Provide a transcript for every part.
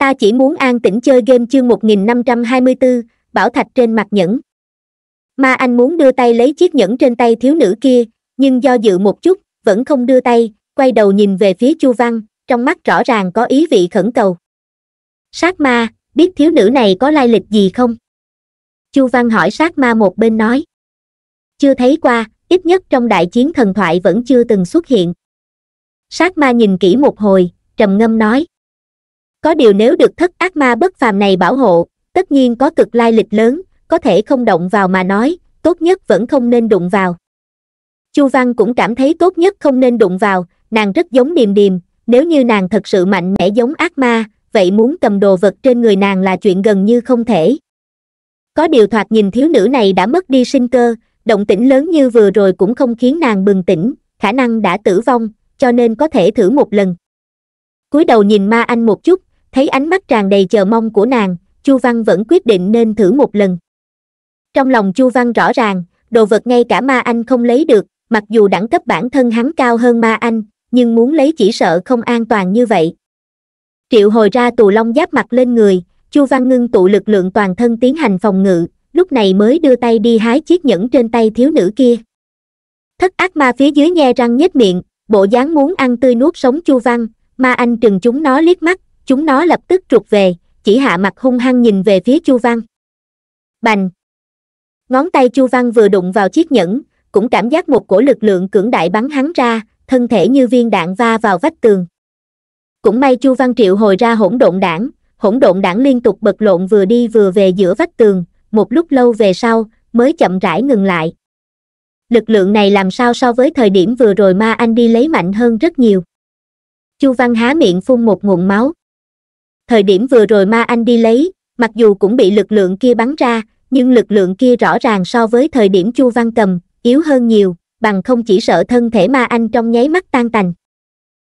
ta chỉ muốn an tĩnh chơi game chương 1524, bảo thạch trên mặt nhẫn mà anh muốn đưa tay lấy chiếc nhẫn trên tay thiếu nữ kia nhưng do dự một chút vẫn không đưa tay quay đầu nhìn về phía chu văn trong mắt rõ ràng có ý vị khẩn cầu sát ma biết thiếu nữ này có lai lịch gì không chu văn hỏi sát ma một bên nói chưa thấy qua ít nhất trong đại chiến thần thoại vẫn chưa từng xuất hiện sát ma nhìn kỹ một hồi trầm ngâm nói có điều nếu được thất ác ma bất phàm này bảo hộ tất nhiên có cực lai lịch lớn có thể không động vào mà nói tốt nhất vẫn không nên đụng vào chu văn cũng cảm thấy tốt nhất không nên đụng vào nàng rất giống điềm điềm nếu như nàng thật sự mạnh mẽ giống ác ma vậy muốn cầm đồ vật trên người nàng là chuyện gần như không thể có điều thoạt nhìn thiếu nữ này đã mất đi sinh cơ động tĩnh lớn như vừa rồi cũng không khiến nàng bừng tỉnh khả năng đã tử vong cho nên có thể thử một lần cúi đầu nhìn ma anh một chút thấy ánh mắt tràn đầy chờ mong của nàng chu văn vẫn quyết định nên thử một lần trong lòng chu văn rõ ràng đồ vật ngay cả ma anh không lấy được mặc dù đẳng cấp bản thân hắn cao hơn ma anh nhưng muốn lấy chỉ sợ không an toàn như vậy triệu hồi ra tù long giáp mặt lên người chu văn ngưng tụ lực lượng toàn thân tiến hành phòng ngự lúc này mới đưa tay đi hái chiếc nhẫn trên tay thiếu nữ kia thất ác ma phía dưới nghe răng nhếch miệng bộ dáng muốn ăn tươi nuốt sống chu văn ma anh trừng chúng nó liếc mắt chúng nó lập tức trục về chỉ hạ mặt hung hăng nhìn về phía chu văn bành ngón tay chu văn vừa đụng vào chiếc nhẫn cũng cảm giác một cổ lực lượng cưỡng đại bắn hắn ra thân thể như viên đạn va vào vách tường cũng may chu văn triệu hồi ra hỗn độn đảng hỗn độn đảng liên tục bật lộn vừa đi vừa về giữa vách tường một lúc lâu về sau mới chậm rãi ngừng lại lực lượng này làm sao so với thời điểm vừa rồi ma anh đi lấy mạnh hơn rất nhiều chu văn há miệng phun một nguồn máu thời điểm vừa rồi ma anh đi lấy mặc dù cũng bị lực lượng kia bắn ra nhưng lực lượng kia rõ ràng so với thời điểm chu văn cầm yếu hơn nhiều bằng không chỉ sợ thân thể ma anh trong nháy mắt tan tành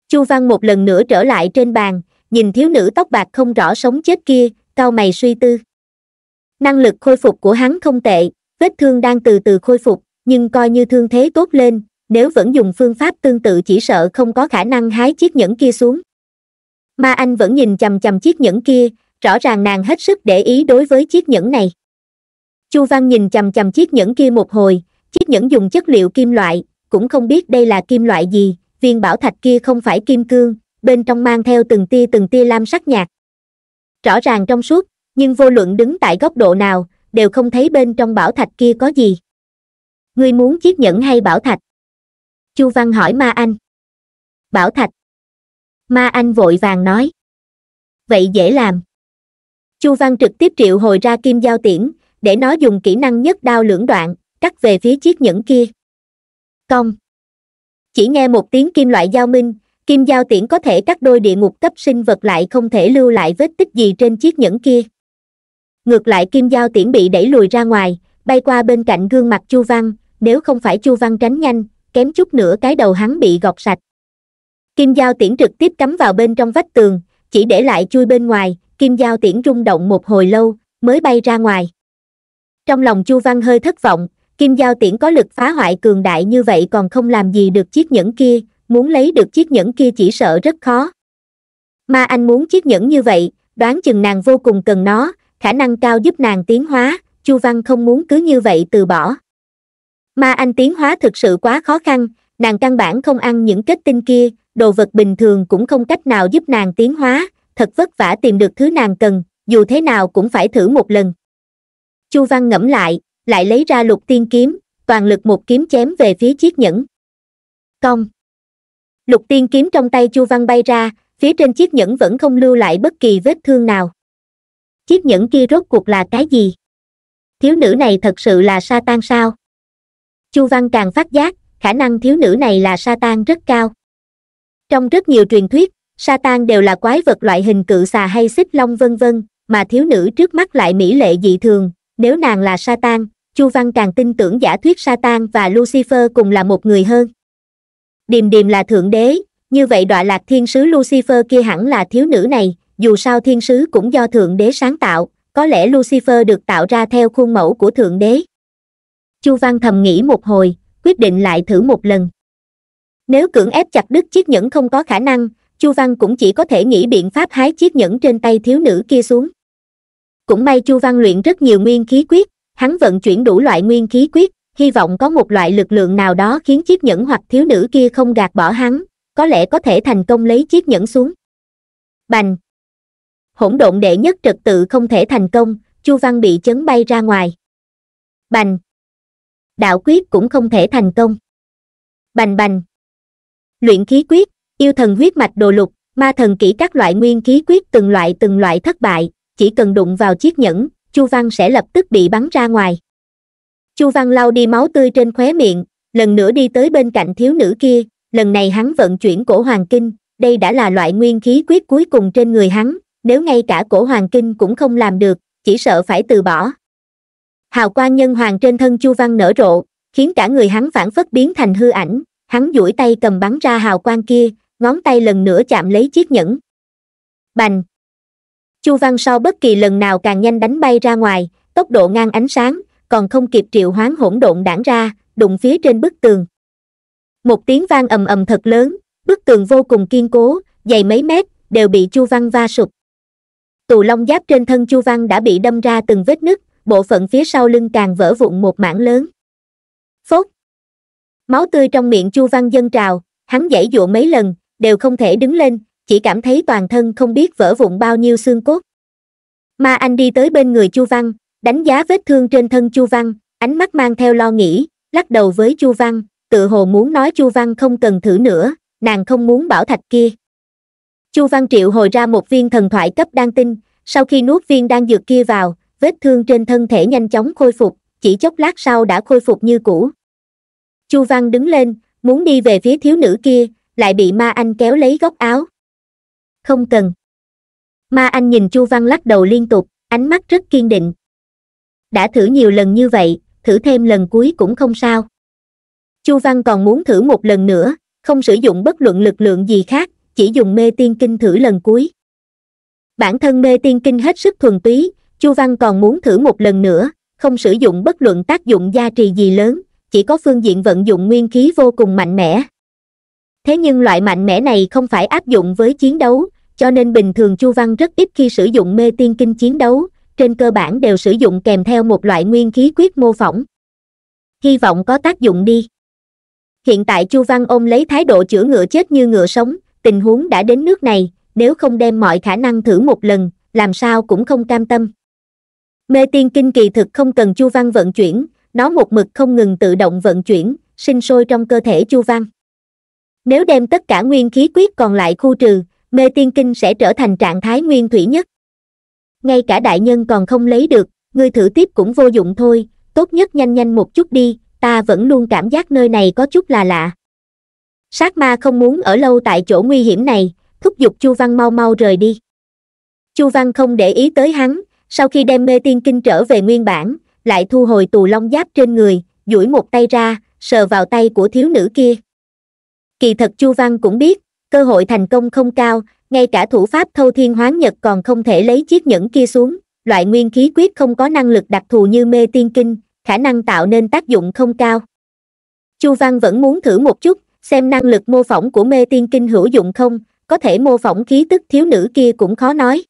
chu văn một lần nữa trở lại trên bàn nhìn thiếu nữ tóc bạc không rõ sống chết kia cau mày suy tư năng lực khôi phục của hắn không tệ vết thương đang từ từ khôi phục nhưng coi như thương thế tốt lên nếu vẫn dùng phương pháp tương tự chỉ sợ không có khả năng hái chiếc nhẫn kia xuống ma anh vẫn nhìn chằm chằm chiếc nhẫn kia rõ ràng nàng hết sức để ý đối với chiếc nhẫn này chu văn nhìn chằm chằm chiếc nhẫn kia một hồi chiếc nhẫn dùng chất liệu kim loại cũng không biết đây là kim loại gì viên bảo thạch kia không phải kim cương bên trong mang theo từng tia từng tia lam sắc nhạt rõ ràng trong suốt nhưng vô luận đứng tại góc độ nào đều không thấy bên trong bảo thạch kia có gì ngươi muốn chiếc nhẫn hay bảo thạch chu văn hỏi ma anh bảo thạch Ma Anh vội vàng nói. Vậy dễ làm. Chu Văn trực tiếp triệu hồi ra kim giao tiễn, để nó dùng kỹ năng nhất đao lưỡng đoạn, cắt về phía chiếc nhẫn kia. Công Chỉ nghe một tiếng kim loại giao minh, kim giao tiễn có thể cắt đôi địa ngục cấp sinh vật lại không thể lưu lại vết tích gì trên chiếc nhẫn kia. Ngược lại kim giao tiễn bị đẩy lùi ra ngoài, bay qua bên cạnh gương mặt Chu Văn, nếu không phải Chu Văn tránh nhanh, kém chút nữa cái đầu hắn bị gọt sạch kim dao tiễn trực tiếp cắm vào bên trong vách tường chỉ để lại chui bên ngoài kim dao tiễn rung động một hồi lâu mới bay ra ngoài trong lòng chu văn hơi thất vọng kim dao tiễn có lực phá hoại cường đại như vậy còn không làm gì được chiếc nhẫn kia muốn lấy được chiếc nhẫn kia chỉ sợ rất khó mà anh muốn chiếc nhẫn như vậy đoán chừng nàng vô cùng cần nó khả năng cao giúp nàng tiến hóa chu văn không muốn cứ như vậy từ bỏ mà anh tiến hóa thực sự quá khó khăn nàng căn bản không ăn những kết tinh kia đồ vật bình thường cũng không cách nào giúp nàng tiến hóa thật vất vả tìm được thứ nàng cần dù thế nào cũng phải thử một lần chu văn ngẫm lại lại lấy ra lục tiên kiếm toàn lực một kiếm chém về phía chiếc nhẫn Công. lục tiên kiếm trong tay chu văn bay ra phía trên chiếc nhẫn vẫn không lưu lại bất kỳ vết thương nào chiếc nhẫn kia rốt cuộc là cái gì thiếu nữ này thật sự là sa tan sao chu văn càng phát giác khả năng thiếu nữ này là sa tan rất cao trong rất nhiều truyền thuyết Satan đều là quái vật loại hình cự xà hay xích long vân vân, mà thiếu nữ trước mắt lại mỹ lệ dị thường, nếu nàng là Satan, Chu Văn càng tin tưởng giả thuyết Satan và Lucifer cùng là một người hơn. Điềm điềm là thượng đế, như vậy đọa lạc thiên sứ Lucifer kia hẳn là thiếu nữ này, dù sao thiên sứ cũng do thượng đế sáng tạo, có lẽ Lucifer được tạo ra theo khuôn mẫu của thượng đế. Chu Văn thầm nghĩ một hồi, quyết định lại thử một lần nếu cưỡng ép chặt đứt chiếc nhẫn không có khả năng chu văn cũng chỉ có thể nghĩ biện pháp hái chiếc nhẫn trên tay thiếu nữ kia xuống cũng may chu văn luyện rất nhiều nguyên khí quyết hắn vận chuyển đủ loại nguyên khí quyết hy vọng có một loại lực lượng nào đó khiến chiếc nhẫn hoặc thiếu nữ kia không gạt bỏ hắn có lẽ có thể thành công lấy chiếc nhẫn xuống bành hỗn độn đệ nhất trật tự không thể thành công chu văn bị chấn bay ra ngoài bành đạo quyết cũng không thể thành công bành bành luyện khí quyết yêu thần huyết mạch đồ lục ma thần kỹ các loại nguyên khí quyết từng loại từng loại thất bại chỉ cần đụng vào chiếc nhẫn chu văn sẽ lập tức bị bắn ra ngoài chu văn lau đi máu tươi trên khóe miệng lần nữa đi tới bên cạnh thiếu nữ kia lần này hắn vận chuyển cổ hoàng kinh đây đã là loại nguyên khí quyết cuối cùng trên người hắn nếu ngay cả cổ hoàng kinh cũng không làm được chỉ sợ phải từ bỏ hào quang nhân hoàng trên thân chu văn nở rộ khiến cả người hắn phản phất biến thành hư ảnh hắn duỗi tay cầm bắn ra hào quang kia ngón tay lần nữa chạm lấy chiếc nhẫn bành chu văn so bất kỳ lần nào càng nhanh đánh bay ra ngoài tốc độ ngang ánh sáng còn không kịp triệu hoán hỗn độn đảng ra đụng phía trên bức tường một tiếng vang ầm ầm thật lớn bức tường vô cùng kiên cố dày mấy mét đều bị chu văn va sụp tù long giáp trên thân chu văn đã bị đâm ra từng vết nứt bộ phận phía sau lưng càng vỡ vụn một mảng lớn phốt máu tươi trong miệng chu văn dân trào hắn dãy dụa mấy lần đều không thể đứng lên chỉ cảm thấy toàn thân không biết vỡ vụn bao nhiêu xương cốt ma anh đi tới bên người chu văn đánh giá vết thương trên thân chu văn ánh mắt mang theo lo nghĩ lắc đầu với chu văn tự hồ muốn nói chu văn không cần thử nữa nàng không muốn bảo thạch kia chu văn triệu hồi ra một viên thần thoại cấp đan tinh sau khi nuốt viên đan dược kia vào vết thương trên thân thể nhanh chóng khôi phục chỉ chốc lát sau đã khôi phục như cũ chu văn đứng lên muốn đi về phía thiếu nữ kia lại bị ma anh kéo lấy góc áo không cần ma anh nhìn chu văn lắc đầu liên tục ánh mắt rất kiên định đã thử nhiều lần như vậy thử thêm lần cuối cũng không sao chu văn còn muốn thử một lần nữa không sử dụng bất luận lực lượng gì khác chỉ dùng mê tiên kinh thử lần cuối bản thân mê tiên kinh hết sức thuần túy chu văn còn muốn thử một lần nữa không sử dụng bất luận tác dụng gia trì gì lớn chỉ có phương diện vận dụng nguyên khí vô cùng mạnh mẽ thế nhưng loại mạnh mẽ này không phải áp dụng với chiến đấu cho nên bình thường chu văn rất ít khi sử dụng mê tiên kinh chiến đấu trên cơ bản đều sử dụng kèm theo một loại nguyên khí quyết mô phỏng hy vọng có tác dụng đi hiện tại chu văn ôm lấy thái độ chữa ngựa chết như ngựa sống tình huống đã đến nước này nếu không đem mọi khả năng thử một lần làm sao cũng không cam tâm mê tiên kinh kỳ thực không cần chu văn vận chuyển nó một mực không ngừng tự động vận chuyển, sinh sôi trong cơ thể Chu Văn. Nếu đem tất cả nguyên khí quyết còn lại khu trừ, mê tiên kinh sẽ trở thành trạng thái nguyên thủy nhất. Ngay cả đại nhân còn không lấy được, ngươi thử tiếp cũng vô dụng thôi, tốt nhất nhanh nhanh một chút đi, ta vẫn luôn cảm giác nơi này có chút là lạ. Sát ma không muốn ở lâu tại chỗ nguy hiểm này, thúc giục Chu Văn mau mau rời đi. Chu Văn không để ý tới hắn, sau khi đem mê tiên kinh trở về nguyên bản, lại thu hồi tù long giáp trên người, duỗi một tay ra, sờ vào tay của thiếu nữ kia. Kỳ thật Chu Văn cũng biết, cơ hội thành công không cao, ngay cả thủ pháp thâu thiên hoán nhật còn không thể lấy chiếc nhẫn kia xuống, loại nguyên khí quyết không có năng lực đặc thù như mê tiên kinh, khả năng tạo nên tác dụng không cao. Chu Văn vẫn muốn thử một chút, xem năng lực mô phỏng của mê tiên kinh hữu dụng không, có thể mô phỏng khí tức thiếu nữ kia cũng khó nói.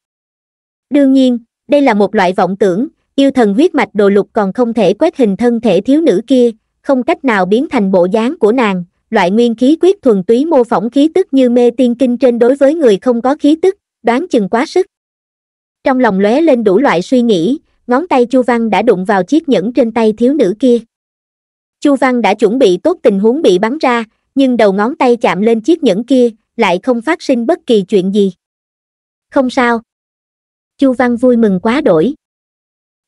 Đương nhiên, đây là một loại vọng tưởng, Yêu thần huyết mạch đồ lục còn không thể quét hình thân thể thiếu nữ kia, không cách nào biến thành bộ dáng của nàng, loại nguyên khí quyết thuần túy mô phỏng khí tức như mê tiên kinh trên đối với người không có khí tức, đoán chừng quá sức. Trong lòng lóe lên đủ loại suy nghĩ, ngón tay Chu Văn đã đụng vào chiếc nhẫn trên tay thiếu nữ kia. Chu Văn đã chuẩn bị tốt tình huống bị bắn ra, nhưng đầu ngón tay chạm lên chiếc nhẫn kia, lại không phát sinh bất kỳ chuyện gì. Không sao. Chu Văn vui mừng quá đổi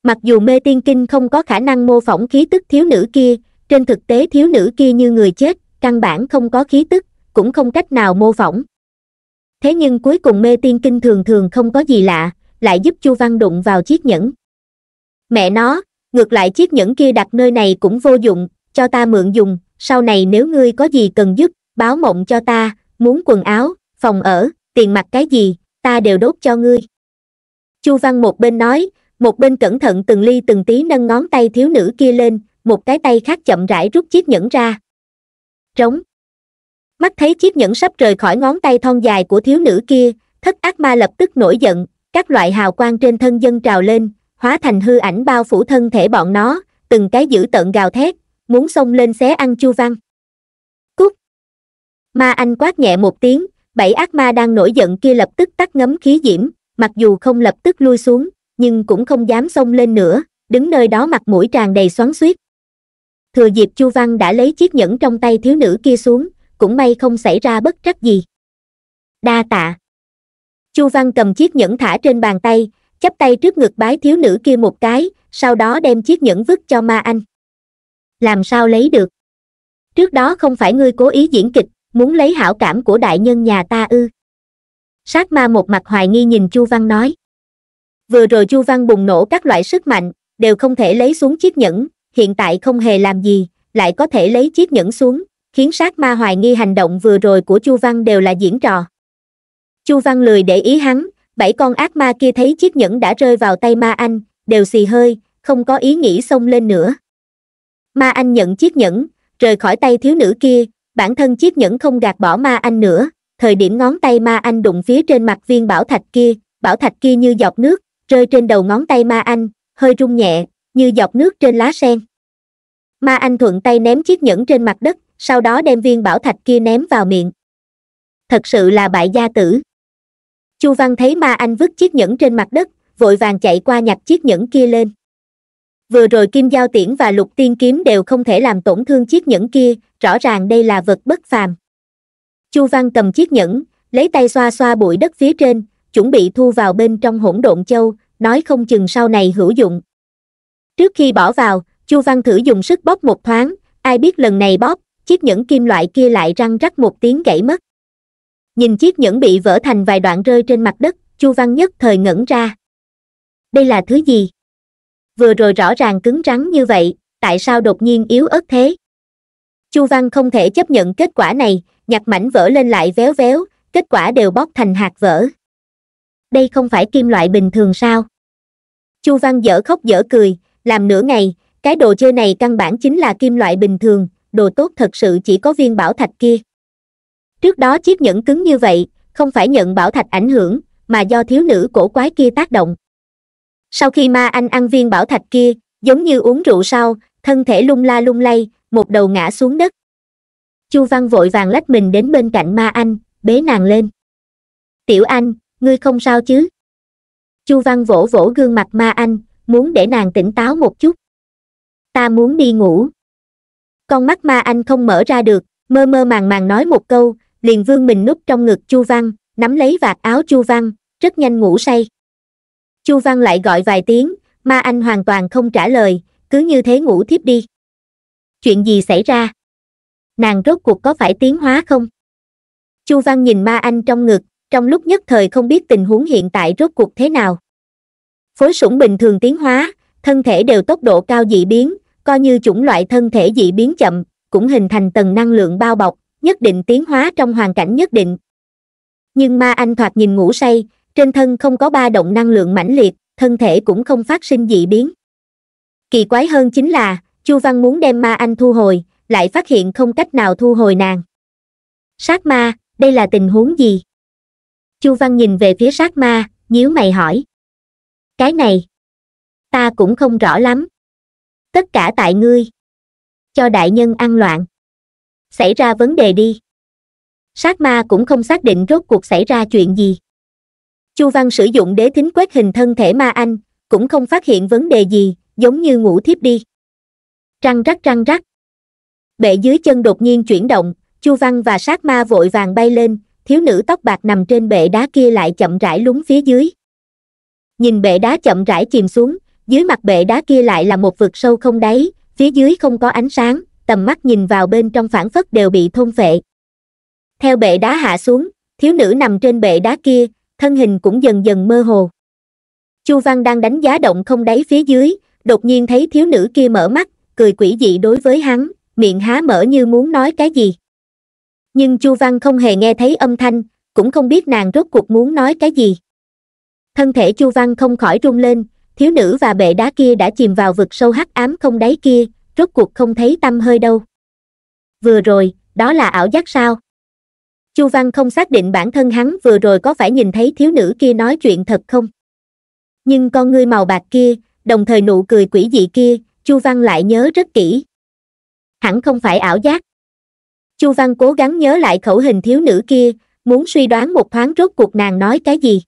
mặc dù mê tiên kinh không có khả năng mô phỏng khí tức thiếu nữ kia trên thực tế thiếu nữ kia như người chết căn bản không có khí tức cũng không cách nào mô phỏng thế nhưng cuối cùng mê tiên kinh thường thường không có gì lạ lại giúp chu văn đụng vào chiếc nhẫn mẹ nó ngược lại chiếc nhẫn kia đặt nơi này cũng vô dụng cho ta mượn dùng sau này nếu ngươi có gì cần giúp báo mộng cho ta muốn quần áo phòng ở tiền mặt cái gì ta đều đốt cho ngươi chu văn một bên nói một bên cẩn thận từng ly từng tí nâng ngón tay thiếu nữ kia lên một cái tay khác chậm rãi rút chiếc nhẫn ra trống mắt thấy chiếc nhẫn sắp rời khỏi ngón tay thon dài của thiếu nữ kia thất ác ma lập tức nổi giận các loại hào quang trên thân dân trào lên hóa thành hư ảnh bao phủ thân thể bọn nó từng cái dữ tợn gào thét muốn xông lên xé ăn chu văn cút ma anh quát nhẹ một tiếng bảy ác ma đang nổi giận kia lập tức tắt ngấm khí diễm mặc dù không lập tức lui xuống nhưng cũng không dám xông lên nữa đứng nơi đó mặt mũi tràn đầy xoắn xuýt thừa dịp chu văn đã lấy chiếc nhẫn trong tay thiếu nữ kia xuống cũng may không xảy ra bất trắc gì đa tạ chu văn cầm chiếc nhẫn thả trên bàn tay chắp tay trước ngực bái thiếu nữ kia một cái sau đó đem chiếc nhẫn vứt cho ma anh làm sao lấy được trước đó không phải ngươi cố ý diễn kịch muốn lấy hảo cảm của đại nhân nhà ta ư sát ma một mặt hoài nghi nhìn chu văn nói vừa rồi chu văn bùng nổ các loại sức mạnh đều không thể lấy xuống chiếc nhẫn hiện tại không hề làm gì lại có thể lấy chiếc nhẫn xuống khiến sát ma hoài nghi hành động vừa rồi của chu văn đều là diễn trò chu văn lười để ý hắn bảy con ác ma kia thấy chiếc nhẫn đã rơi vào tay ma anh đều xì hơi không có ý nghĩ xông lên nữa ma anh nhận chiếc nhẫn rời khỏi tay thiếu nữ kia bản thân chiếc nhẫn không gạt bỏ ma anh nữa thời điểm ngón tay ma anh đụng phía trên mặt viên bảo thạch kia bảo thạch kia như giọt nước rơi trên đầu ngón tay ma anh hơi rung nhẹ như giọt nước trên lá sen ma anh thuận tay ném chiếc nhẫn trên mặt đất sau đó đem viên bảo thạch kia ném vào miệng thật sự là bại gia tử chu văn thấy ma anh vứt chiếc nhẫn trên mặt đất vội vàng chạy qua nhặt chiếc nhẫn kia lên vừa rồi kim giao tiễn và lục tiên kiếm đều không thể làm tổn thương chiếc nhẫn kia rõ ràng đây là vật bất phàm chu văn cầm chiếc nhẫn lấy tay xoa xoa bụi đất phía trên chuẩn bị thu vào bên trong hỗn độn châu nói không chừng sau này hữu dụng trước khi bỏ vào chu văn thử dùng sức bóp một thoáng ai biết lần này bóp chiếc nhẫn kim loại kia lại răng rắc một tiếng gãy mất nhìn chiếc nhẫn bị vỡ thành vài đoạn rơi trên mặt đất chu văn nhất thời ngẩn ra đây là thứ gì vừa rồi rõ ràng cứng rắn như vậy tại sao đột nhiên yếu ớt thế chu văn không thể chấp nhận kết quả này nhặt mảnh vỡ lên lại véo véo kết quả đều bóp thành hạt vỡ đây không phải kim loại bình thường sao chu văn dở khóc dở cười làm nửa ngày cái đồ chơi này căn bản chính là kim loại bình thường đồ tốt thật sự chỉ có viên bảo thạch kia trước đó chiếc nhẫn cứng như vậy không phải nhận bảo thạch ảnh hưởng mà do thiếu nữ cổ quái kia tác động sau khi ma anh ăn viên bảo thạch kia giống như uống rượu sau thân thể lung la lung lay một đầu ngã xuống đất chu văn vội vàng lách mình đến bên cạnh ma anh bế nàng lên tiểu anh ngươi không sao chứ chu văn vỗ vỗ gương mặt ma anh muốn để nàng tỉnh táo một chút ta muốn đi ngủ con mắt ma anh không mở ra được mơ mơ màng màng nói một câu liền vương mình núp trong ngực chu văn nắm lấy vạt áo chu văn rất nhanh ngủ say chu văn lại gọi vài tiếng ma anh hoàn toàn không trả lời cứ như thế ngủ thiếp đi chuyện gì xảy ra nàng rốt cuộc có phải tiến hóa không chu văn nhìn ma anh trong ngực trong lúc nhất thời không biết tình huống hiện tại rốt cuộc thế nào phối sủng bình thường tiến hóa thân thể đều tốc độ cao dị biến coi như chủng loại thân thể dị biến chậm cũng hình thành tầng năng lượng bao bọc nhất định tiến hóa trong hoàn cảnh nhất định nhưng ma anh thoạt nhìn ngủ say trên thân không có ba động năng lượng mãnh liệt thân thể cũng không phát sinh dị biến kỳ quái hơn chính là chu văn muốn đem ma anh thu hồi lại phát hiện không cách nào thu hồi nàng sát ma đây là tình huống gì chu văn nhìn về phía sát ma nhíu mày hỏi cái này ta cũng không rõ lắm tất cả tại ngươi cho đại nhân ăn loạn xảy ra vấn đề đi sát ma cũng không xác định rốt cuộc xảy ra chuyện gì chu văn sử dụng đế thính quét hình thân thể ma anh cũng không phát hiện vấn đề gì giống như ngủ thiếp đi răng rắc răng rắc bệ dưới chân đột nhiên chuyển động chu văn và sát ma vội vàng bay lên thiếu nữ tóc bạc nằm trên bệ đá kia lại chậm rãi lún phía dưới nhìn bệ đá chậm rãi chìm xuống dưới mặt bệ đá kia lại là một vực sâu không đáy phía dưới không có ánh sáng tầm mắt nhìn vào bên trong phản phất đều bị thôn phệ theo bệ đá hạ xuống thiếu nữ nằm trên bệ đá kia thân hình cũng dần dần mơ hồ chu văn đang đánh giá động không đáy phía dưới đột nhiên thấy thiếu nữ kia mở mắt cười quỷ dị đối với hắn miệng há mở như muốn nói cái gì nhưng chu văn không hề nghe thấy âm thanh cũng không biết nàng rốt cuộc muốn nói cái gì thân thể chu văn không khỏi run lên thiếu nữ và bệ đá kia đã chìm vào vực sâu hắc ám không đáy kia rốt cuộc không thấy tâm hơi đâu vừa rồi đó là ảo giác sao chu văn không xác định bản thân hắn vừa rồi có phải nhìn thấy thiếu nữ kia nói chuyện thật không nhưng con ngươi màu bạc kia đồng thời nụ cười quỷ dị kia chu văn lại nhớ rất kỹ hẳn không phải ảo giác chu văn cố gắng nhớ lại khẩu hình thiếu nữ kia muốn suy đoán một thoáng rốt cuộc nàng nói cái gì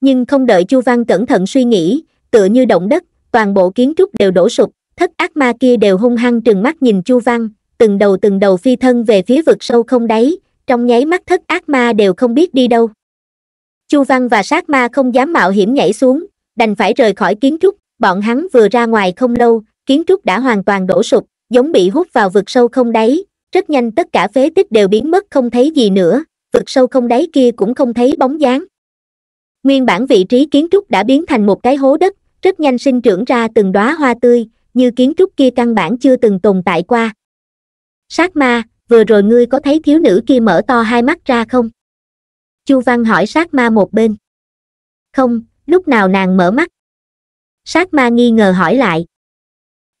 nhưng không đợi chu văn cẩn thận suy nghĩ tựa như động đất toàn bộ kiến trúc đều đổ sụp thất ác ma kia đều hung hăng trừng mắt nhìn chu văn từng đầu từng đầu phi thân về phía vực sâu không đáy trong nháy mắt thất ác ma đều không biết đi đâu chu văn và sát ma không dám mạo hiểm nhảy xuống đành phải rời khỏi kiến trúc bọn hắn vừa ra ngoài không lâu kiến trúc đã hoàn toàn đổ sụp giống bị hút vào vực sâu không đáy rất nhanh tất cả phế tích đều biến mất không thấy gì nữa vực sâu không đáy kia cũng không thấy bóng dáng nguyên bản vị trí kiến trúc đã biến thành một cái hố đất rất nhanh sinh trưởng ra từng đóa hoa tươi như kiến trúc kia căn bản chưa từng tồn tại qua sát ma vừa rồi ngươi có thấy thiếu nữ kia mở to hai mắt ra không chu văn hỏi sát ma một bên không lúc nào nàng mở mắt sát ma nghi ngờ hỏi lại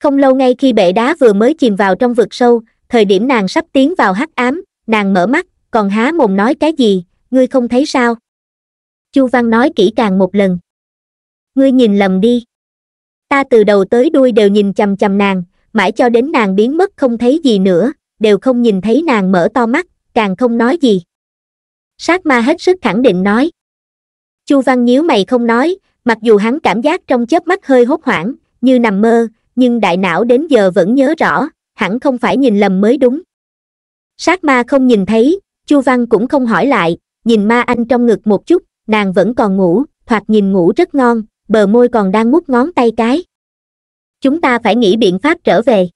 không lâu ngay khi bệ đá vừa mới chìm vào trong vực sâu thời điểm nàng sắp tiến vào hắc ám nàng mở mắt còn há mồm nói cái gì ngươi không thấy sao chu văn nói kỹ càng một lần ngươi nhìn lầm đi ta từ đầu tới đuôi đều nhìn chằm chằm nàng mãi cho đến nàng biến mất không thấy gì nữa đều không nhìn thấy nàng mở to mắt càng không nói gì sát ma hết sức khẳng định nói chu văn nhíu mày không nói mặc dù hắn cảm giác trong chớp mắt hơi hốt hoảng như nằm mơ nhưng đại não đến giờ vẫn nhớ rõ hẳn không phải nhìn lầm mới đúng sát ma không nhìn thấy chu văn cũng không hỏi lại nhìn ma anh trong ngực một chút nàng vẫn còn ngủ thoạt nhìn ngủ rất ngon bờ môi còn đang mút ngón tay cái chúng ta phải nghĩ biện pháp trở về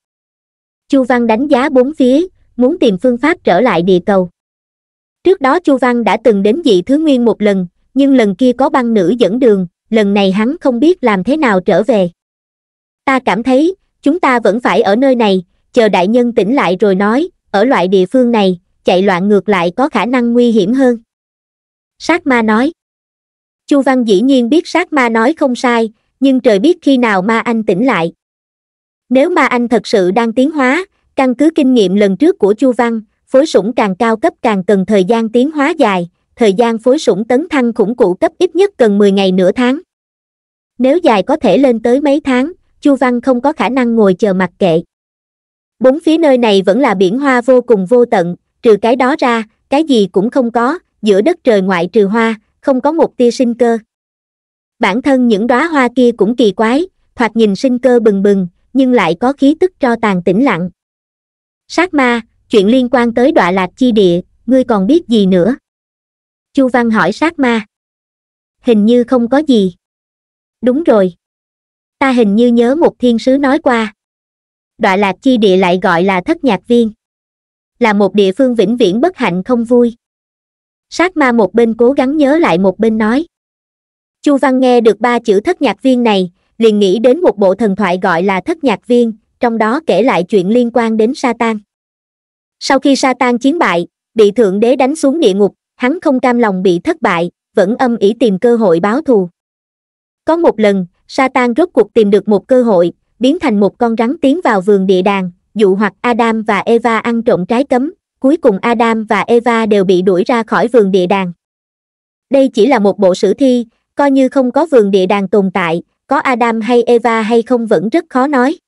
chu văn đánh giá bốn phía muốn tìm phương pháp trở lại địa cầu trước đó chu văn đã từng đến dị thứ nguyên một lần nhưng lần kia có băng nữ dẫn đường lần này hắn không biết làm thế nào trở về ta cảm thấy chúng ta vẫn phải ở nơi này chờ đại nhân tỉnh lại rồi nói ở loại địa phương này chạy loạn ngược lại có khả năng nguy hiểm hơn sát ma nói chu văn dĩ nhiên biết sát ma nói không sai nhưng trời biết khi nào ma anh tỉnh lại nếu ma anh thật sự đang tiến hóa căn cứ kinh nghiệm lần trước của chu văn phối sủng càng cao cấp càng cần thời gian tiến hóa dài thời gian phối sủng tấn thăng khủng cụ cấp ít nhất cần 10 ngày nửa tháng nếu dài có thể lên tới mấy tháng chu văn không có khả năng ngồi chờ mặc kệ bốn phía nơi này vẫn là biển hoa vô cùng vô tận trừ cái đó ra cái gì cũng không có giữa đất trời ngoại trừ hoa không có một tia sinh cơ bản thân những đóa hoa kia cũng kỳ quái thoạt nhìn sinh cơ bừng bừng nhưng lại có khí tức cho tàn tĩnh lặng sát ma chuyện liên quan tới đọa lạc chi địa ngươi còn biết gì nữa chu văn hỏi sát ma hình như không có gì đúng rồi ta hình như nhớ một thiên sứ nói qua đọa lạc chi địa lại gọi là thất nhạc viên là một địa phương vĩnh viễn bất hạnh không vui sát ma một bên cố gắng nhớ lại một bên nói chu văn nghe được ba chữ thất nhạc viên này liền nghĩ đến một bộ thần thoại gọi là thất nhạc viên trong đó kể lại chuyện liên quan đến sa tan sau khi sa tan chiến bại bị thượng đế đánh xuống địa ngục hắn không cam lòng bị thất bại vẫn âm ỉ tìm cơ hội báo thù có một lần sa tan rốt cuộc tìm được một cơ hội biến thành một con rắn tiến vào vườn địa đàng, dụ hoặc Adam và Eva ăn trộm trái cấm, cuối cùng Adam và Eva đều bị đuổi ra khỏi vườn địa đàng. Đây chỉ là một bộ sử thi, coi như không có vườn địa đàng tồn tại, có Adam hay Eva hay không vẫn rất khó nói.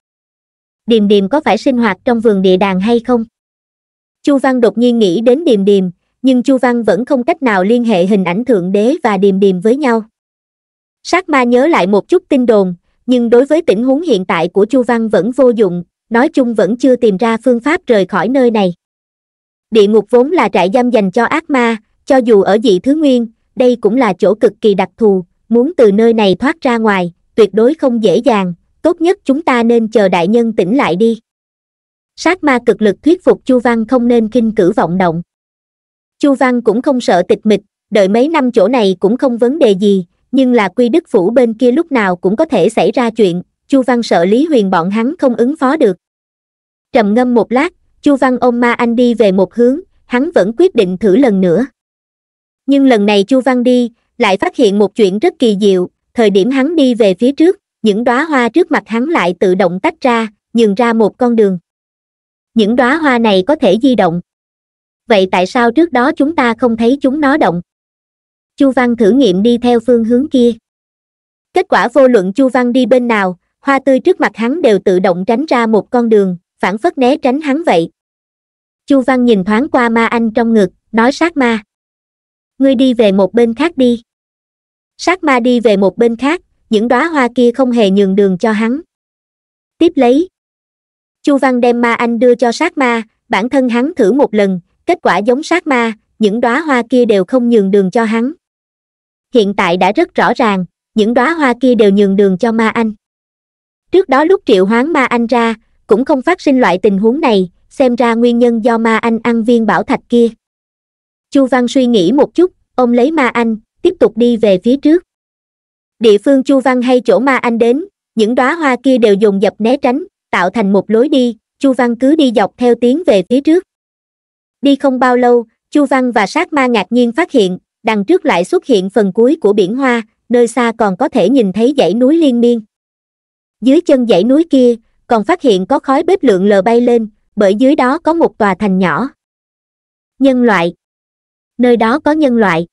Điềm Điềm có phải sinh hoạt trong vườn địa đàng hay không? Chu Văn đột nhiên nghĩ đến Điềm Điềm, nhưng Chu Văn vẫn không cách nào liên hệ hình ảnh Thượng Đế và Điềm Điềm với nhau. Sát ma nhớ lại một chút tin đồn, nhưng đối với tình huống hiện tại của chu văn vẫn vô dụng nói chung vẫn chưa tìm ra phương pháp rời khỏi nơi này địa ngục vốn là trại giam dành cho ác ma cho dù ở dị thứ nguyên đây cũng là chỗ cực kỳ đặc thù muốn từ nơi này thoát ra ngoài tuyệt đối không dễ dàng tốt nhất chúng ta nên chờ đại nhân tỉnh lại đi sát ma cực lực thuyết phục chu văn không nên kinh cử vọng động chu văn cũng không sợ tịch mịch đợi mấy năm chỗ này cũng không vấn đề gì nhưng là quy đức phủ bên kia lúc nào cũng có thể xảy ra chuyện chu văn sợ lý huyền bọn hắn không ứng phó được trầm ngâm một lát chu văn ôm ma anh đi về một hướng hắn vẫn quyết định thử lần nữa nhưng lần này chu văn đi lại phát hiện một chuyện rất kỳ diệu thời điểm hắn đi về phía trước những đóa hoa trước mặt hắn lại tự động tách ra nhường ra một con đường những đóa hoa này có thể di động vậy tại sao trước đó chúng ta không thấy chúng nó động chu văn thử nghiệm đi theo phương hướng kia kết quả vô luận chu văn đi bên nào hoa tươi trước mặt hắn đều tự động tránh ra một con đường phản phất né tránh hắn vậy chu văn nhìn thoáng qua ma anh trong ngực nói sát ma ngươi đi về một bên khác đi sát ma đi về một bên khác những đóa hoa kia không hề nhường đường cho hắn tiếp lấy chu văn đem ma anh đưa cho sát ma bản thân hắn thử một lần kết quả giống sát ma những đóa hoa kia đều không nhường đường cho hắn hiện tại đã rất rõ ràng những đóa hoa kia đều nhường đường cho ma anh trước đó lúc triệu hoán ma anh ra cũng không phát sinh loại tình huống này xem ra nguyên nhân do ma anh ăn viên bảo thạch kia chu văn suy nghĩ một chút ông lấy ma anh tiếp tục đi về phía trước địa phương chu văn hay chỗ ma anh đến những đóa hoa kia đều dùng dập né tránh tạo thành một lối đi chu văn cứ đi dọc theo tiến về phía trước đi không bao lâu chu văn và sát ma ngạc nhiên phát hiện đằng trước lại xuất hiện phần cuối của biển hoa nơi xa còn có thể nhìn thấy dãy núi liên miên dưới chân dãy núi kia còn phát hiện có khói bếp lượng lờ bay lên bởi dưới đó có một tòa thành nhỏ nhân loại nơi đó có nhân loại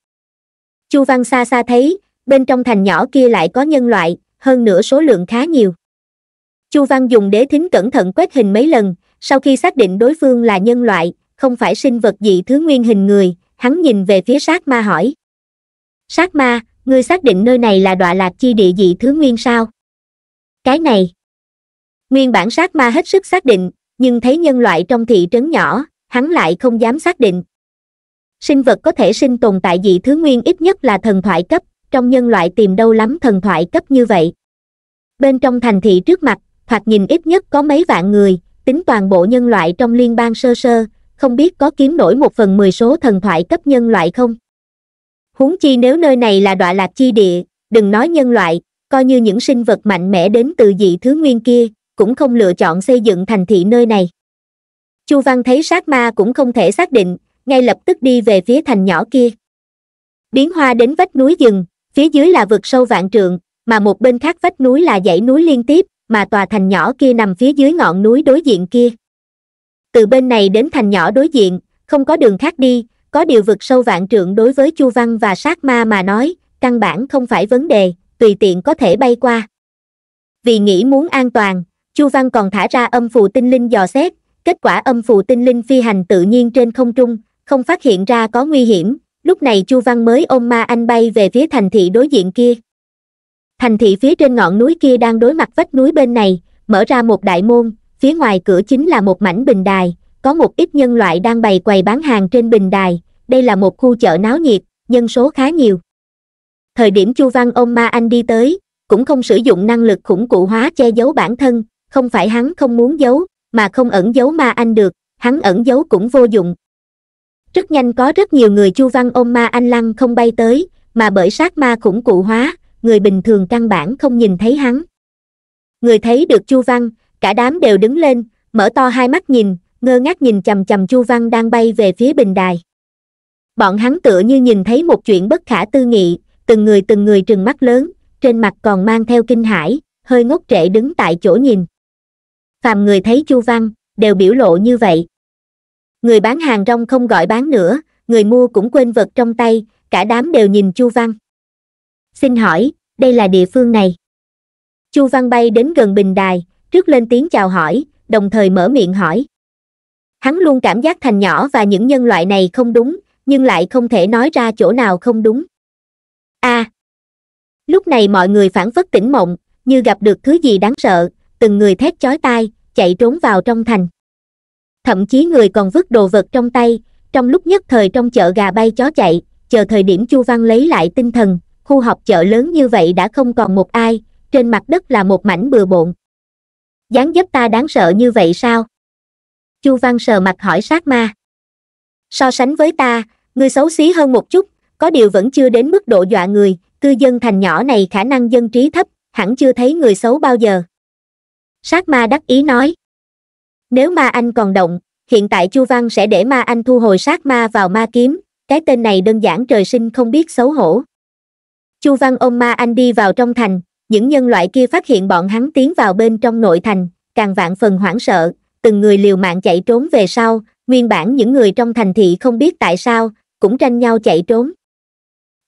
chu văn xa xa thấy bên trong thành nhỏ kia lại có nhân loại hơn nữa số lượng khá nhiều chu văn dùng đế thính cẩn thận quét hình mấy lần sau khi xác định đối phương là nhân loại không phải sinh vật dị thứ nguyên hình người hắn nhìn về phía sát ma hỏi. Sát ma, ngươi xác định nơi này là đọa lạc chi địa dị thứ nguyên sao? Cái này. Nguyên bản sát ma hết sức xác định, nhưng thấy nhân loại trong thị trấn nhỏ, hắn lại không dám xác định. Sinh vật có thể sinh tồn tại dị thứ nguyên ít nhất là thần thoại cấp, trong nhân loại tìm đâu lắm thần thoại cấp như vậy. Bên trong thành thị trước mặt, thoạt nhìn ít nhất có mấy vạn người, tính toàn bộ nhân loại trong liên bang sơ sơ, không biết có kiếm nổi một phần mười số thần thoại cấp nhân loại không huống chi nếu nơi này là đọa lạc chi địa đừng nói nhân loại coi như những sinh vật mạnh mẽ đến từ dị thứ nguyên kia cũng không lựa chọn xây dựng thành thị nơi này chu văn thấy sát ma cũng không thể xác định ngay lập tức đi về phía thành nhỏ kia biến hoa đến vách núi rừng phía dưới là vực sâu vạn trượng mà một bên khác vách núi là dãy núi liên tiếp mà tòa thành nhỏ kia nằm phía dưới ngọn núi đối diện kia từ bên này đến thành nhỏ đối diện không có đường khác đi có điều vượt sâu vạn trượng đối với chu văn và sát ma mà nói căn bản không phải vấn đề tùy tiện có thể bay qua vì nghĩ muốn an toàn chu văn còn thả ra âm phù tinh linh dò xét kết quả âm phù tinh linh phi hành tự nhiên trên không trung không phát hiện ra có nguy hiểm lúc này chu văn mới ôm ma anh bay về phía thành thị đối diện kia thành thị phía trên ngọn núi kia đang đối mặt vách núi bên này mở ra một đại môn phía ngoài cửa chính là một mảnh bình đài có một ít nhân loại đang bày quầy bán hàng trên bình đài đây là một khu chợ náo nhiệt nhân số khá nhiều thời điểm chu văn ông ma anh đi tới cũng không sử dụng năng lực khủng cụ hóa che giấu bản thân không phải hắn không muốn giấu mà không ẩn giấu ma anh được hắn ẩn giấu cũng vô dụng rất nhanh có rất nhiều người chu văn ôm ma anh lăng không bay tới mà bởi sát ma khủng cụ hóa người bình thường căn bản không nhìn thấy hắn người thấy được chu văn cả đám đều đứng lên mở to hai mắt nhìn ngơ ngác nhìn chầm chầm chu văn đang bay về phía bình đài bọn hắn tựa như nhìn thấy một chuyện bất khả tư nghị từng người từng người trừng mắt lớn trên mặt còn mang theo kinh hãi hơi ngốc trệ đứng tại chỗ nhìn phàm người thấy chu văn đều biểu lộ như vậy người bán hàng rong không gọi bán nữa người mua cũng quên vật trong tay cả đám đều nhìn chu văn xin hỏi đây là địa phương này chu văn bay đến gần bình đài trước lên tiếng chào hỏi, đồng thời mở miệng hỏi. Hắn luôn cảm giác thành nhỏ và những nhân loại này không đúng, nhưng lại không thể nói ra chỗ nào không đúng. a à, Lúc này mọi người phản phất tỉnh mộng, như gặp được thứ gì đáng sợ, từng người thét chói tai, chạy trốn vào trong thành. Thậm chí người còn vứt đồ vật trong tay, trong lúc nhất thời trong chợ gà bay chó chạy, chờ thời điểm Chu Văn lấy lại tinh thần, khu học chợ lớn như vậy đã không còn một ai, trên mặt đất là một mảnh bừa bộn dáng dấp ta đáng sợ như vậy sao chu văn sờ mặt hỏi sát ma so sánh với ta ngươi xấu xí hơn một chút có điều vẫn chưa đến mức độ dọa người cư dân thành nhỏ này khả năng dân trí thấp hẳn chưa thấy người xấu bao giờ sát ma đắc ý nói nếu ma anh còn động hiện tại chu văn sẽ để ma anh thu hồi sát ma vào ma kiếm cái tên này đơn giản trời sinh không biết xấu hổ chu văn ôm ma anh đi vào trong thành những nhân loại kia phát hiện bọn hắn tiến vào bên trong nội thành càng vạn phần hoảng sợ từng người liều mạng chạy trốn về sau nguyên bản những người trong thành thị không biết tại sao cũng tranh nhau chạy trốn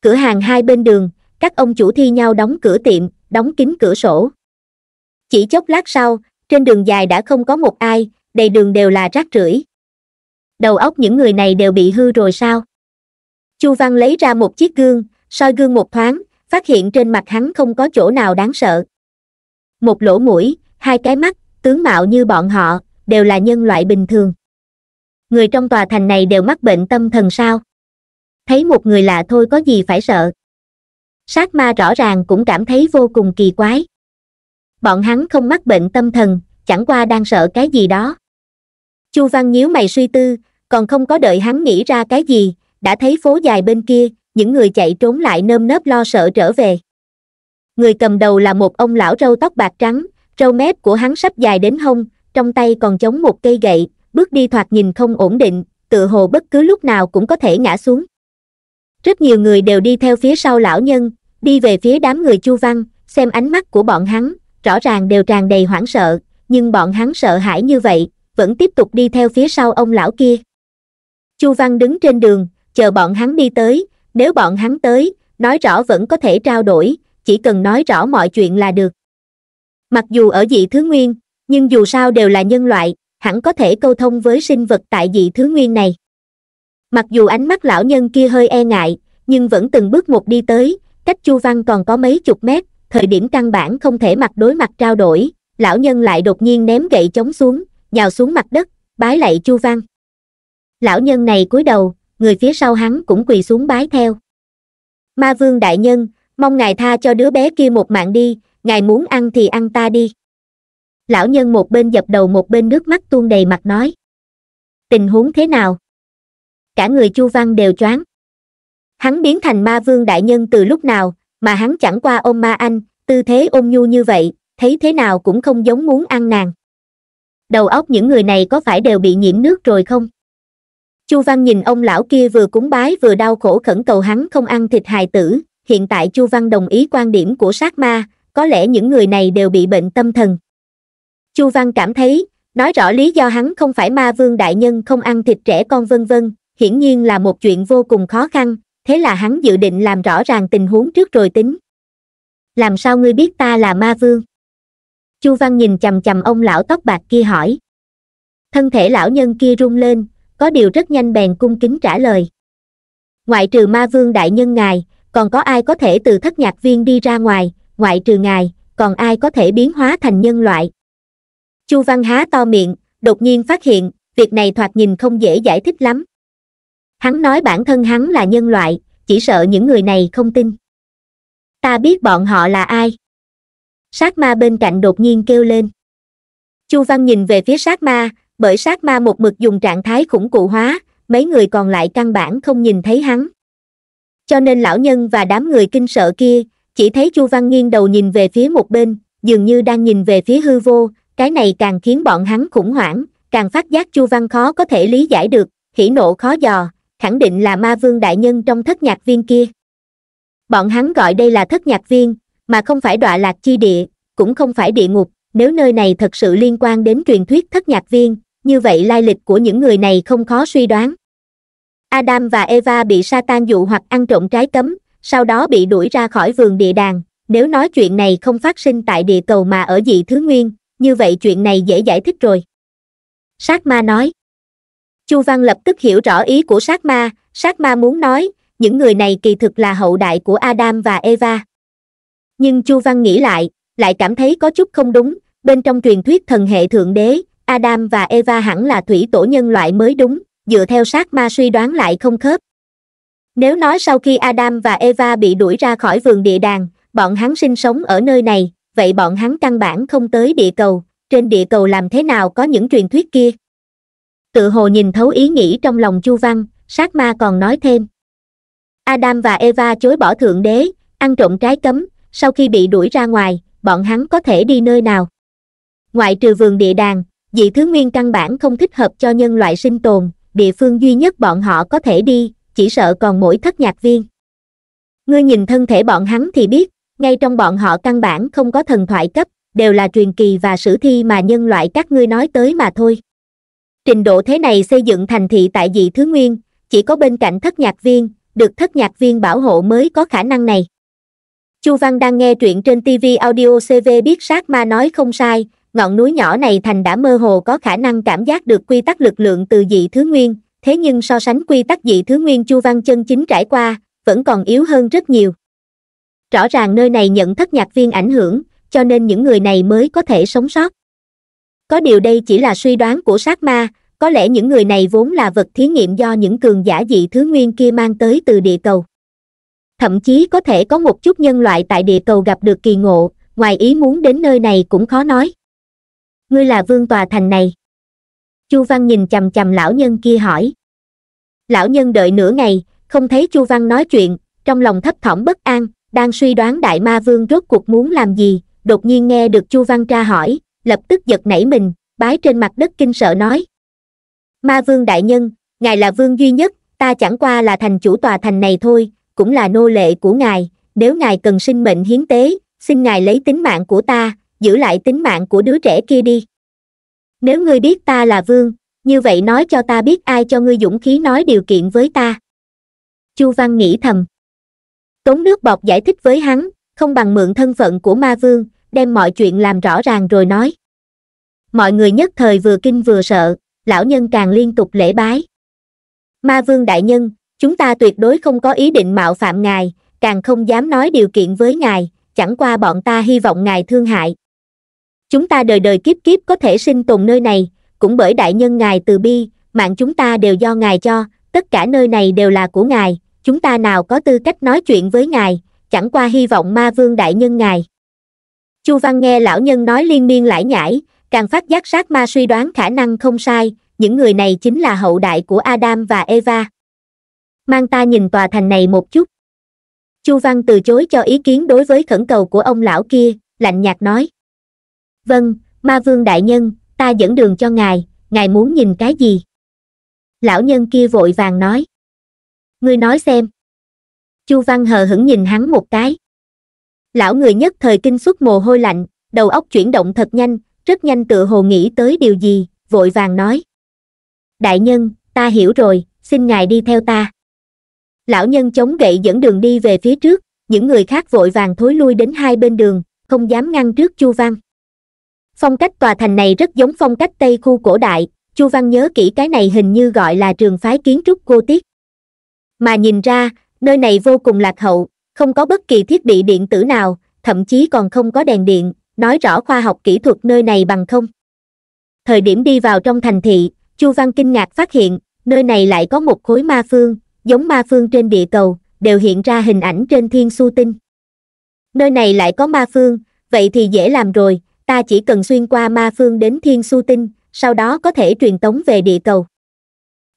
cửa hàng hai bên đường các ông chủ thi nhau đóng cửa tiệm đóng kín cửa sổ chỉ chốc lát sau trên đường dài đã không có một ai đầy đường đều là rác rưởi đầu óc những người này đều bị hư rồi sao chu văn lấy ra một chiếc gương soi gương một thoáng phát hiện trên mặt hắn không có chỗ nào đáng sợ một lỗ mũi hai cái mắt tướng mạo như bọn họ đều là nhân loại bình thường người trong tòa thành này đều mắc bệnh tâm thần sao thấy một người lạ thôi có gì phải sợ sát ma rõ ràng cũng cảm thấy vô cùng kỳ quái bọn hắn không mắc bệnh tâm thần chẳng qua đang sợ cái gì đó chu văn nhíu mày suy tư còn không có đợi hắn nghĩ ra cái gì đã thấy phố dài bên kia những người chạy trốn lại nơm nớp lo sợ trở về người cầm đầu là một ông lão râu tóc bạc trắng râu mép của hắn sắp dài đến hông trong tay còn chống một cây gậy bước đi thoạt nhìn không ổn định tựa hồ bất cứ lúc nào cũng có thể ngã xuống rất nhiều người đều đi theo phía sau lão nhân đi về phía đám người chu văn xem ánh mắt của bọn hắn rõ ràng đều tràn đầy hoảng sợ nhưng bọn hắn sợ hãi như vậy vẫn tiếp tục đi theo phía sau ông lão kia chu văn đứng trên đường chờ bọn hắn đi tới nếu bọn hắn tới nói rõ vẫn có thể trao đổi chỉ cần nói rõ mọi chuyện là được mặc dù ở dị thứ nguyên nhưng dù sao đều là nhân loại hẳn có thể câu thông với sinh vật tại dị thứ nguyên này mặc dù ánh mắt lão nhân kia hơi e ngại nhưng vẫn từng bước một đi tới cách chu văn còn có mấy chục mét thời điểm căn bản không thể mặt đối mặt trao đổi lão nhân lại đột nhiên ném gậy chống xuống nhào xuống mặt đất bái lạy chu văn lão nhân này cúi đầu người phía sau hắn cũng quỳ xuống bái theo ma vương đại nhân mong ngài tha cho đứa bé kia một mạng đi ngài muốn ăn thì ăn ta đi lão nhân một bên dập đầu một bên nước mắt tuôn đầy mặt nói tình huống thế nào cả người chu văn đều choáng hắn biến thành ma vương đại nhân từ lúc nào mà hắn chẳng qua ôm ma anh tư thế ôm nhu như vậy thấy thế nào cũng không giống muốn ăn nàng đầu óc những người này có phải đều bị nhiễm nước rồi không chu văn nhìn ông lão kia vừa cúng bái vừa đau khổ khẩn cầu hắn không ăn thịt hài tử hiện tại chu văn đồng ý quan điểm của sát ma có lẽ những người này đều bị bệnh tâm thần chu văn cảm thấy nói rõ lý do hắn không phải ma vương đại nhân không ăn thịt trẻ con vân vân hiển nhiên là một chuyện vô cùng khó khăn thế là hắn dự định làm rõ ràng tình huống trước rồi tính làm sao ngươi biết ta là ma vương chu văn nhìn chằm chằm ông lão tóc bạc kia hỏi thân thể lão nhân kia rung lên có điều rất nhanh bèn cung kính trả lời ngoại trừ ma vương đại nhân ngài còn có ai có thể từ thất nhạc viên đi ra ngoài ngoại trừ ngài còn ai có thể biến hóa thành nhân loại chu văn há to miệng đột nhiên phát hiện việc này thoạt nhìn không dễ giải thích lắm hắn nói bản thân hắn là nhân loại chỉ sợ những người này không tin ta biết bọn họ là ai sát ma bên cạnh đột nhiên kêu lên chu văn nhìn về phía sát ma bởi sát ma một mực dùng trạng thái khủng cụ hóa, mấy người còn lại căn bản không nhìn thấy hắn. Cho nên lão nhân và đám người kinh sợ kia, chỉ thấy Chu Văn nghiêng đầu nhìn về phía một bên, dường như đang nhìn về phía hư vô, cái này càng khiến bọn hắn khủng hoảng, càng phát giác Chu Văn khó có thể lý giải được, hỉ nộ khó dò, khẳng định là ma vương đại nhân trong thất nhạc viên kia. Bọn hắn gọi đây là thất nhạc viên, mà không phải đọa lạc chi địa, cũng không phải địa ngục, nếu nơi này thật sự liên quan đến truyền thuyết thất nhạc viên, như vậy lai lịch của những người này không khó suy đoán adam và eva bị satan dụ hoặc ăn trộm trái cấm sau đó bị đuổi ra khỏi vườn địa đàng nếu nói chuyện này không phát sinh tại địa cầu mà ở dị thứ nguyên như vậy chuyện này dễ giải thích rồi sát ma nói chu văn lập tức hiểu rõ ý của sát ma sát ma muốn nói những người này kỳ thực là hậu đại của adam và eva nhưng chu văn nghĩ lại lại cảm thấy có chút không đúng bên trong truyền thuyết thần hệ thượng đế adam và eva hẳn là thủy tổ nhân loại mới đúng dựa theo sát ma suy đoán lại không khớp nếu nói sau khi adam và eva bị đuổi ra khỏi vườn địa đàng bọn hắn sinh sống ở nơi này vậy bọn hắn căn bản không tới địa cầu trên địa cầu làm thế nào có những truyền thuyết kia tự hồ nhìn thấu ý nghĩ trong lòng chu văn sát ma còn nói thêm adam và eva chối bỏ thượng đế ăn trộm trái cấm sau khi bị đuổi ra ngoài bọn hắn có thể đi nơi nào ngoại trừ vườn địa đàng dị thứ nguyên căn bản không thích hợp cho nhân loại sinh tồn, địa phương duy nhất bọn họ có thể đi, chỉ sợ còn mỗi thất nhạc viên. Ngươi nhìn thân thể bọn hắn thì biết, ngay trong bọn họ căn bản không có thần thoại cấp, đều là truyền kỳ và sử thi mà nhân loại các ngươi nói tới mà thôi. Trình độ thế này xây dựng thành thị tại dị thứ nguyên, chỉ có bên cạnh thất nhạc viên, được thất nhạc viên bảo hộ mới có khả năng này. Chu Văn đang nghe truyện trên TV audio CV biết sát ma nói không sai, ngọn núi nhỏ này thành đã mơ hồ có khả năng cảm giác được quy tắc lực lượng từ dị thứ nguyên, thế nhưng so sánh quy tắc dị thứ nguyên Chu Văn Chân chính trải qua, vẫn còn yếu hơn rất nhiều. Rõ ràng nơi này nhận thất nhạc viên ảnh hưởng, cho nên những người này mới có thể sống sót. Có điều đây chỉ là suy đoán của sát ma, có lẽ những người này vốn là vật thí nghiệm do những cường giả dị thứ nguyên kia mang tới từ địa cầu. Thậm chí có thể có một chút nhân loại tại địa cầu gặp được kỳ ngộ, ngoài ý muốn đến nơi này cũng khó nói ngươi là vương tòa thành này chu văn nhìn c h lão nhân kia hỏi lão nhân đợi nửa ngày không thấy chu văn nói chuyện trong lòng thấp thỏm bất an đang suy đoán đại ma vương rốt cuộc muốn làm gì đột nhiên nghe được chu văn tra hỏi lập tức giật nảy mình bái trên mặt đất kinh sợ nói ma vương đại nhân ngài là vương duy nhất ta chẳng qua là thành chủ tòa thành này thôi cũng là nô lệ của ngài nếu ngài cần sinh mệnh hiến tế xin ngài lấy tính mạng của ta giữ lại tính mạng của đứa trẻ kia đi nếu ngươi biết ta là vương như vậy nói cho ta biết ai cho ngươi dũng khí nói điều kiện với ta chu văn nghĩ thầm tống nước bọt giải thích với hắn không bằng mượn thân phận của ma vương đem mọi chuyện làm rõ ràng rồi nói mọi người nhất thời vừa kinh vừa sợ lão nhân càng liên tục lễ bái ma vương đại nhân chúng ta tuyệt đối không có ý định mạo phạm ngài càng không dám nói điều kiện với ngài chẳng qua bọn ta hy vọng ngài thương hại chúng ta đời đời kiếp kiếp có thể sinh tồn nơi này cũng bởi đại nhân ngài từ bi mạng chúng ta đều do ngài cho tất cả nơi này đều là của ngài chúng ta nào có tư cách nói chuyện với ngài chẳng qua hy vọng ma vương đại nhân ngài chu văn nghe lão nhân nói liên miên lải nhải càng phát giác sát ma suy đoán khả năng không sai những người này chính là hậu đại của adam và eva mang ta nhìn tòa thành này một chút chu văn từ chối cho ý kiến đối với khẩn cầu của ông lão kia lạnh nhạt nói vâng ma vương đại nhân ta dẫn đường cho ngài ngài muốn nhìn cái gì lão nhân kia vội vàng nói ngươi nói xem chu văn hờ hững nhìn hắn một cái lão người nhất thời kinh xuất mồ hôi lạnh đầu óc chuyển động thật nhanh rất nhanh tựa hồ nghĩ tới điều gì vội vàng nói đại nhân ta hiểu rồi xin ngài đi theo ta lão nhân chống gậy dẫn đường đi về phía trước những người khác vội vàng thối lui đến hai bên đường không dám ngăn trước chu văn phong cách tòa thành này rất giống phong cách tây khu cổ đại chu văn nhớ kỹ cái này hình như gọi là trường phái kiến trúc cô tiết mà nhìn ra nơi này vô cùng lạc hậu không có bất kỳ thiết bị điện tử nào thậm chí còn không có đèn điện nói rõ khoa học kỹ thuật nơi này bằng không thời điểm đi vào trong thành thị chu văn kinh ngạc phát hiện nơi này lại có một khối ma phương giống ma phương trên địa cầu đều hiện ra hình ảnh trên thiên su tinh nơi này lại có ma phương vậy thì dễ làm rồi ta chỉ cần xuyên qua ma phương đến thiên su tinh sau đó có thể truyền tống về địa cầu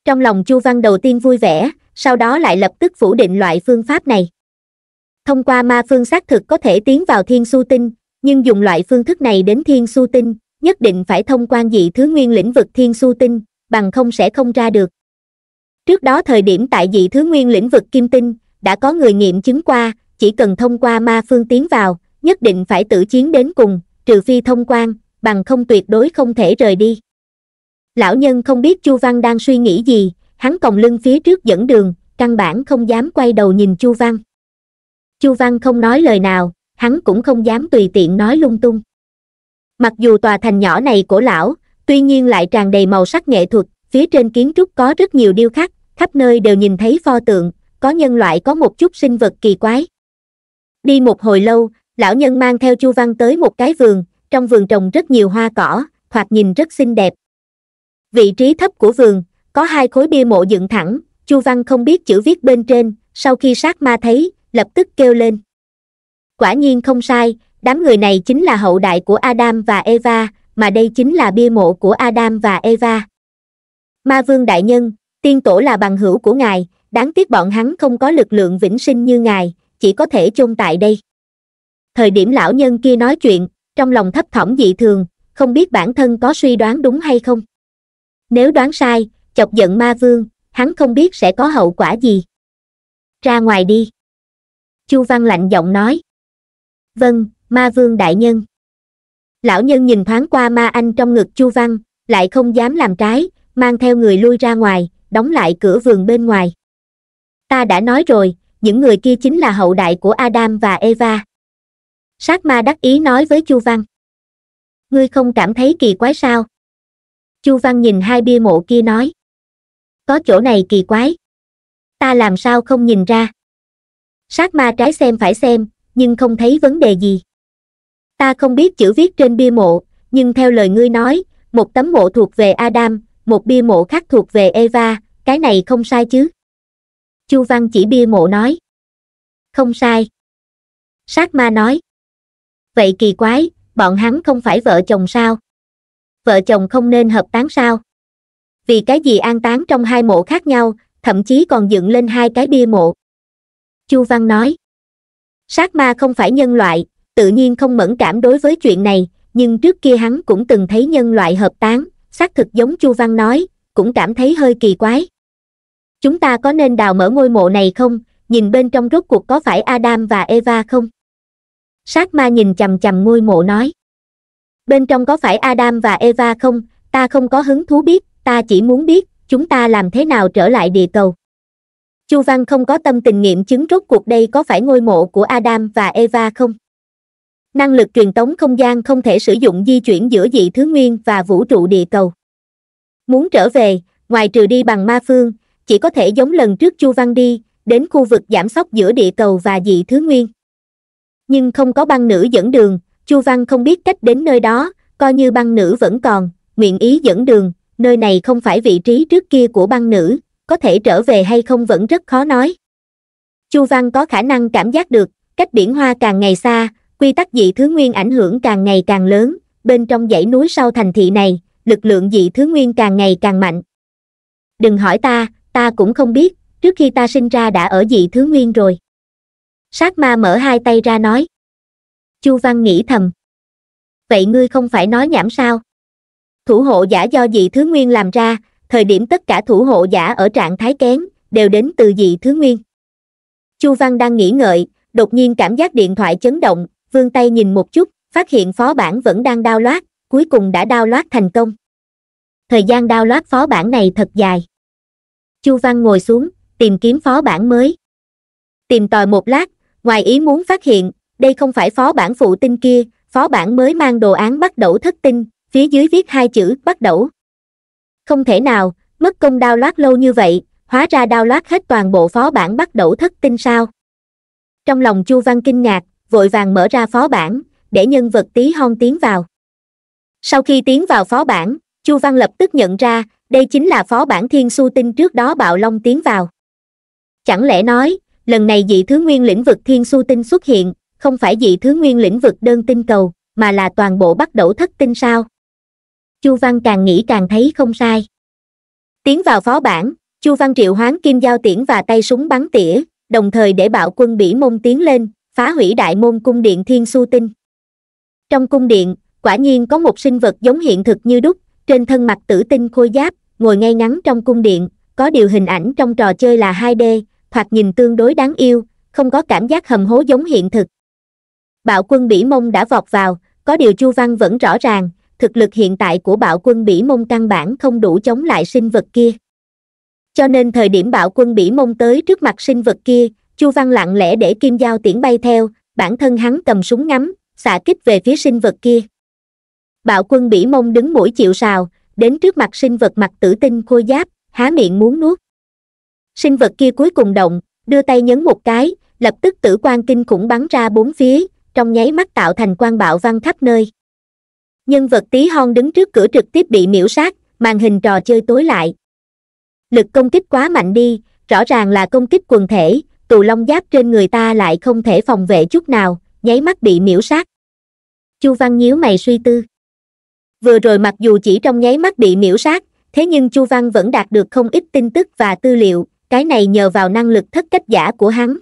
trong lòng chu văn đầu tiên vui vẻ sau đó lại lập tức phủ định loại phương pháp này thông qua ma phương xác thực có thể tiến vào thiên su tinh nhưng dùng loại phương thức này đến thiên su tinh nhất định phải thông quan dị thứ nguyên lĩnh vực thiên su tinh bằng không sẽ không ra được trước đó thời điểm tại dị thứ nguyên lĩnh vực kim tinh đã có người nghiệm chứng qua chỉ cần thông qua ma phương tiến vào nhất định phải tự chiến đến cùng trừ phi thông quan, bằng không tuyệt đối không thể rời đi. Lão nhân không biết Chu Văn đang suy nghĩ gì, hắn còng lưng phía trước dẫn đường, căn bản không dám quay đầu nhìn Chu Văn. Chu Văn không nói lời nào, hắn cũng không dám tùy tiện nói lung tung. Mặc dù tòa thành nhỏ này của lão, tuy nhiên lại tràn đầy màu sắc nghệ thuật, phía trên kiến trúc có rất nhiều điêu khắc, khắp nơi đều nhìn thấy pho tượng, có nhân loại có một chút sinh vật kỳ quái. Đi một hồi lâu, lão nhân mang theo chu văn tới một cái vườn trong vườn trồng rất nhiều hoa cỏ thoạt nhìn rất xinh đẹp vị trí thấp của vườn có hai khối bia mộ dựng thẳng chu văn không biết chữ viết bên trên sau khi sát ma thấy lập tức kêu lên quả nhiên không sai đám người này chính là hậu đại của adam và eva mà đây chính là bia mộ của adam và eva ma vương đại nhân tiên tổ là bằng hữu của ngài đáng tiếc bọn hắn không có lực lượng vĩnh sinh như ngài chỉ có thể chôn tại đây thời điểm lão nhân kia nói chuyện trong lòng thấp thỏm dị thường không biết bản thân có suy đoán đúng hay không nếu đoán sai chọc giận ma vương hắn không biết sẽ có hậu quả gì ra ngoài đi chu văn lạnh giọng nói vâng ma vương đại nhân lão nhân nhìn thoáng qua ma anh trong ngực chu văn lại không dám làm trái mang theo người lui ra ngoài đóng lại cửa vườn bên ngoài ta đã nói rồi những người kia chính là hậu đại của adam và eva sát ma đắc ý nói với chu văn ngươi không cảm thấy kỳ quái sao chu văn nhìn hai bia mộ kia nói có chỗ này kỳ quái ta làm sao không nhìn ra sát ma trái xem phải xem nhưng không thấy vấn đề gì ta không biết chữ viết trên bia mộ nhưng theo lời ngươi nói một tấm mộ thuộc về adam một bia mộ khác thuộc về eva cái này không sai chứ chu văn chỉ bia mộ nói không sai sát ma nói vậy kỳ quái bọn hắn không phải vợ chồng sao vợ chồng không nên hợp tán sao vì cái gì an táng trong hai mộ khác nhau thậm chí còn dựng lên hai cái bia mộ chu văn nói sát ma không phải nhân loại tự nhiên không mẫn cảm đối với chuyện này nhưng trước kia hắn cũng từng thấy nhân loại hợp tán xác thực giống chu văn nói cũng cảm thấy hơi kỳ quái chúng ta có nên đào mở ngôi mộ này không nhìn bên trong rốt cuộc có phải adam và eva không sát ma nhìn chầm chầm ngôi mộ nói bên trong có phải adam và eva không ta không có hứng thú biết ta chỉ muốn biết chúng ta làm thế nào trở lại địa cầu chu văn không có tâm tình nghiệm chứng rốt cuộc đây có phải ngôi mộ của adam và eva không năng lực truyền tống không gian không thể sử dụng di chuyển giữa dị thứ nguyên và vũ trụ địa cầu muốn trở về ngoài trừ đi bằng ma phương chỉ có thể giống lần trước chu văn đi đến khu vực giảm sóc giữa địa cầu và dị thứ nguyên nhưng không có băng nữ dẫn đường, Chu Văn không biết cách đến nơi đó, coi như băng nữ vẫn còn, nguyện ý dẫn đường, nơi này không phải vị trí trước kia của băng nữ, có thể trở về hay không vẫn rất khó nói. Chu Văn có khả năng cảm giác được, cách biển hoa càng ngày xa, quy tắc dị thứ nguyên ảnh hưởng càng ngày càng lớn, bên trong dãy núi sau thành thị này, lực lượng dị thứ nguyên càng ngày càng mạnh. Đừng hỏi ta, ta cũng không biết, trước khi ta sinh ra đã ở dị thứ nguyên rồi sát ma mở hai tay ra nói chu văn nghĩ thầm vậy ngươi không phải nói nhảm sao thủ hộ giả do dị thứ nguyên làm ra thời điểm tất cả thủ hộ giả ở trạng thái kén đều đến từ dị thứ nguyên chu văn đang nghĩ ngợi đột nhiên cảm giác điện thoại chấn động vươn tay nhìn một chút phát hiện phó bản vẫn đang đao loát cuối cùng đã đao loát thành công thời gian đao loát phó bản này thật dài chu văn ngồi xuống tìm kiếm phó bản mới tìm tòi một lát ngoài ý muốn phát hiện đây không phải phó bản phụ tinh kia phó bản mới mang đồ án bắt đẩu thất tinh phía dưới viết hai chữ bắt đẩu không thể nào mất công đao loát lâu như vậy hóa ra đao loát hết toàn bộ phó bản bắt đẩu thất tinh sao trong lòng chu văn kinh ngạc vội vàng mở ra phó bản để nhân vật tí hon tiến vào sau khi tiến vào phó bản chu văn lập tức nhận ra đây chính là phó bản thiên su tinh trước đó bạo long tiến vào chẳng lẽ nói lần này dị thứ nguyên lĩnh vực thiên su tinh xuất hiện không phải dị thứ nguyên lĩnh vực đơn tinh cầu mà là toàn bộ bắt đầu thất tinh sao chu văn càng nghĩ càng thấy không sai tiến vào phó bản chu văn triệu hoán kim giao tiễn và tay súng bắn tỉa đồng thời để bạo quân bỉ môn tiến lên phá hủy đại môn cung điện thiên su tinh trong cung điện quả nhiên có một sinh vật giống hiện thực như đúc trên thân mặt tử tinh khôi giáp ngồi ngay ngắn trong cung điện có điều hình ảnh trong trò chơi là 2D, thoạt nhìn tương đối đáng yêu không có cảm giác hầm hố giống hiện thực bạo quân bỉ mông đã vọt vào có điều chu văn vẫn rõ ràng thực lực hiện tại của bạo quân bỉ mông căn bản không đủ chống lại sinh vật kia cho nên thời điểm bạo quân bỉ mông tới trước mặt sinh vật kia chu văn lặng lẽ để kim dao tiễn bay theo bản thân hắn cầm súng ngắm xạ kích về phía sinh vật kia bạo quân bỉ mông đứng mũi chịu sào đến trước mặt sinh vật mặt tử tinh khôi giáp há miệng muốn nuốt sinh vật kia cuối cùng động đưa tay nhấn một cái lập tức tử quan kinh khủng bắn ra bốn phía trong nháy mắt tạo thành quan bạo văng khắp nơi nhân vật tí hon đứng trước cửa trực tiếp bị miễu sát màn hình trò chơi tối lại lực công kích quá mạnh đi rõ ràng là công kích quần thể tù long giáp trên người ta lại không thể phòng vệ chút nào nháy mắt bị miễu sát chu văn nhíu mày suy tư vừa rồi mặc dù chỉ trong nháy mắt bị miễu sát thế nhưng chu văn vẫn đạt được không ít tin tức và tư liệu cái này nhờ vào năng lực thất cách giả của hắn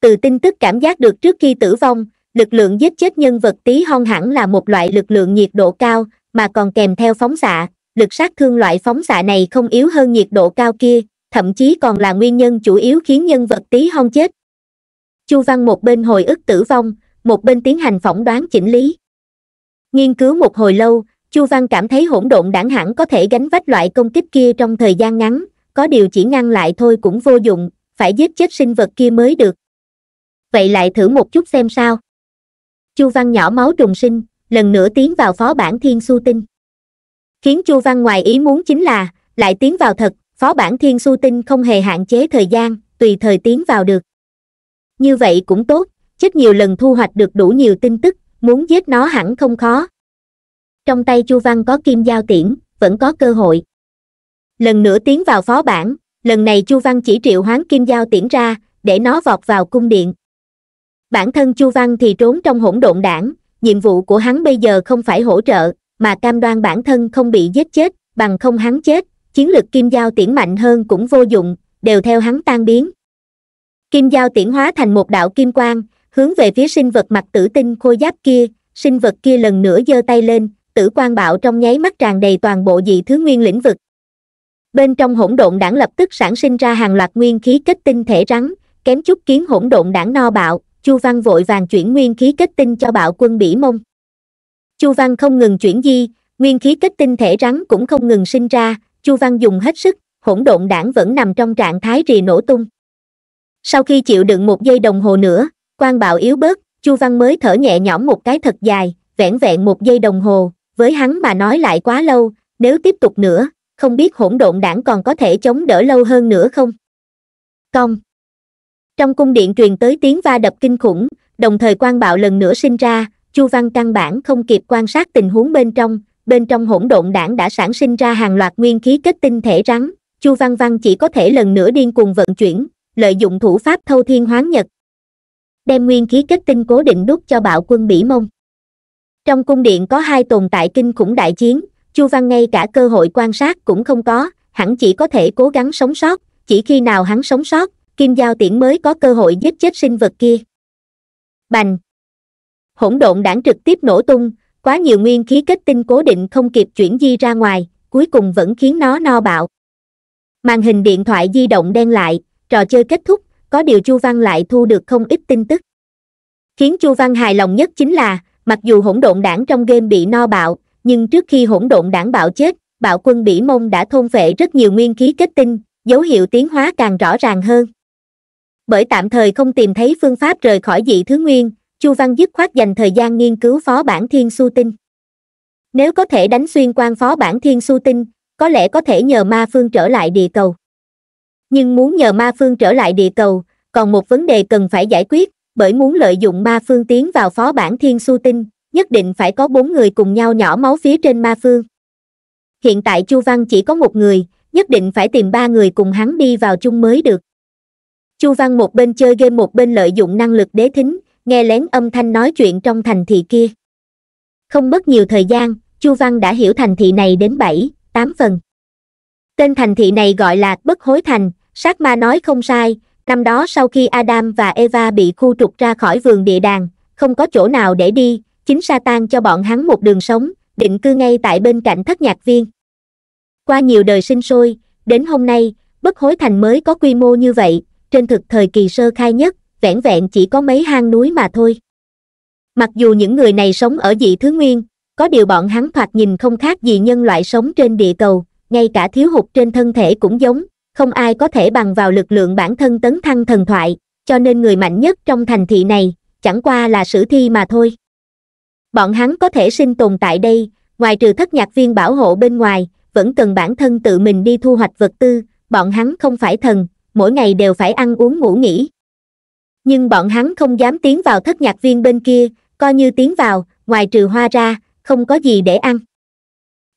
từ tin tức cảm giác được trước khi tử vong lực lượng giết chết nhân vật tí hon hẳn là một loại lực lượng nhiệt độ cao mà còn kèm theo phóng xạ lực sát thương loại phóng xạ này không yếu hơn nhiệt độ cao kia thậm chí còn là nguyên nhân chủ yếu khiến nhân vật tí hon chết chu văn một bên hồi ức tử vong một bên tiến hành phỏng đoán chỉnh lý nghiên cứu một hồi lâu chu văn cảm thấy hỗn độn đảng hẳn có thể gánh vách loại công kích kia trong thời gian ngắn có điều chỉ ngăn lại thôi cũng vô dụng phải giết chết sinh vật kia mới được vậy lại thử một chút xem sao chu văn nhỏ máu trùng sinh lần nữa tiến vào phó bản thiên su tinh khiến chu văn ngoài ý muốn chính là lại tiến vào thật phó bản thiên su tinh không hề hạn chế thời gian tùy thời tiến vào được như vậy cũng tốt chết nhiều lần thu hoạch được đủ nhiều tin tức muốn giết nó hẳn không khó trong tay chu văn có kim giao tiễn vẫn có cơ hội lần nữa tiến vào phó bản lần này chu văn chỉ triệu hoán kim giao tiễn ra để nó vọt vào cung điện bản thân chu văn thì trốn trong hỗn độn đảng nhiệm vụ của hắn bây giờ không phải hỗ trợ mà cam đoan bản thân không bị giết chết bằng không hắn chết chiến lược kim giao tiễn mạnh hơn cũng vô dụng đều theo hắn tan biến kim giao tiễn hóa thành một đạo kim quang hướng về phía sinh vật mặt tử tinh khôi giáp kia sinh vật kia lần nữa giơ tay lên tử quang bạo trong nháy mắt tràn đầy toàn bộ dị thứ nguyên lĩnh vực bên trong hỗn độn đảng lập tức sản sinh ra hàng loạt nguyên khí kết tinh thể rắn kém chút kiến hỗn độn đảng no bạo chu văn vội vàng chuyển nguyên khí kết tinh cho bạo quân bỉ mông chu văn không ngừng chuyển di nguyên khí kết tinh thể rắn cũng không ngừng sinh ra chu văn dùng hết sức hỗn độn đảng vẫn nằm trong trạng thái rì nổ tung sau khi chịu đựng một giây đồng hồ nữa quan bạo yếu bớt chu văn mới thở nhẹ nhõm một cái thật dài vẹn vẹn một giây đồng hồ với hắn mà nói lại quá lâu nếu tiếp tục nữa không biết hỗn độn đảng còn có thể chống đỡ lâu hơn nữa không Công trong cung điện truyền tới tiếng va đập kinh khủng đồng thời quan bạo lần nữa sinh ra chu văn căn bản không kịp quan sát tình huống bên trong bên trong hỗn độn đảng đã sản sinh ra hàng loạt nguyên khí kết tinh thể rắn chu văn văn chỉ có thể lần nữa điên cuồng vận chuyển lợi dụng thủ pháp thâu thiên hoán nhật đem nguyên khí kết tinh cố định đúc cho bạo quân bỉ mông trong cung điện có hai tồn tại kinh khủng đại chiến Chu Văn ngay cả cơ hội quan sát cũng không có, hắn chỉ có thể cố gắng sống sót, chỉ khi nào hắn sống sót, Kim Giao Tiễn mới có cơ hội giết chết sinh vật kia. Bành! Hỗn độn đảng trực tiếp nổ tung, quá nhiều nguyên khí kết tinh cố định không kịp chuyển di ra ngoài, cuối cùng vẫn khiến nó no bạo. Màn hình điện thoại di động đen lại, trò chơi kết thúc, có điều Chu Văn lại thu được không ít tin tức. Khiến Chu Văn hài lòng nhất chính là, mặc dù hỗn độn đảng trong game bị no bạo, nhưng trước khi hỗn độn đảng bạo chết bạo quân bỉ mông đã thôn vệ rất nhiều nguyên khí kết tinh dấu hiệu tiến hóa càng rõ ràng hơn bởi tạm thời không tìm thấy phương pháp rời khỏi dị thứ nguyên chu văn dứt khoát dành thời gian nghiên cứu phó bản thiên su tinh nếu có thể đánh xuyên quan phó bản thiên su tinh có lẽ có thể nhờ ma phương trở lại địa cầu nhưng muốn nhờ ma phương trở lại địa cầu còn một vấn đề cần phải giải quyết bởi muốn lợi dụng ma phương tiến vào phó bản thiên su tinh nhất định phải có bốn người cùng nhau nhỏ máu phía trên ma phương. Hiện tại Chu Văn chỉ có một người, nhất định phải tìm ba người cùng hắn đi vào chung mới được. Chu Văn một bên chơi game một bên lợi dụng năng lực đế thính, nghe lén âm thanh nói chuyện trong thành thị kia. Không mất nhiều thời gian, Chu Văn đã hiểu thành thị này đến 7, 8 phần. Tên thành thị này gọi là Bất Hối Thành, sát ma nói không sai, năm đó sau khi Adam và Eva bị khu trục ra khỏi vườn địa đàng, không có chỗ nào để đi, chính Satan cho bọn hắn một đường sống, định cư ngay tại bên cạnh thất nhạc viên. Qua nhiều đời sinh sôi, đến hôm nay, bất hối thành mới có quy mô như vậy, trên thực thời kỳ sơ khai nhất, vẻn vẹn chỉ có mấy hang núi mà thôi. Mặc dù những người này sống ở dị thứ nguyên, có điều bọn hắn thoạt nhìn không khác gì nhân loại sống trên địa cầu, ngay cả thiếu hụt trên thân thể cũng giống, không ai có thể bằng vào lực lượng bản thân tấn thăng thần thoại, cho nên người mạnh nhất trong thành thị này, chẳng qua là sử thi mà thôi bọn hắn có thể sinh tồn tại đây ngoài trừ thất nhạc viên bảo hộ bên ngoài vẫn cần bản thân tự mình đi thu hoạch vật tư bọn hắn không phải thần mỗi ngày đều phải ăn uống ngủ nghỉ nhưng bọn hắn không dám tiến vào thất nhạc viên bên kia coi như tiến vào ngoài trừ hoa ra không có gì để ăn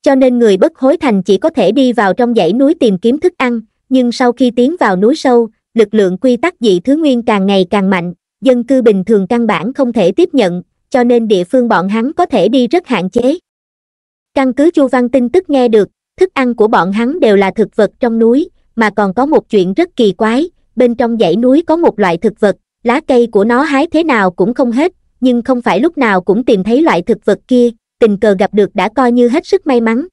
cho nên người bất hối thành chỉ có thể đi vào trong dãy núi tìm kiếm thức ăn nhưng sau khi tiến vào núi sâu lực lượng quy tắc dị thứ nguyên càng ngày càng mạnh dân cư bình thường căn bản không thể tiếp nhận cho nên địa phương bọn hắn có thể đi rất hạn chế căn cứ chu văn tin tức nghe được thức ăn của bọn hắn đều là thực vật trong núi mà còn có một chuyện rất kỳ quái bên trong dãy núi có một loại thực vật lá cây của nó hái thế nào cũng không hết nhưng không phải lúc nào cũng tìm thấy loại thực vật kia tình cờ gặp được đã coi như hết sức may mắn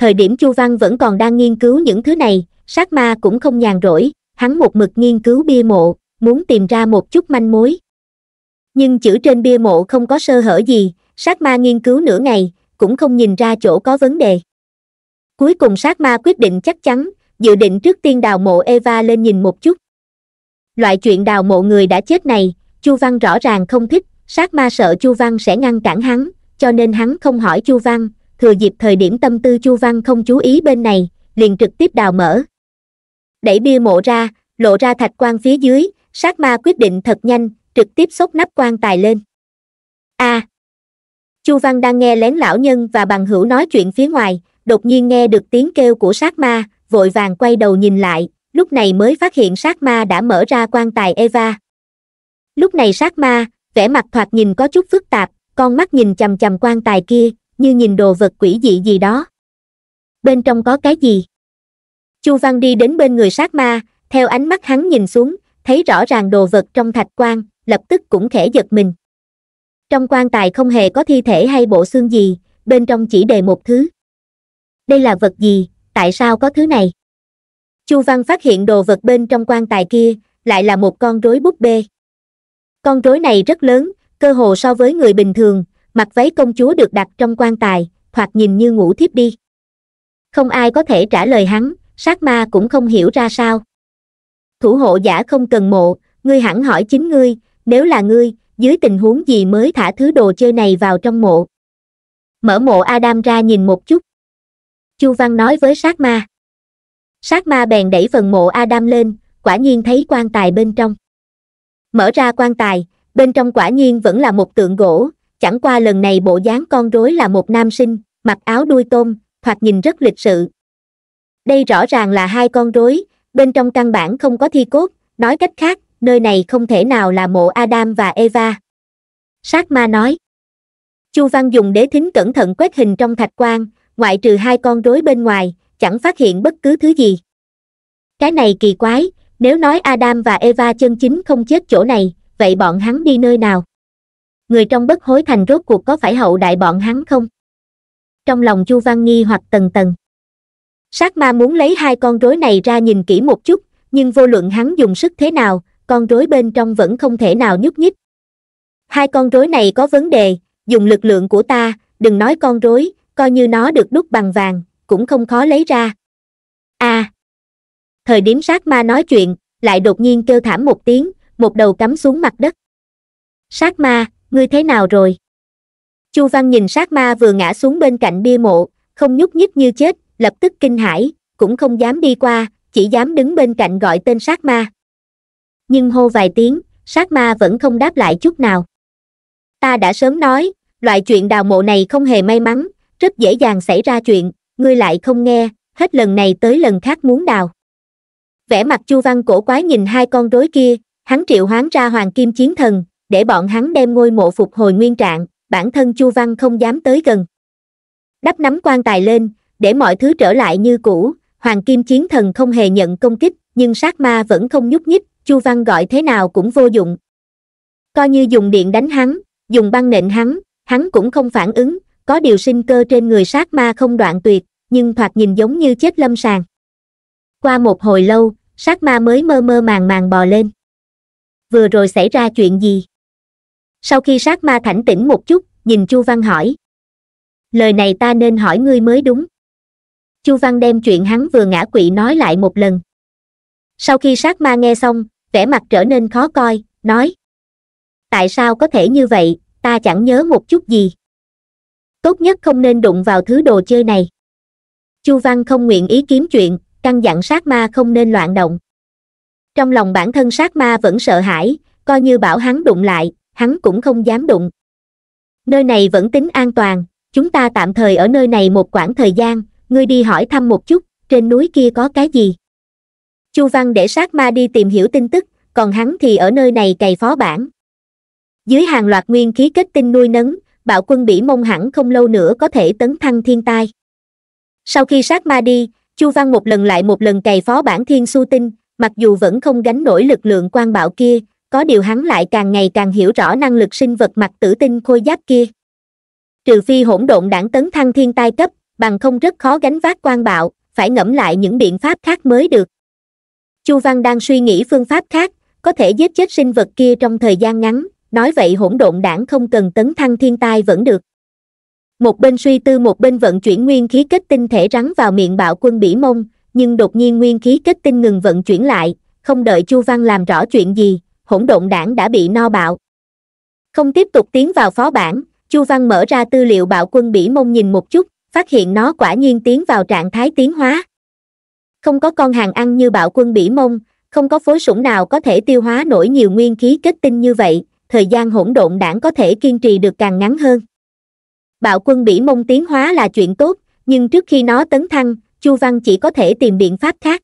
thời điểm chu văn vẫn còn đang nghiên cứu những thứ này sát ma cũng không nhàn rỗi hắn một mực nghiên cứu bia mộ muốn tìm ra một chút manh mối nhưng chữ trên bia mộ không có sơ hở gì, sát ma nghiên cứu nửa ngày, cũng không nhìn ra chỗ có vấn đề. Cuối cùng sát ma quyết định chắc chắn, dự định trước tiên đào mộ Eva lên nhìn một chút. Loại chuyện đào mộ người đã chết này, Chu Văn rõ ràng không thích, sát ma sợ Chu Văn sẽ ngăn cản hắn, cho nên hắn không hỏi Chu Văn, thừa dịp thời điểm tâm tư Chu Văn không chú ý bên này, liền trực tiếp đào mở. Đẩy bia mộ ra, lộ ra thạch quan phía dưới, sát ma quyết định thật nhanh, trực tiếp xốc nắp quan tài lên a à, chu văn đang nghe lén lão nhân và bằng hữu nói chuyện phía ngoài đột nhiên nghe được tiếng kêu của sát ma vội vàng quay đầu nhìn lại lúc này mới phát hiện sát ma đã mở ra quan tài eva lúc này sát ma vẻ mặt thoạt nhìn có chút phức tạp con mắt nhìn chằm chằm quan tài kia như nhìn đồ vật quỷ dị gì đó bên trong có cái gì chu văn đi đến bên người sát ma theo ánh mắt hắn nhìn xuống thấy rõ ràng đồ vật trong thạch quan lập tức cũng khẽ giật mình trong quan tài không hề có thi thể hay bộ xương gì bên trong chỉ đề một thứ đây là vật gì tại sao có thứ này chu văn phát hiện đồ vật bên trong quan tài kia lại là một con rối búp bê con rối này rất lớn cơ hồ so với người bình thường mặc váy công chúa được đặt trong quan tài hoặc nhìn như ngủ thiếp đi không ai có thể trả lời hắn sát ma cũng không hiểu ra sao thủ hộ giả không cần mộ ngươi hẳn hỏi chính ngươi nếu là ngươi dưới tình huống gì mới thả thứ đồ chơi này vào trong mộ mở mộ adam ra nhìn một chút chu văn nói với sát ma sát ma bèn đẩy phần mộ adam lên quả nhiên thấy quan tài bên trong mở ra quan tài bên trong quả nhiên vẫn là một tượng gỗ chẳng qua lần này bộ dáng con rối là một nam sinh mặc áo đuôi tôm thoạt nhìn rất lịch sự đây rõ ràng là hai con rối bên trong căn bản không có thi cốt nói cách khác nơi này không thể nào là mộ Adam và Eva. Sát ma nói. Chu Văn dùng đế thính cẩn thận quét hình trong thạch quan, ngoại trừ hai con rối bên ngoài, chẳng phát hiện bất cứ thứ gì. Cái này kỳ quái, nếu nói Adam và Eva chân chính không chết chỗ này, vậy bọn hắn đi nơi nào? Người trong bất hối thành rốt cuộc có phải hậu đại bọn hắn không? Trong lòng Chu Văn nghi hoặc tầng tầng. Sát ma muốn lấy hai con rối này ra nhìn kỹ một chút, nhưng vô luận hắn dùng sức thế nào, con rối bên trong vẫn không thể nào nhúc nhích. Hai con rối này có vấn đề, dùng lực lượng của ta, đừng nói con rối, coi như nó được đúc bằng vàng, cũng không khó lấy ra. a à, Thời điểm sát ma nói chuyện, lại đột nhiên kêu thảm một tiếng, một đầu cắm xuống mặt đất. Sát ma, ngươi thế nào rồi? Chu Văn nhìn sát ma vừa ngã xuống bên cạnh bia mộ, không nhúc nhích như chết, lập tức kinh hãi, cũng không dám đi qua, chỉ dám đứng bên cạnh gọi tên sát ma nhưng hô vài tiếng sát ma vẫn không đáp lại chút nào ta đã sớm nói loại chuyện đào mộ này không hề may mắn rất dễ dàng xảy ra chuyện ngươi lại không nghe hết lần này tới lần khác muốn đào vẻ mặt chu văn cổ quái nhìn hai con rối kia hắn triệu hoán ra hoàng kim chiến thần để bọn hắn đem ngôi mộ phục hồi nguyên trạng bản thân chu văn không dám tới gần đắp nắm quan tài lên để mọi thứ trở lại như cũ hoàng kim chiến thần không hề nhận công kích nhưng sát ma vẫn không nhúc nhích chu văn gọi thế nào cũng vô dụng coi như dùng điện đánh hắn dùng băng nện hắn hắn cũng không phản ứng có điều sinh cơ trên người sát ma không đoạn tuyệt nhưng thoạt nhìn giống như chết lâm sàng qua một hồi lâu sát ma mới mơ mơ màng màng bò lên vừa rồi xảy ra chuyện gì sau khi sát ma thảnh tỉnh một chút nhìn chu văn hỏi lời này ta nên hỏi ngươi mới đúng chu văn đem chuyện hắn vừa ngã quỵ nói lại một lần sau khi sát ma nghe xong vẻ mặt trở nên khó coi nói tại sao có thể như vậy ta chẳng nhớ một chút gì tốt nhất không nên đụng vào thứ đồ chơi này chu văn không nguyện ý kiếm chuyện căn dặn sát ma không nên loạn động trong lòng bản thân sát ma vẫn sợ hãi coi như bảo hắn đụng lại hắn cũng không dám đụng nơi này vẫn tính an toàn chúng ta tạm thời ở nơi này một quãng thời gian ngươi đi hỏi thăm một chút trên núi kia có cái gì Chu Văn để sát ma đi tìm hiểu tin tức, còn hắn thì ở nơi này cày phó bản. Dưới hàng loạt nguyên khí kết tinh nuôi nấng, bạo quân bỉ mông hẳn không lâu nữa có thể tấn thăng thiên tai. Sau khi sát ma đi, Chu Văn một lần lại một lần cày phó bản thiên su tinh, mặc dù vẫn không gánh nổi lực lượng quan bạo kia, có điều hắn lại càng ngày càng hiểu rõ năng lực sinh vật mặt tử tinh khôi giáp kia. Trừ phi hỗn độn đảng tấn thăng thiên tai cấp, bằng không rất khó gánh vác quan bạo, phải ngẫm lại những biện pháp khác mới được chu văn đang suy nghĩ phương pháp khác có thể giết chết sinh vật kia trong thời gian ngắn nói vậy hỗn độn đảng không cần tấn thăng thiên tai vẫn được một bên suy tư một bên vận chuyển nguyên khí kết tinh thể rắn vào miệng bạo quân bỉ mông nhưng đột nhiên nguyên khí kết tinh ngừng vận chuyển lại không đợi chu văn làm rõ chuyện gì hỗn độn đảng đã bị no bạo không tiếp tục tiến vào phó bản chu văn mở ra tư liệu bạo quân bỉ mông nhìn một chút phát hiện nó quả nhiên tiến vào trạng thái tiến hóa không có con hàng ăn như bạo quân bỉ mông không có phối sủng nào có thể tiêu hóa nổi nhiều nguyên khí kết tinh như vậy thời gian hỗn độn đảng có thể kiên trì được càng ngắn hơn bạo quân bỉ mông tiến hóa là chuyện tốt nhưng trước khi nó tấn thăng chu văn chỉ có thể tìm biện pháp khác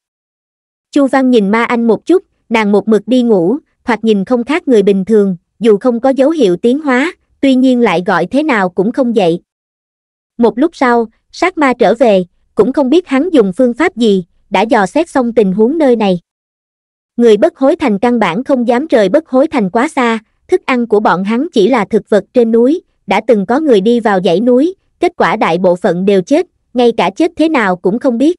chu văn nhìn ma anh một chút nàng một mực đi ngủ thoạt nhìn không khác người bình thường dù không có dấu hiệu tiến hóa tuy nhiên lại gọi thế nào cũng không dậy một lúc sau sát ma trở về cũng không biết hắn dùng phương pháp gì đã dò xét xong tình huống nơi này người bất hối thành căn bản không dám rời bất hối thành quá xa thức ăn của bọn hắn chỉ là thực vật trên núi đã từng có người đi vào dãy núi kết quả đại bộ phận đều chết ngay cả chết thế nào cũng không biết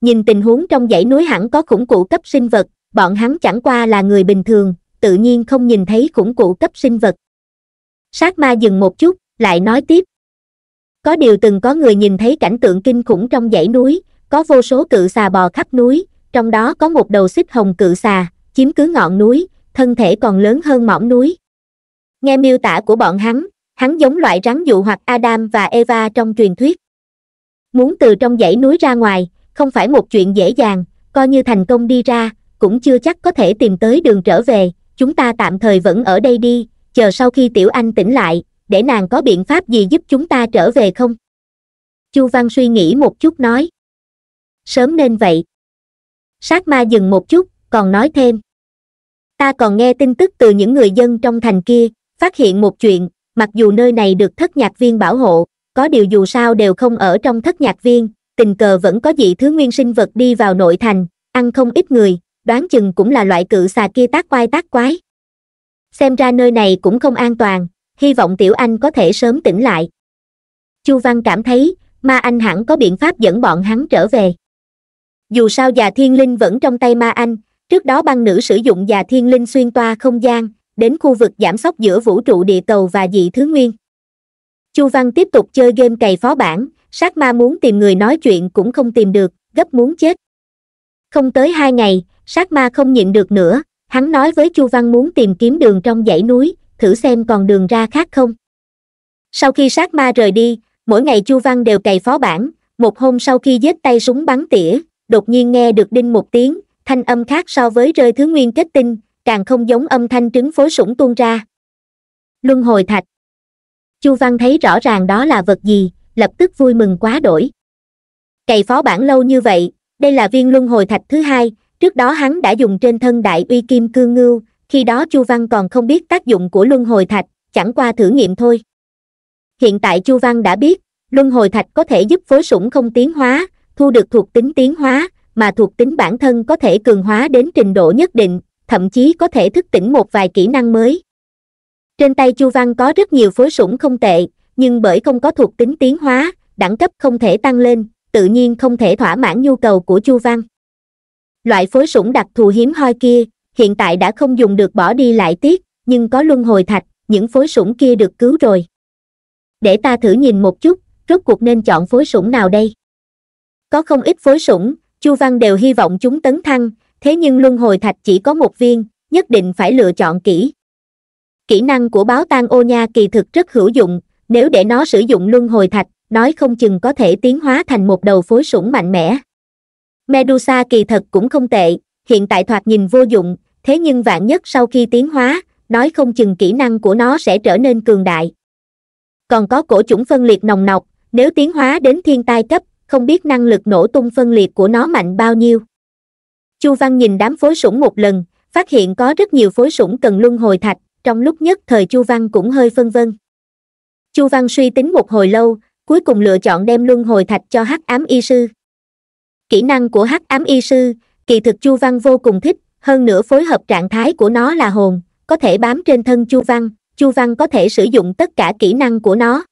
nhìn tình huống trong dãy núi hẳn có khủng cụ cấp sinh vật bọn hắn chẳng qua là người bình thường tự nhiên không nhìn thấy khủng cụ cấp sinh vật sát ma dừng một chút lại nói tiếp có điều từng có người nhìn thấy cảnh tượng kinh khủng trong dãy núi có vô số cự xà bò khắp núi, trong đó có một đầu xích hồng cự xà, chiếm cứ ngọn núi, thân thể còn lớn hơn mỏm núi. Nghe miêu tả của bọn hắn, hắn giống loại rắn dụ hoặc Adam và Eva trong truyền thuyết. Muốn từ trong dãy núi ra ngoài, không phải một chuyện dễ dàng, coi như thành công đi ra, cũng chưa chắc có thể tìm tới đường trở về, chúng ta tạm thời vẫn ở đây đi, chờ sau khi tiểu anh tỉnh lại, để nàng có biện pháp gì giúp chúng ta trở về không? Chu Văn suy nghĩ một chút nói sớm nên vậy sát ma dừng một chút còn nói thêm ta còn nghe tin tức từ những người dân trong thành kia phát hiện một chuyện mặc dù nơi này được thất nhạc viên bảo hộ có điều dù sao đều không ở trong thất nhạc viên tình cờ vẫn có dị thứ nguyên sinh vật đi vào nội thành ăn không ít người đoán chừng cũng là loại cự xà kia tác quai tác quái xem ra nơi này cũng không an toàn hy vọng tiểu anh có thể sớm tỉnh lại chu văn cảm thấy ma anh hẳn có biện pháp dẫn bọn hắn trở về dù sao già thiên linh vẫn trong tay ma anh trước đó băng nữ sử dụng già thiên linh xuyên toa không gian đến khu vực giảm sóc giữa vũ trụ địa cầu và dị thứ nguyên chu văn tiếp tục chơi game cày phó bản sát ma muốn tìm người nói chuyện cũng không tìm được gấp muốn chết không tới hai ngày sát ma không nhịn được nữa hắn nói với chu văn muốn tìm kiếm đường trong dãy núi thử xem còn đường ra khác không sau khi sát ma rời đi mỗi ngày chu văn đều cày phó bản một hôm sau khi giết tay súng bắn tỉa đột nhiên nghe được đinh một tiếng thanh âm khác so với rơi thứ nguyên kết tinh càng không giống âm thanh trứng phối sủng tuôn ra luân hồi thạch chu văn thấy rõ ràng đó là vật gì lập tức vui mừng quá đổi cày phó bản lâu như vậy đây là viên luân hồi thạch thứ hai trước đó hắn đã dùng trên thân đại uy kim cương ngưu khi đó chu văn còn không biết tác dụng của luân hồi thạch chẳng qua thử nghiệm thôi hiện tại chu văn đã biết luân hồi thạch có thể giúp phối sủng không tiến hóa thu được thuộc tính tiến hóa mà thuộc tính bản thân có thể cường hóa đến trình độ nhất định thậm chí có thể thức tỉnh một vài kỹ năng mới trên tay chu văn có rất nhiều phối sủng không tệ nhưng bởi không có thuộc tính tiến hóa đẳng cấp không thể tăng lên tự nhiên không thể thỏa mãn nhu cầu của chu văn loại phối sủng đặc thù hiếm hoi kia hiện tại đã không dùng được bỏ đi lại tiếc nhưng có luân hồi thạch những phối sủng kia được cứu rồi để ta thử nhìn một chút rốt cuộc nên chọn phối sủng nào đây có không ít phối sủng, Chu Văn đều hy vọng chúng tấn thăng, thế nhưng luân hồi thạch chỉ có một viên, nhất định phải lựa chọn kỹ. Kỹ năng của báo tang ô nha kỳ thực rất hữu dụng, nếu để nó sử dụng luân hồi thạch, nói không chừng có thể tiến hóa thành một đầu phối sủng mạnh mẽ. Medusa kỳ thật cũng không tệ, hiện tại thoạt nhìn vô dụng, thế nhưng vạn nhất sau khi tiến hóa, nói không chừng kỹ năng của nó sẽ trở nên cường đại. Còn có cổ chủng phân liệt nồng nọc, nếu tiến hóa đến thiên tai cấp, không biết năng lực nổ tung phân liệt của nó mạnh bao nhiêu chu văn nhìn đám phối sủng một lần phát hiện có rất nhiều phối sủng cần luân hồi thạch trong lúc nhất thời chu văn cũng hơi phân vân chu văn suy tính một hồi lâu cuối cùng lựa chọn đem luân hồi thạch cho hắc ám y sư kỹ năng của hắc ám y sư kỳ thực chu văn vô cùng thích hơn nữa phối hợp trạng thái của nó là hồn có thể bám trên thân chu văn chu văn có thể sử dụng tất cả kỹ năng của nó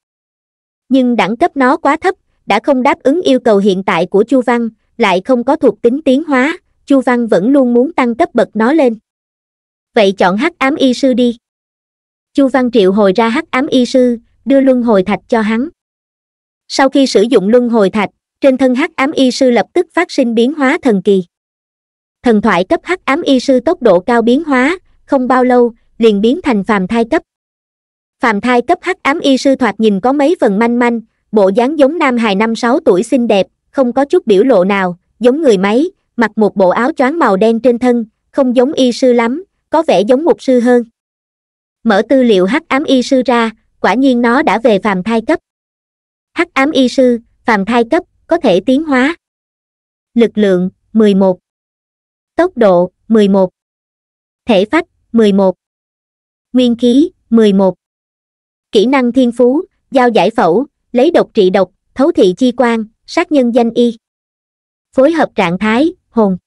nhưng đẳng cấp nó quá thấp đã không đáp ứng yêu cầu hiện tại của chu văn lại không có thuộc tính tiến hóa chu văn vẫn luôn muốn tăng cấp bậc nó lên vậy chọn hắc ám y sư đi chu văn triệu hồi ra hắc ám y sư đưa luân hồi thạch cho hắn sau khi sử dụng luân hồi thạch trên thân hắc ám y sư lập tức phát sinh biến hóa thần kỳ thần thoại cấp hắc ám y sư tốc độ cao biến hóa không bao lâu liền biến thành phàm thai cấp phàm thai cấp hắc ám y sư thoạt nhìn có mấy phần manh manh bộ dáng giống nam hài năm sáu tuổi xinh đẹp không có chút biểu lộ nào giống người máy mặc một bộ áo choáng màu đen trên thân không giống y sư lắm có vẻ giống mục sư hơn mở tư liệu hắc ám y sư ra quả nhiên nó đã về phàm thai cấp hắc ám y sư phàm thai cấp có thể tiến hóa lực lượng 11 tốc độ 11 thể phách 11 nguyên khí 11 kỹ năng thiên phú giao giải phẫu lấy độc trị độc thấu thị chi quan sát nhân danh y phối hợp trạng thái hồn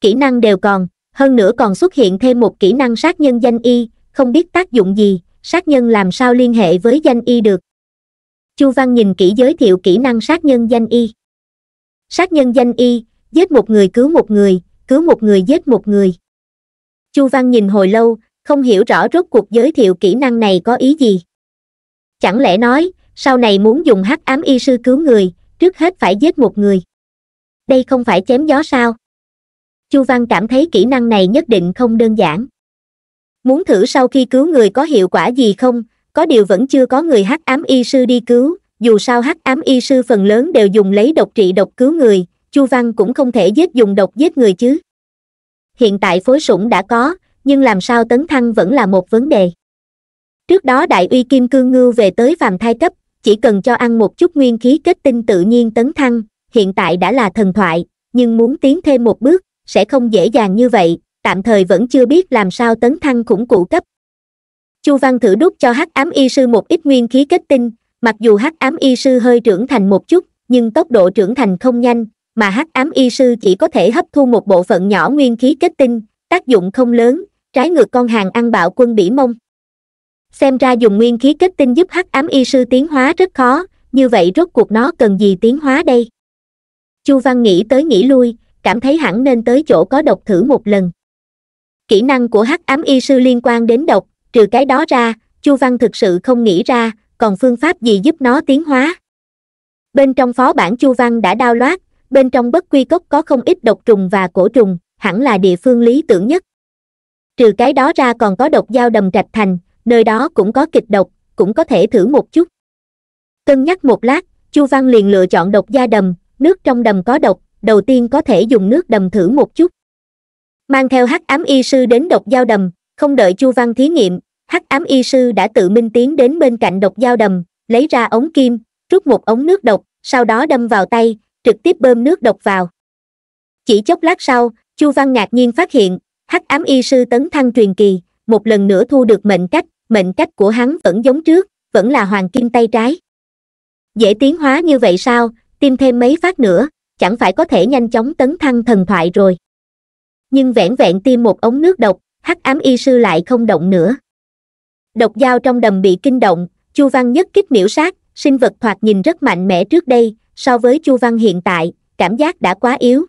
kỹ năng đều còn hơn nữa còn xuất hiện thêm một kỹ năng sát nhân danh y không biết tác dụng gì sát nhân làm sao liên hệ với danh y được chu văn nhìn kỹ giới thiệu kỹ năng sát nhân danh y sát nhân danh y giết một người cứu một người cứu một người giết một người chu văn nhìn hồi lâu không hiểu rõ rốt cuộc giới thiệu kỹ năng này có ý gì chẳng lẽ nói sau này muốn dùng hắc ám y sư cứu người trước hết phải giết một người đây không phải chém gió sao chu văn cảm thấy kỹ năng này nhất định không đơn giản muốn thử sau khi cứu người có hiệu quả gì không có điều vẫn chưa có người hắc ám y sư đi cứu dù sao hắc ám y sư phần lớn đều dùng lấy độc trị độc cứu người chu văn cũng không thể giết dùng độc giết người chứ hiện tại phối sủng đã có nhưng làm sao tấn thăng vẫn là một vấn đề trước đó đại uy kim cương ngưu về tới phàm thai cấp chỉ cần cho ăn một chút nguyên khí kết tinh tự nhiên tấn thăng hiện tại đã là thần thoại nhưng muốn tiến thêm một bước sẽ không dễ dàng như vậy tạm thời vẫn chưa biết làm sao tấn thăng khủng cụ cấp chu văn thử đút cho hắc ám y sư một ít nguyên khí kết tinh mặc dù hắc ám y sư hơi trưởng thành một chút nhưng tốc độ trưởng thành không nhanh mà hắc ám y sư chỉ có thể hấp thu một bộ phận nhỏ nguyên khí kết tinh tác dụng không lớn trái ngược con hàng ăn bạo quân bỉ mông xem ra dùng nguyên khí kết tinh giúp hắc ám y sư tiến hóa rất khó như vậy rốt cuộc nó cần gì tiến hóa đây chu văn nghĩ tới nghĩ lui cảm thấy hẳn nên tới chỗ có độc thử một lần kỹ năng của hắc ám y sư liên quan đến độc trừ cái đó ra chu văn thực sự không nghĩ ra còn phương pháp gì giúp nó tiến hóa bên trong phó bản chu văn đã đao loát bên trong bất quy cốc có không ít độc trùng và cổ trùng hẳn là địa phương lý tưởng nhất trừ cái đó ra còn có độc dao đầm trạch thành nơi đó cũng có kịch độc cũng có thể thử một chút cân nhắc một lát chu văn liền lựa chọn độc da đầm nước trong đầm có độc đầu tiên có thể dùng nước đầm thử một chút mang theo hắc ám y sư đến độc dao đầm không đợi chu văn thí nghiệm hắc ám y sư đã tự minh tiến đến bên cạnh độc dao đầm lấy ra ống kim rút một ống nước độc sau đó đâm vào tay trực tiếp bơm nước độc vào chỉ chốc lát sau chu văn ngạc nhiên phát hiện hắc ám y sư tấn thăng truyền kỳ một lần nữa thu được mệnh cách mệnh cách của hắn vẫn giống trước vẫn là hoàng kim tay trái dễ tiến hóa như vậy sao tiêm thêm mấy phát nữa chẳng phải có thể nhanh chóng tấn thăng thần thoại rồi nhưng vẹn vẹn tiêm một ống nước độc hắc ám y sư lại không động nữa độc dao trong đầm bị kinh động chu văn nhất kích miễu sát sinh vật thoạt nhìn rất mạnh mẽ trước đây so với chu văn hiện tại cảm giác đã quá yếu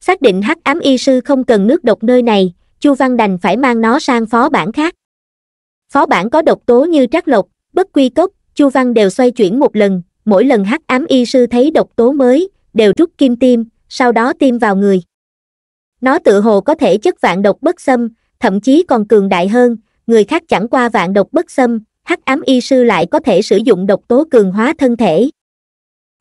xác định hắc ám y sư không cần nước độc nơi này chu văn đành phải mang nó sang phó bản khác phó bản có độc tố như trác lộc bất quy cốc chu văn đều xoay chuyển một lần mỗi lần hắc ám y sư thấy độc tố mới đều rút kim tim sau đó tiêm vào người nó tự hồ có thể chất vạn độc bất xâm thậm chí còn cường đại hơn người khác chẳng qua vạn độc bất xâm hắc ám y sư lại có thể sử dụng độc tố cường hóa thân thể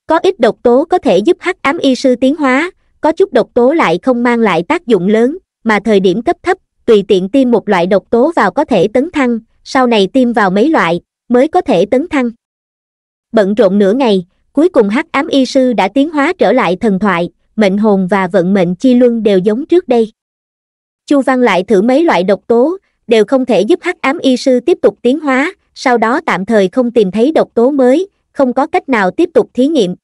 có ít độc tố có thể giúp hắc ám y sư tiến hóa có chút độc tố lại không mang lại tác dụng lớn mà thời điểm cấp thấp tùy tiện tiêm một loại độc tố vào có thể tấn thăng sau này tiêm vào mấy loại mới có thể tấn thăng bận rộn nửa ngày cuối cùng hắc ám y sư đã tiến hóa trở lại thần thoại mệnh hồn và vận mệnh chi luân đều giống trước đây chu văn lại thử mấy loại độc tố đều không thể giúp hắc ám y sư tiếp tục tiến hóa sau đó tạm thời không tìm thấy độc tố mới không có cách nào tiếp tục thí nghiệm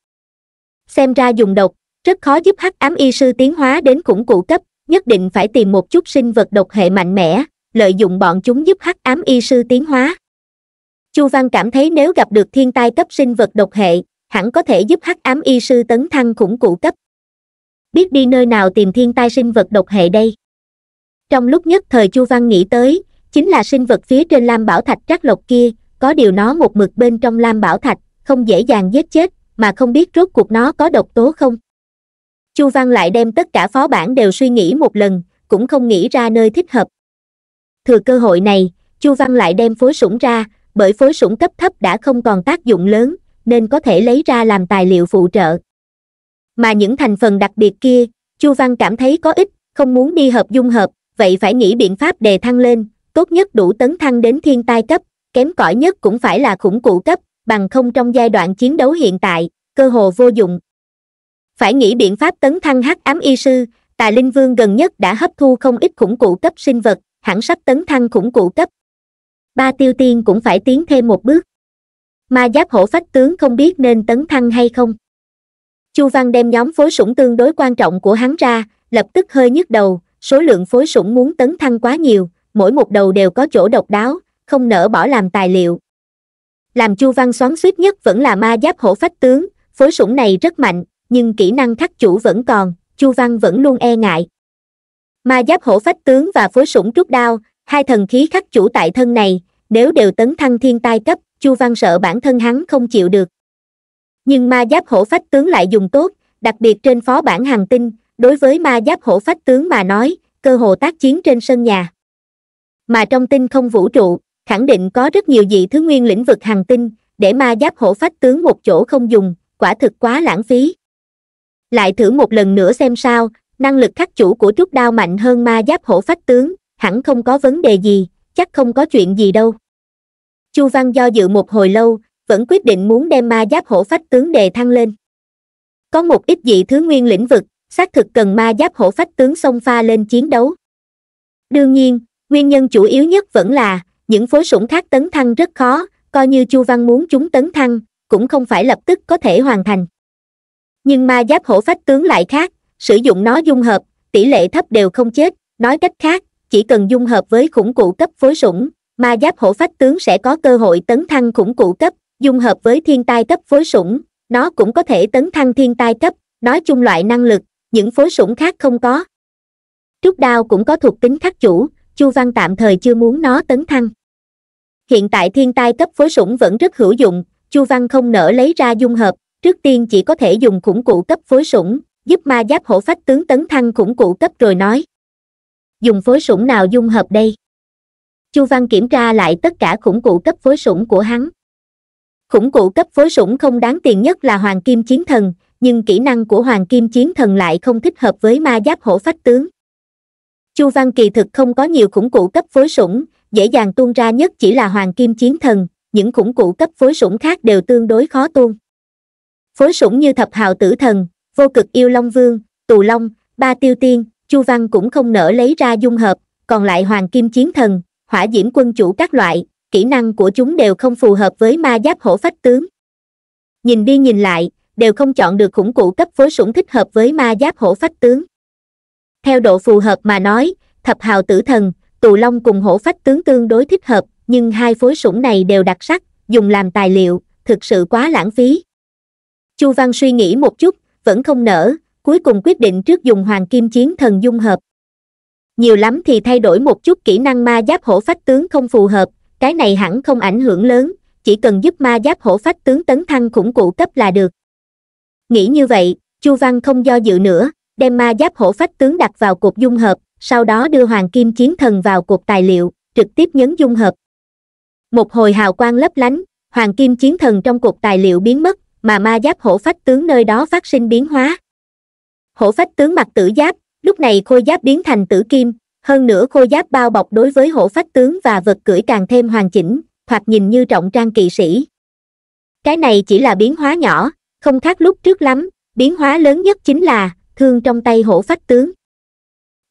xem ra dùng độc rất khó giúp hắc ám y sư tiến hóa đến củng cụ cấp nhất định phải tìm một chút sinh vật độc hệ mạnh mẽ lợi dụng bọn chúng giúp hắc ám y sư tiến hóa chu văn cảm thấy nếu gặp được thiên tai cấp sinh vật độc hệ hẳn có thể giúp hắc ám y sư tấn thăng khủng cụ cấp biết đi nơi nào tìm thiên tai sinh vật độc hệ đây trong lúc nhất thời chu văn nghĩ tới chính là sinh vật phía trên lam bảo thạch trắc lộc kia có điều nó một mực bên trong lam bảo thạch không dễ dàng giết chết mà không biết rốt cuộc nó có độc tố không chu văn lại đem tất cả phó bản đều suy nghĩ một lần cũng không nghĩ ra nơi thích hợp thừa cơ hội này chu văn lại đem phối sủng ra bởi phối sủng cấp thấp đã không còn tác dụng lớn nên có thể lấy ra làm tài liệu phụ trợ mà những thành phần đặc biệt kia chu văn cảm thấy có ích không muốn đi hợp dung hợp vậy phải nghĩ biện pháp đề thăng lên tốt nhất đủ tấn thăng đến thiên tai cấp kém cỏi nhất cũng phải là khủng cụ cấp bằng không trong giai đoạn chiến đấu hiện tại cơ hồ vô dụng phải nghĩ biện pháp tấn thăng hắc ám y sư tà linh vương gần nhất đã hấp thu không ít khủng cụ cấp sinh vật hẳn sắp tấn thăng khủng cụ cấp ba tiêu tiên cũng phải tiến thêm một bước ma giáp hổ phách tướng không biết nên tấn thăng hay không chu văn đem nhóm phối sủng tương đối quan trọng của hắn ra lập tức hơi nhức đầu số lượng phối sủng muốn tấn thăng quá nhiều mỗi một đầu đều có chỗ độc đáo không nỡ bỏ làm tài liệu làm chu văn xoắn suýt nhất vẫn là ma giáp hổ phách tướng phối sủng này rất mạnh nhưng kỹ năng thắt chủ vẫn còn chu văn vẫn luôn e ngại ma giáp hổ phách tướng và phối sủng trúc đao hai thần khí khắc chủ tại thân này nếu đều tấn thăng thiên tai cấp chu văn sợ bản thân hắn không chịu được nhưng ma giáp hổ phách tướng lại dùng tốt đặc biệt trên phó bản hàng tinh đối với ma giáp hổ phách tướng mà nói cơ hồ tác chiến trên sân nhà mà trong tinh không vũ trụ khẳng định có rất nhiều dị thứ nguyên lĩnh vực hàng tinh để ma giáp hổ phách tướng một chỗ không dùng quả thực quá lãng phí lại thử một lần nữa xem sao năng lực khắc chủ của trúc đao mạnh hơn ma giáp hổ phách tướng hẳn không có vấn đề gì chắc không có chuyện gì đâu chu văn do dự một hồi lâu vẫn quyết định muốn đem ma giáp hổ phách tướng đề thăng lên có một ít dị thứ nguyên lĩnh vực xác thực cần ma giáp hổ phách tướng xông pha lên chiến đấu đương nhiên nguyên nhân chủ yếu nhất vẫn là những phối sủng khác tấn thăng rất khó coi như chu văn muốn chúng tấn thăng cũng không phải lập tức có thể hoàn thành nhưng ma giáp hổ phách tướng lại khác sử dụng nó dung hợp tỷ lệ thấp đều không chết nói cách khác chỉ cần dung hợp với khủng cụ cấp phối sủng ma giáp hổ phách tướng sẽ có cơ hội tấn thăng khủng cụ cấp dung hợp với thiên tai cấp phối sủng nó cũng có thể tấn thăng thiên tai cấp nói chung loại năng lực những phối sủng khác không có trúc đao cũng có thuộc tính khắc chủ chu văn tạm thời chưa muốn nó tấn thăng hiện tại thiên tai cấp phối sủng vẫn rất hữu dụng chu văn không nỡ lấy ra dung hợp trước tiên chỉ có thể dùng khủng cụ cấp phối sủng giúp ma giáp hổ phách tướng tấn thăng khủng cụ cấp rồi nói dùng phối sủng nào dung hợp đây chu văn kiểm tra lại tất cả khủng cụ cấp phối sủng của hắn khủng cụ cấp phối sủng không đáng tiền nhất là hoàng kim chiến thần nhưng kỹ năng của hoàng kim chiến thần lại không thích hợp với ma giáp hổ phách tướng chu văn kỳ thực không có nhiều khủng cụ cấp phối sủng dễ dàng tuôn ra nhất chỉ là hoàng kim chiến thần những khủng cụ cấp phối sủng khác đều tương đối khó tuôn phối sủng như thập hào tử thần vô cực yêu long vương tù long ba tiêu tiên chu văn cũng không nỡ lấy ra dung hợp còn lại hoàng kim chiến thần hỏa diễm quân chủ các loại kỹ năng của chúng đều không phù hợp với ma giáp hổ phách tướng nhìn đi nhìn lại đều không chọn được khủng cụ cấp phối sủng thích hợp với ma giáp hổ phách tướng theo độ phù hợp mà nói thập hào tử thần tù long cùng hổ phách tướng tương đối thích hợp nhưng hai phối sủng này đều đặc sắc dùng làm tài liệu thực sự quá lãng phí chu văn suy nghĩ một chút vẫn không nở cuối cùng quyết định trước dùng hoàng kim chiến thần dung hợp nhiều lắm thì thay đổi một chút kỹ năng ma giáp hổ phách tướng không phù hợp cái này hẳn không ảnh hưởng lớn chỉ cần giúp ma giáp hổ phách tướng tấn thăng khủng cụ cấp là được nghĩ như vậy chu văn không do dự nữa đem ma giáp hổ phách tướng đặt vào cột dung hợp sau đó đưa hoàng kim chiến thần vào cột tài liệu trực tiếp nhấn dung hợp một hồi hào quang lấp lánh hoàng kim chiến thần trong cột tài liệu biến mất mà ma giáp hổ phách tướng nơi đó phát sinh biến hóa hổ phách tướng mặc tử giáp lúc này khôi giáp biến thành tử kim hơn nữa khôi giáp bao bọc đối với hổ phách tướng và vật cưỡi càng thêm hoàn chỉnh hoặc nhìn như trọng trang kỵ sĩ cái này chỉ là biến hóa nhỏ không khác lúc trước lắm biến hóa lớn nhất chính là thương trong tay hổ phách tướng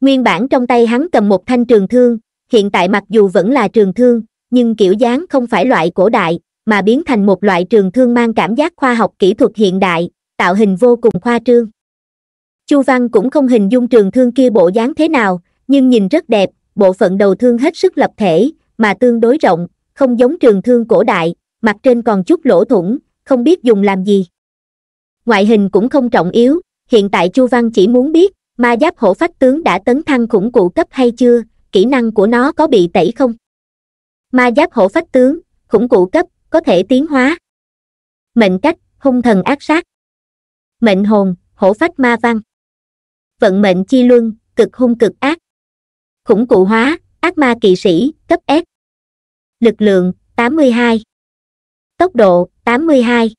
nguyên bản trong tay hắn cầm một thanh trường thương hiện tại mặc dù vẫn là trường thương nhưng kiểu dáng không phải loại cổ đại mà biến thành một loại trường thương mang cảm giác khoa học kỹ thuật hiện đại tạo hình vô cùng khoa trương chu văn cũng không hình dung trường thương kia bộ dáng thế nào nhưng nhìn rất đẹp bộ phận đầu thương hết sức lập thể mà tương đối rộng không giống trường thương cổ đại mặt trên còn chút lỗ thủng không biết dùng làm gì ngoại hình cũng không trọng yếu hiện tại chu văn chỉ muốn biết ma giáp hổ phách tướng đã tấn thăng khủng cụ cấp hay chưa kỹ năng của nó có bị tẩy không ma giáp hổ phách tướng khủng cụ cấp có thể tiến hóa mệnh cách hung thần ác sát mệnh hồn hổ phách ma văn vận mệnh chi luân cực hung cực ác khủng cụ hóa ác ma kỵ sĩ cấp s lực lượng 82 tốc độ 82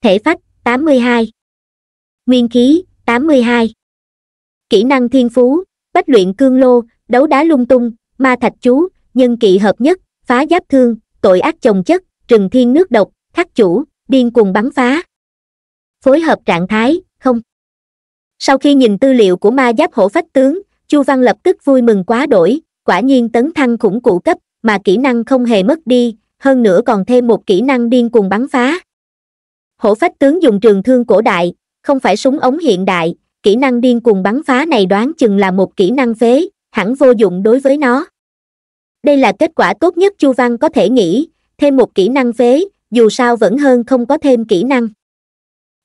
thể phách 82 nguyên khí 82 kỹ năng thiên phú bách luyện cương lô đấu đá lung tung ma thạch chú nhân kỵ hợp nhất phá giáp thương tội ác chồng chất trừng thiên nước độc khắc chủ điên cuồng bắn phá phối hợp trạng thái không sau khi nhìn tư liệu của ma giáp hổ phách tướng chu văn lập tức vui mừng quá đổi quả nhiên tấn thăng khủng cụ cấp mà kỹ năng không hề mất đi hơn nữa còn thêm một kỹ năng điên cuồng bắn phá hổ phách tướng dùng trường thương cổ đại không phải súng ống hiện đại kỹ năng điên cuồng bắn phá này đoán chừng là một kỹ năng phế hẳn vô dụng đối với nó đây là kết quả tốt nhất chu văn có thể nghĩ Thêm một kỹ năng phế, dù sao vẫn hơn không có thêm kỹ năng.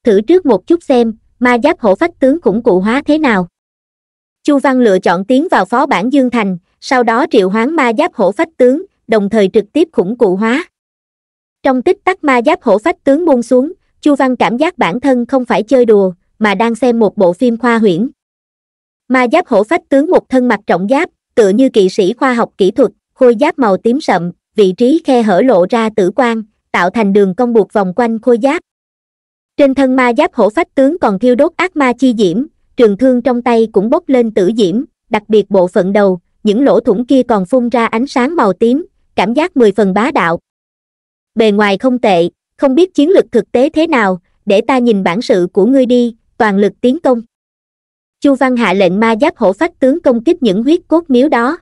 Thử trước một chút xem, ma giáp hổ phách tướng khủng cụ hóa thế nào. Chu Văn lựa chọn tiến vào phó bản Dương Thành, sau đó triệu hoán ma giáp hổ phách tướng, đồng thời trực tiếp khủng cụ hóa. Trong tích tắc ma giáp hổ phách tướng buông xuống, Chu Văn cảm giác bản thân không phải chơi đùa, mà đang xem một bộ phim khoa huyễn. Ma giáp hổ phách tướng một thân mặt trọng giáp, tựa như kỵ sĩ khoa học kỹ thuật, khôi giáp màu tím sậm, vị trí khe hở lộ ra tử quan tạo thành đường cong buộc vòng quanh khôi giáp. Trên thân ma giáp hổ phách tướng còn thiêu đốt ác ma chi diễm, trường thương trong tay cũng bốc lên tử diễm, đặc biệt bộ phận đầu, những lỗ thủng kia còn phun ra ánh sáng màu tím, cảm giác mười phần bá đạo. Bề ngoài không tệ, không biết chiến lực thực tế thế nào, để ta nhìn bản sự của ngươi đi, toàn lực tiến công. Chu Văn hạ lệnh ma giáp hổ phách tướng công kích những huyết cốt miếu đó.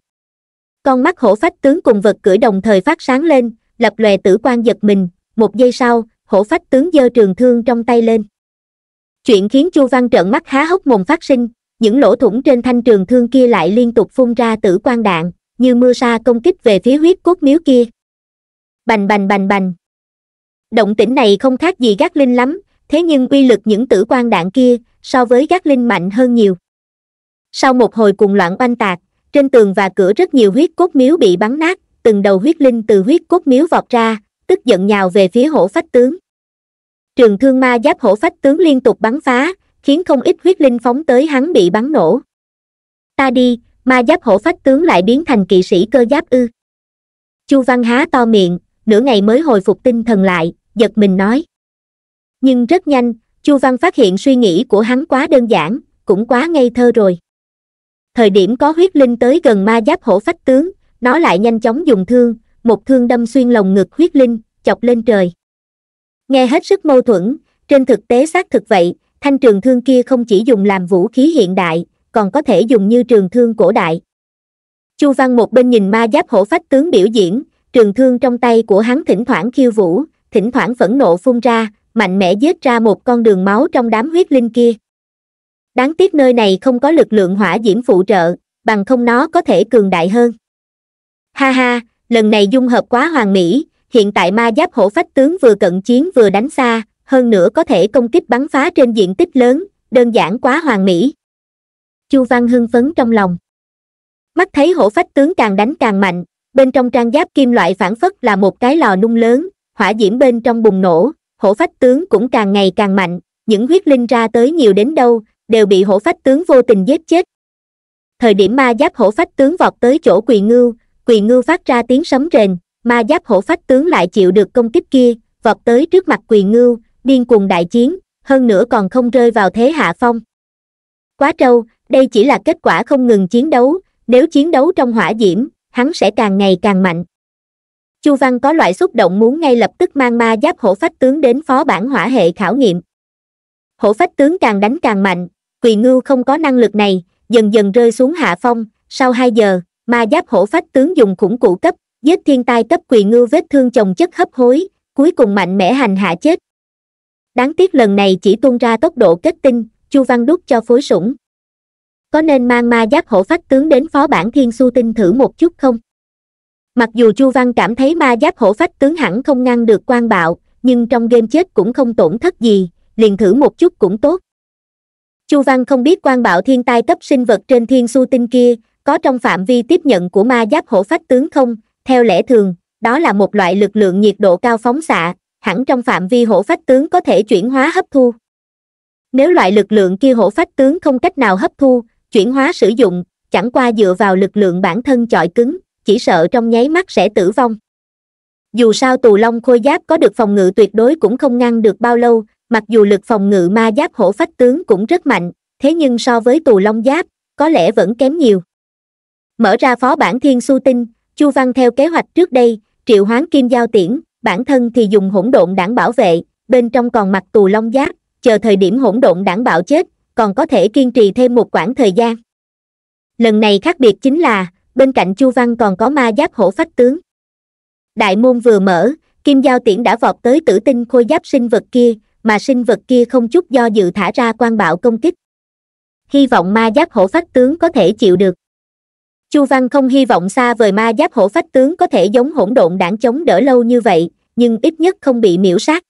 Con mắt hổ phách tướng cùng vật cưỡi đồng thời phát sáng lên, lập lòe tử quan giật mình, một giây sau, hổ phách tướng giơ trường thương trong tay lên. Chuyện khiến Chu Văn trợn mắt há hốc mồm phát sinh, những lỗ thủng trên thanh trường thương kia lại liên tục phun ra tử quan đạn, như mưa sa công kích về phía huyết cốt miếu kia. Bành bành bành bành. Động tĩnh này không khác gì gác linh lắm, thế nhưng uy lực những tử quan đạn kia so với gác linh mạnh hơn nhiều. Sau một hồi cùng loạn oanh tạc, trên tường và cửa rất nhiều huyết cốt miếu bị bắn nát từng đầu huyết linh từ huyết cốt miếu vọt ra tức giận nhào về phía hổ phách tướng trường thương ma giáp hổ phách tướng liên tục bắn phá khiến không ít huyết linh phóng tới hắn bị bắn nổ ta đi ma giáp hổ phách tướng lại biến thành kỵ sĩ cơ giáp ư chu văn há to miệng nửa ngày mới hồi phục tinh thần lại giật mình nói nhưng rất nhanh chu văn phát hiện suy nghĩ của hắn quá đơn giản cũng quá ngây thơ rồi thời điểm có huyết linh tới gần ma giáp hổ phách tướng nó lại nhanh chóng dùng thương một thương đâm xuyên lồng ngực huyết linh chọc lên trời nghe hết sức mâu thuẫn trên thực tế xác thực vậy thanh trường thương kia không chỉ dùng làm vũ khí hiện đại còn có thể dùng như trường thương cổ đại chu văn một bên nhìn ma giáp hổ phách tướng biểu diễn trường thương trong tay của hắn thỉnh thoảng khiêu vũ thỉnh thoảng phẫn nộ phun ra mạnh mẽ giết ra một con đường máu trong đám huyết linh kia đáng tiếc nơi này không có lực lượng hỏa diễm phụ trợ bằng không nó có thể cường đại hơn ha ha lần này dung hợp quá hoàn mỹ hiện tại ma giáp hổ phách tướng vừa cận chiến vừa đánh xa hơn nữa có thể công kích bắn phá trên diện tích lớn đơn giản quá hoàn mỹ chu văn hưng phấn trong lòng mắt thấy hổ phách tướng càng đánh càng mạnh bên trong trang giáp kim loại phản phất là một cái lò nung lớn hỏa diễm bên trong bùng nổ hổ phách tướng cũng càng ngày càng mạnh những huyết linh ra tới nhiều đến đâu đều bị hổ phách tướng vô tình giết chết thời điểm ma giáp hổ phách tướng vọt tới chỗ quỳ ngưu quỳ ngưu phát ra tiếng sấm rền ma giáp hổ phách tướng lại chịu được công kích kia vọt tới trước mặt quỳ ngưu điên cuồng đại chiến hơn nữa còn không rơi vào thế hạ phong quá trâu đây chỉ là kết quả không ngừng chiến đấu nếu chiến đấu trong hỏa diễm hắn sẽ càng ngày càng mạnh chu văn có loại xúc động muốn ngay lập tức mang ma giáp hổ phách tướng đến phó bản hỏa hệ khảo nghiệm hổ phách tướng càng đánh càng mạnh quỳ ngưu không có năng lực này dần dần rơi xuống hạ phong sau hai giờ ma giáp hổ phách tướng dùng khủng cụ cấp giết thiên tai cấp quỳ ngưu vết thương chồng chất hấp hối cuối cùng mạnh mẽ hành hạ chết đáng tiếc lần này chỉ tuôn ra tốc độ kết tinh chu văn đúc cho phối sủng có nên mang ma giáp hổ phách tướng đến phó bản thiên su tinh thử một chút không mặc dù chu văn cảm thấy ma giáp hổ phách tướng hẳn không ngăn được quan bạo nhưng trong game chết cũng không tổn thất gì liền thử một chút cũng tốt chu văn không biết quan bạo thiên tai cấp sinh vật trên thiên su tinh kia có trong phạm vi tiếp nhận của ma giáp hổ phách tướng không theo lẽ thường đó là một loại lực lượng nhiệt độ cao phóng xạ hẳn trong phạm vi hổ phách tướng có thể chuyển hóa hấp thu nếu loại lực lượng kia hổ phách tướng không cách nào hấp thu chuyển hóa sử dụng chẳng qua dựa vào lực lượng bản thân chọi cứng chỉ sợ trong nháy mắt sẽ tử vong dù sao tù long khôi giáp có được phòng ngự tuyệt đối cũng không ngăn được bao lâu mặc dù lực phòng ngự ma giáp hổ phách tướng cũng rất mạnh thế nhưng so với tù long giáp có lẽ vẫn kém nhiều mở ra phó bản thiên su tinh chu văn theo kế hoạch trước đây triệu hoán kim giao tiễn bản thân thì dùng hỗn độn đảm bảo vệ bên trong còn mặc tù long giáp chờ thời điểm hỗn độn đảm bảo chết còn có thể kiên trì thêm một quãng thời gian lần này khác biệt chính là bên cạnh chu văn còn có ma giáp hổ phách tướng đại môn vừa mở kim giao tiễn đã vọt tới tử tinh khôi giáp sinh vật kia mà sinh vật kia không chút do dự thả ra quan bạo công kích hy vọng ma giáp hổ phách tướng có thể chịu được chu văn không hy vọng xa vời ma giáp hổ phách tướng có thể giống hỗn độn đảng chống đỡ lâu như vậy nhưng ít nhất không bị miễu sát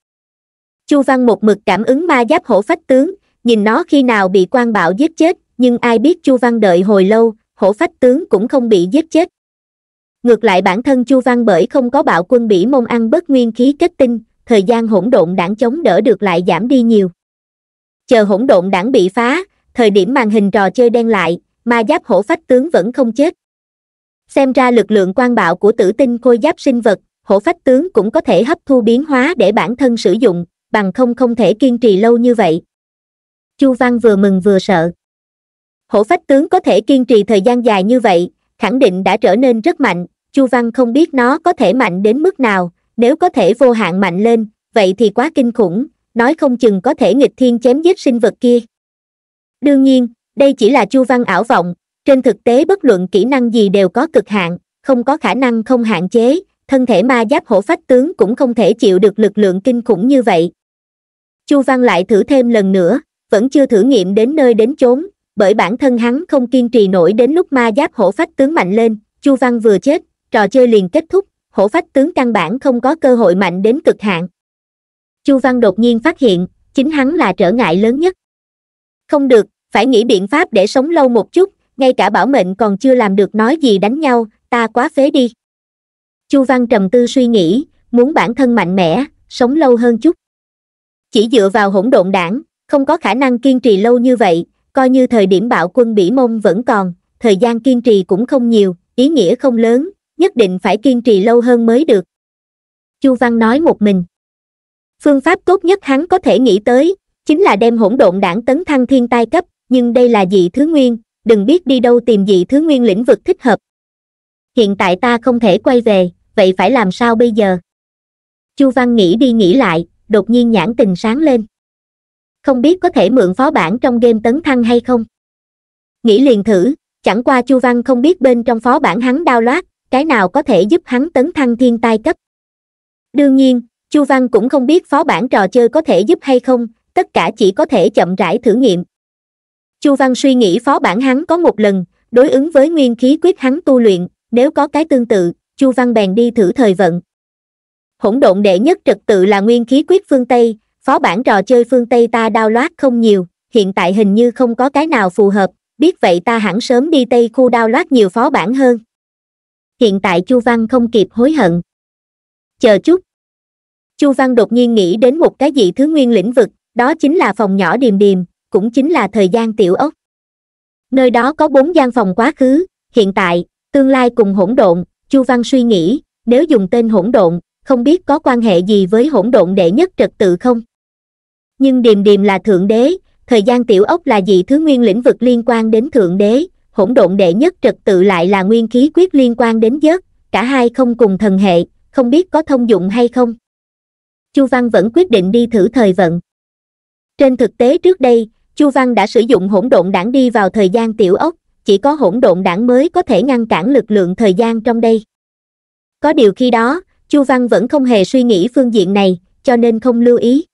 chu văn một mực cảm ứng ma giáp hổ phách tướng nhìn nó khi nào bị quan bạo giết chết nhưng ai biết chu văn đợi hồi lâu hổ phách tướng cũng không bị giết chết ngược lại bản thân chu văn bởi không có bạo quân bỉ mông ăn bất nguyên khí kết tinh thời gian hỗn độn đảng chống đỡ được lại giảm đi nhiều chờ hỗn độn đảng bị phá thời điểm màn hình trò chơi đen lại ma giáp hổ phách tướng vẫn không chết xem ra lực lượng quan bạo của tử tinh khôi giáp sinh vật hổ phách tướng cũng có thể hấp thu biến hóa để bản thân sử dụng bằng không không thể kiên trì lâu như vậy chu văn vừa mừng vừa sợ hổ phách tướng có thể kiên trì thời gian dài như vậy khẳng định đã trở nên rất mạnh chu văn không biết nó có thể mạnh đến mức nào nếu có thể vô hạn mạnh lên vậy thì quá kinh khủng nói không chừng có thể nghịch thiên chém giết sinh vật kia đương nhiên đây chỉ là chu văn ảo vọng trên thực tế bất luận kỹ năng gì đều có cực hạn không có khả năng không hạn chế thân thể ma giáp hổ phách tướng cũng không thể chịu được lực lượng kinh khủng như vậy chu văn lại thử thêm lần nữa vẫn chưa thử nghiệm đến nơi đến chốn bởi bản thân hắn không kiên trì nổi đến lúc ma giáp hổ phách tướng mạnh lên chu văn vừa chết trò chơi liền kết thúc hổ phách tướng căn bản không có cơ hội mạnh đến cực hạn chu văn đột nhiên phát hiện chính hắn là trở ngại lớn nhất không được phải nghĩ biện pháp để sống lâu một chút ngay cả bảo mệnh còn chưa làm được nói gì đánh nhau ta quá phế đi chu văn trầm tư suy nghĩ muốn bản thân mạnh mẽ sống lâu hơn chút chỉ dựa vào hỗn độn đảng không có khả năng kiên trì lâu như vậy coi như thời điểm bạo quân bỉ mông vẫn còn thời gian kiên trì cũng không nhiều ý nghĩa không lớn nhất định phải kiên trì lâu hơn mới được chu văn nói một mình phương pháp tốt nhất hắn có thể nghĩ tới chính là đem hỗn độn đảng tấn thăng thiên tai cấp nhưng đây là dị thứ nguyên đừng biết đi đâu tìm dị thứ nguyên lĩnh vực thích hợp hiện tại ta không thể quay về vậy phải làm sao bây giờ chu văn nghĩ đi nghĩ lại đột nhiên nhãn tình sáng lên không biết có thể mượn phó bản trong game tấn thăng hay không nghĩ liền thử chẳng qua chu văn không biết bên trong phó bản hắn đau loát cái nào có thể giúp hắn tấn thăng thiên tai cấp đương nhiên chu văn cũng không biết phó bản trò chơi có thể giúp hay không tất cả chỉ có thể chậm rãi thử nghiệm chu văn suy nghĩ phó bản hắn có một lần đối ứng với nguyên khí quyết hắn tu luyện nếu có cái tương tự chu văn bèn đi thử thời vận hỗn độn đệ nhất trật tự là nguyên khí quyết phương tây phó bản trò chơi phương tây ta đao loát không nhiều hiện tại hình như không có cái nào phù hợp biết vậy ta hẳn sớm đi tây khu đao loát nhiều phó bản hơn hiện tại chu văn không kịp hối hận chờ chút chu văn đột nhiên nghĩ đến một cái gì thứ nguyên lĩnh vực đó chính là phòng nhỏ điềm điềm cũng chính là thời gian tiểu ốc nơi đó có bốn gian phòng quá khứ hiện tại tương lai cùng hỗn độn chu văn suy nghĩ nếu dùng tên hỗn độn không biết có quan hệ gì với hỗn độn đệ nhất trật tự không nhưng điềm điềm là thượng đế thời gian tiểu ốc là dị thứ nguyên lĩnh vực liên quan đến thượng đế hỗn độn đệ nhất trật tự lại là nguyên khí quyết liên quan đến giớt, cả hai không cùng thần hệ, không biết có thông dụng hay không. Chu Văn vẫn quyết định đi thử thời vận. Trên thực tế trước đây, Chu Văn đã sử dụng hỗn độn đảng đi vào thời gian tiểu ốc, chỉ có hỗn độn đảng mới có thể ngăn cản lực lượng thời gian trong đây. Có điều khi đó, Chu Văn vẫn không hề suy nghĩ phương diện này, cho nên không lưu ý.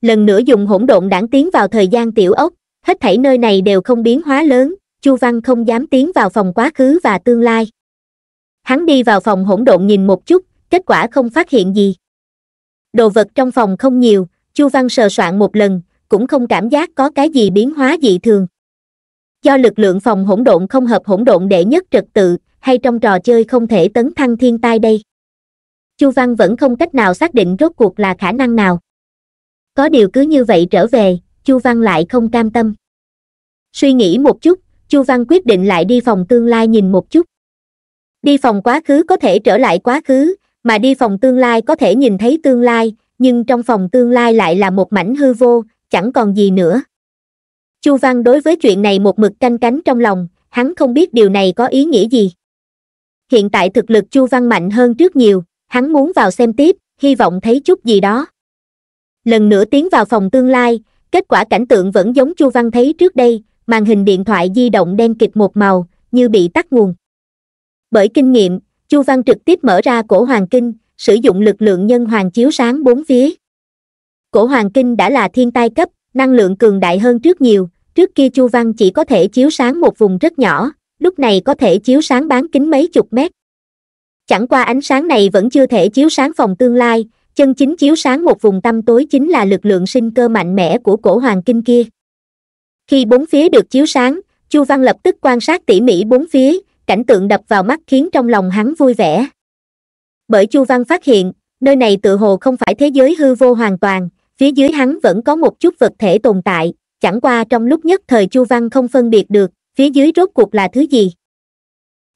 Lần nữa dùng hỗn độn đảng tiến vào thời gian tiểu ốc, hết thảy nơi này đều không biến hóa lớn, chu văn không dám tiến vào phòng quá khứ và tương lai hắn đi vào phòng hỗn độn nhìn một chút kết quả không phát hiện gì đồ vật trong phòng không nhiều chu văn sờ soạn một lần cũng không cảm giác có cái gì biến hóa dị thường do lực lượng phòng hỗn độn không hợp hỗn độn để nhất trật tự hay trong trò chơi không thể tấn thăng thiên tai đây chu văn vẫn không cách nào xác định rốt cuộc là khả năng nào có điều cứ như vậy trở về chu văn lại không cam tâm suy nghĩ một chút chu văn quyết định lại đi phòng tương lai nhìn một chút đi phòng quá khứ có thể trở lại quá khứ mà đi phòng tương lai có thể nhìn thấy tương lai nhưng trong phòng tương lai lại là một mảnh hư vô chẳng còn gì nữa chu văn đối với chuyện này một mực canh cánh trong lòng hắn không biết điều này có ý nghĩa gì hiện tại thực lực chu văn mạnh hơn trước nhiều hắn muốn vào xem tiếp hy vọng thấy chút gì đó lần nữa tiến vào phòng tương lai kết quả cảnh tượng vẫn giống chu văn thấy trước đây màn hình điện thoại di động đen kịt một màu, như bị tắt nguồn. Bởi kinh nghiệm, Chu Văn trực tiếp mở ra cổ hoàng kinh, sử dụng lực lượng nhân hoàng chiếu sáng bốn phía. Cổ hoàng kinh đã là thiên tai cấp, năng lượng cường đại hơn trước nhiều, trước kia Chu Văn chỉ có thể chiếu sáng một vùng rất nhỏ, lúc này có thể chiếu sáng bán kính mấy chục mét. Chẳng qua ánh sáng này vẫn chưa thể chiếu sáng phòng tương lai, chân chính chiếu sáng một vùng tâm tối chính là lực lượng sinh cơ mạnh mẽ của cổ hoàng kinh kia khi bốn phía được chiếu sáng chu văn lập tức quan sát tỉ mỉ bốn phía cảnh tượng đập vào mắt khiến trong lòng hắn vui vẻ bởi chu văn phát hiện nơi này tự hồ không phải thế giới hư vô hoàn toàn phía dưới hắn vẫn có một chút vật thể tồn tại chẳng qua trong lúc nhất thời chu văn không phân biệt được phía dưới rốt cuộc là thứ gì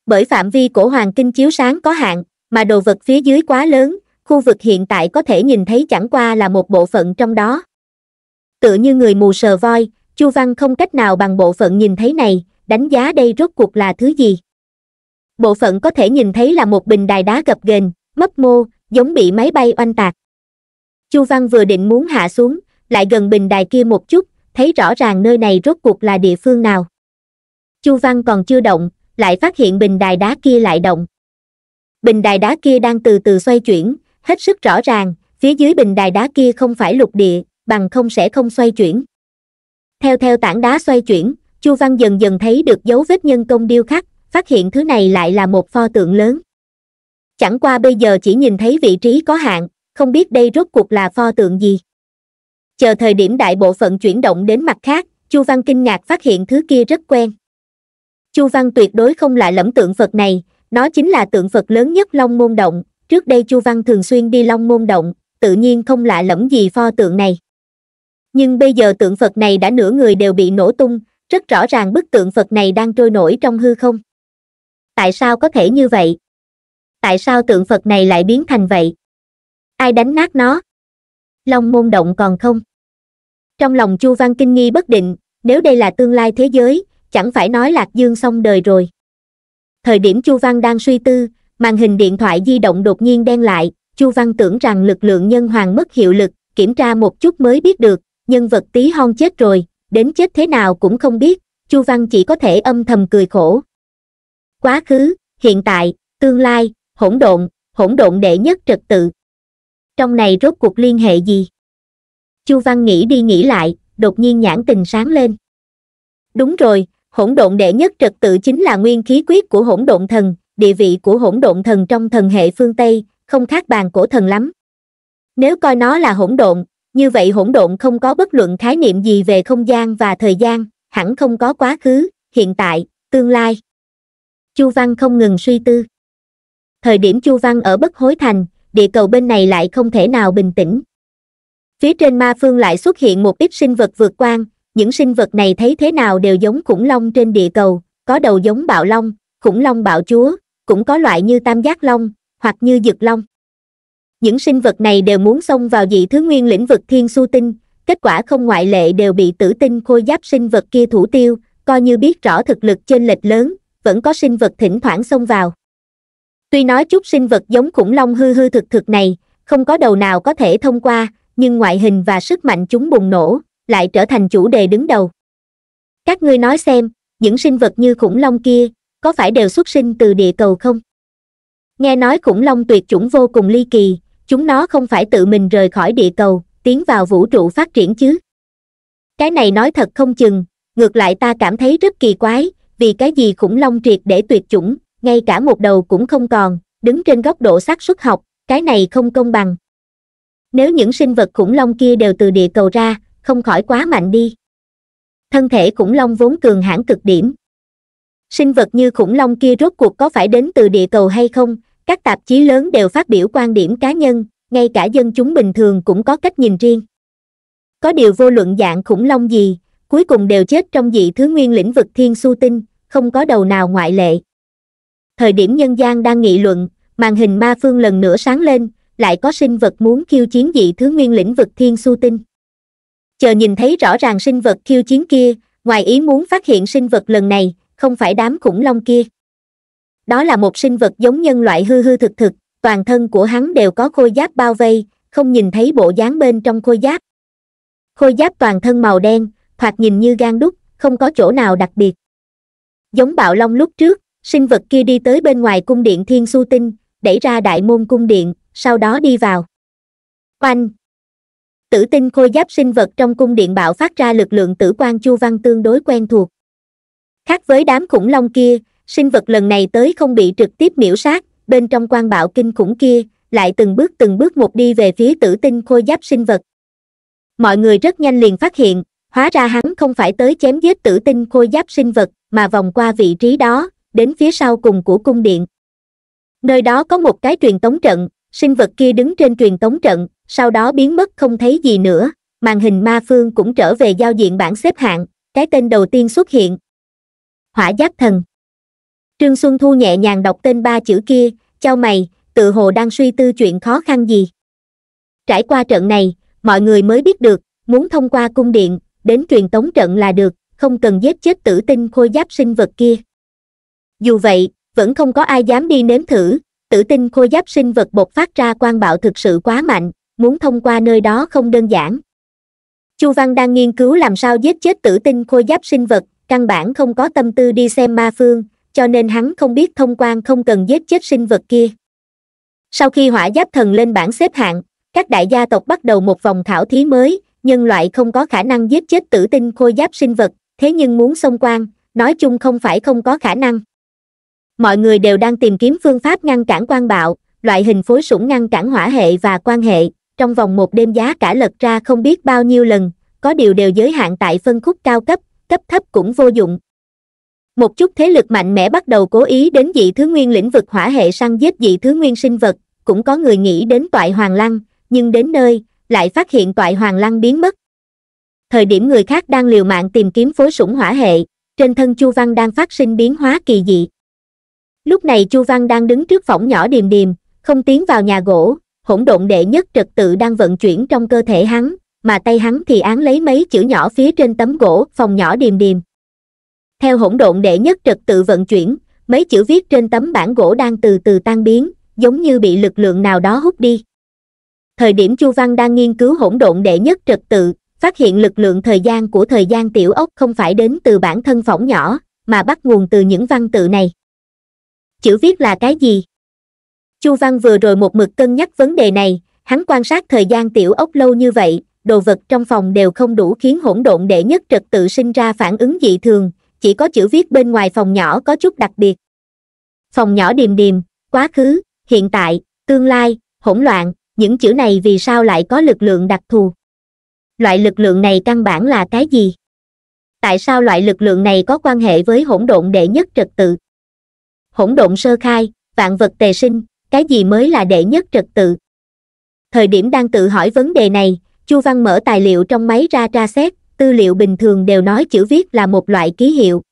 bởi phạm vi cổ hoàng kinh chiếu sáng có hạn mà đồ vật phía dưới quá lớn khu vực hiện tại có thể nhìn thấy chẳng qua là một bộ phận trong đó tựa như người mù sờ voi chu văn không cách nào bằng bộ phận nhìn thấy này đánh giá đây rốt cuộc là thứ gì bộ phận có thể nhìn thấy là một bình đài đá gập ghềnh mấp mô giống bị máy bay oanh tạc chu văn vừa định muốn hạ xuống lại gần bình đài kia một chút thấy rõ ràng nơi này rốt cuộc là địa phương nào chu văn còn chưa động lại phát hiện bình đài đá kia lại động bình đài đá kia đang từ từ xoay chuyển hết sức rõ ràng phía dưới bình đài đá kia không phải lục địa bằng không sẽ không xoay chuyển theo theo tảng đá xoay chuyển chu văn dần dần thấy được dấu vết nhân công điêu khắc phát hiện thứ này lại là một pho tượng lớn chẳng qua bây giờ chỉ nhìn thấy vị trí có hạn không biết đây rốt cuộc là pho tượng gì chờ thời điểm đại bộ phận chuyển động đến mặt khác chu văn kinh ngạc phát hiện thứ kia rất quen chu văn tuyệt đối không lạ lẫm tượng phật này nó chính là tượng phật lớn nhất long môn động trước đây chu văn thường xuyên đi long môn động tự nhiên không lạ lẫm gì pho tượng này nhưng bây giờ tượng phật này đã nửa người đều bị nổ tung rất rõ ràng bức tượng phật này đang trôi nổi trong hư không tại sao có thể như vậy tại sao tượng phật này lại biến thành vậy ai đánh nát nó long môn động còn không trong lòng chu văn kinh nghi bất định nếu đây là tương lai thế giới chẳng phải nói lạc dương xong đời rồi thời điểm chu văn đang suy tư màn hình điện thoại di động đột nhiên đen lại chu văn tưởng rằng lực lượng nhân hoàng mất hiệu lực kiểm tra một chút mới biết được nhân vật tí hon chết rồi đến chết thế nào cũng không biết chu văn chỉ có thể âm thầm cười khổ quá khứ hiện tại tương lai hỗn độn hỗn độn đệ nhất trật tự trong này rốt cuộc liên hệ gì chu văn nghĩ đi nghĩ lại đột nhiên nhãn tình sáng lên đúng rồi hỗn độn đệ nhất trật tự chính là nguyên khí quyết của hỗn độn thần địa vị của hỗn độn thần trong thần hệ phương tây không khác bàn cổ thần lắm nếu coi nó là hỗn độn như vậy hỗn độn không có bất luận khái niệm gì về không gian và thời gian hẳn không có quá khứ hiện tại tương lai chu văn không ngừng suy tư thời điểm chu văn ở bất hối thành địa cầu bên này lại không thể nào bình tĩnh phía trên ma phương lại xuất hiện một ít sinh vật vượt quan những sinh vật này thấy thế nào đều giống khủng long trên địa cầu có đầu giống bạo long khủng long bạo chúa cũng có loại như tam giác long hoặc như dực long những sinh vật này đều muốn xông vào dị thứ nguyên lĩnh vực thiên su tinh kết quả không ngoại lệ đều bị tử tinh khôi giáp sinh vật kia thủ tiêu coi như biết rõ thực lực trên lệch lớn vẫn có sinh vật thỉnh thoảng xông vào tuy nói chút sinh vật giống khủng long hư hư thực thực này không có đầu nào có thể thông qua nhưng ngoại hình và sức mạnh chúng bùng nổ lại trở thành chủ đề đứng đầu các ngươi nói xem những sinh vật như khủng long kia có phải đều xuất sinh từ địa cầu không nghe nói khủng long tuyệt chủng vô cùng ly kỳ chúng nó không phải tự mình rời khỏi địa cầu tiến vào vũ trụ phát triển chứ cái này nói thật không chừng ngược lại ta cảm thấy rất kỳ quái vì cái gì khủng long triệt để tuyệt chủng ngay cả một đầu cũng không còn đứng trên góc độ xác suất học cái này không công bằng nếu những sinh vật khủng long kia đều từ địa cầu ra không khỏi quá mạnh đi thân thể khủng long vốn cường hãn cực điểm sinh vật như khủng long kia rốt cuộc có phải đến từ địa cầu hay không các tạp chí lớn đều phát biểu quan điểm cá nhân ngay cả dân chúng bình thường cũng có cách nhìn riêng có điều vô luận dạng khủng long gì cuối cùng đều chết trong dị thứ nguyên lĩnh vực thiên su tinh không có đầu nào ngoại lệ thời điểm nhân gian đang nghị luận màn hình ma phương lần nữa sáng lên lại có sinh vật muốn khiêu chiến dị thứ nguyên lĩnh vực thiên su tinh chờ nhìn thấy rõ ràng sinh vật khiêu chiến kia ngoài ý muốn phát hiện sinh vật lần này không phải đám khủng long kia đó là một sinh vật giống nhân loại hư hư thực thực toàn thân của hắn đều có khôi giáp bao vây không nhìn thấy bộ dáng bên trong khôi giáp khôi giáp toàn thân màu đen thoạt nhìn như gan đúc không có chỗ nào đặc biệt giống bạo long lúc trước sinh vật kia đi tới bên ngoài cung điện thiên su tinh đẩy ra đại môn cung điện sau đó đi vào oanh tử tinh khôi giáp sinh vật trong cung điện bạo phát ra lực lượng tử quan chu văn tương đối quen thuộc khác với đám khủng long kia sinh vật lần này tới không bị trực tiếp miễu sát bên trong quan bạo kinh khủng kia lại từng bước từng bước một đi về phía tử tinh khôi giáp sinh vật mọi người rất nhanh liền phát hiện hóa ra hắn không phải tới chém giết tử tinh khôi giáp sinh vật mà vòng qua vị trí đó đến phía sau cùng của cung điện nơi đó có một cái truyền tống trận sinh vật kia đứng trên truyền tống trận sau đó biến mất không thấy gì nữa màn hình ma phương cũng trở về giao diện bảng xếp hạng cái tên đầu tiên xuất hiện hỏa giáp thần trương xuân thu nhẹ nhàng đọc tên ba chữ kia Chào mày tự hồ đang suy tư chuyện khó khăn gì trải qua trận này mọi người mới biết được muốn thông qua cung điện đến truyền tống trận là được không cần giết chết tử tinh khôi giáp sinh vật kia dù vậy vẫn không có ai dám đi nếm thử tử tinh khôi giáp sinh vật bột phát ra quan bạo thực sự quá mạnh muốn thông qua nơi đó không đơn giản chu văn đang nghiên cứu làm sao giết chết tử tinh khôi giáp sinh vật căn bản không có tâm tư đi xem ma phương cho nên hắn không biết thông quan không cần giết chết sinh vật kia sau khi hỏa giáp thần lên bảng xếp hạng các đại gia tộc bắt đầu một vòng thảo thí mới nhân loại không có khả năng giết chết tử tinh khôi giáp sinh vật thế nhưng muốn xông quan nói chung không phải không có khả năng mọi người đều đang tìm kiếm phương pháp ngăn cản quan bạo loại hình phối sủng ngăn cản hỏa hệ và quan hệ trong vòng một đêm giá cả lật ra không biết bao nhiêu lần có điều đều giới hạn tại phân khúc cao cấp cấp thấp cũng vô dụng một chút thế lực mạnh mẽ bắt đầu cố ý đến dị thứ nguyên lĩnh vực hỏa hệ săn giết dị thứ nguyên sinh vật cũng có người nghĩ đến toại hoàng lăng nhưng đến nơi lại phát hiện toại hoàng lăng biến mất thời điểm người khác đang liều mạng tìm kiếm phối sủng hỏa hệ trên thân chu văn đang phát sinh biến hóa kỳ dị lúc này chu văn đang đứng trước phòng nhỏ điềm điềm không tiến vào nhà gỗ hỗn độn đệ nhất trật tự đang vận chuyển trong cơ thể hắn mà tay hắn thì án lấy mấy chữ nhỏ phía trên tấm gỗ phòng nhỏ điềm điềm theo hỗn độn đệ nhất trật tự vận chuyển mấy chữ viết trên tấm bản gỗ đang từ từ tan biến giống như bị lực lượng nào đó hút đi thời điểm chu văn đang nghiên cứu hỗn độn đệ nhất trật tự phát hiện lực lượng thời gian của thời gian tiểu ốc không phải đến từ bản thân phỏng nhỏ mà bắt nguồn từ những văn tự này chữ viết là cái gì chu văn vừa rồi một mực cân nhắc vấn đề này hắn quan sát thời gian tiểu ốc lâu như vậy đồ vật trong phòng đều không đủ khiến hỗn độn đệ nhất trật tự sinh ra phản ứng dị thường chỉ có chữ viết bên ngoài phòng nhỏ có chút đặc biệt phòng nhỏ điềm điềm quá khứ hiện tại tương lai hỗn loạn những chữ này vì sao lại có lực lượng đặc thù loại lực lượng này căn bản là cái gì tại sao loại lực lượng này có quan hệ với hỗn độn đệ nhất trật tự hỗn độn sơ khai vạn vật tề sinh cái gì mới là đệ nhất trật tự thời điểm đang tự hỏi vấn đề này chu văn mở tài liệu trong máy ra tra xét tư liệu bình thường đều nói chữ viết là một loại ký hiệu.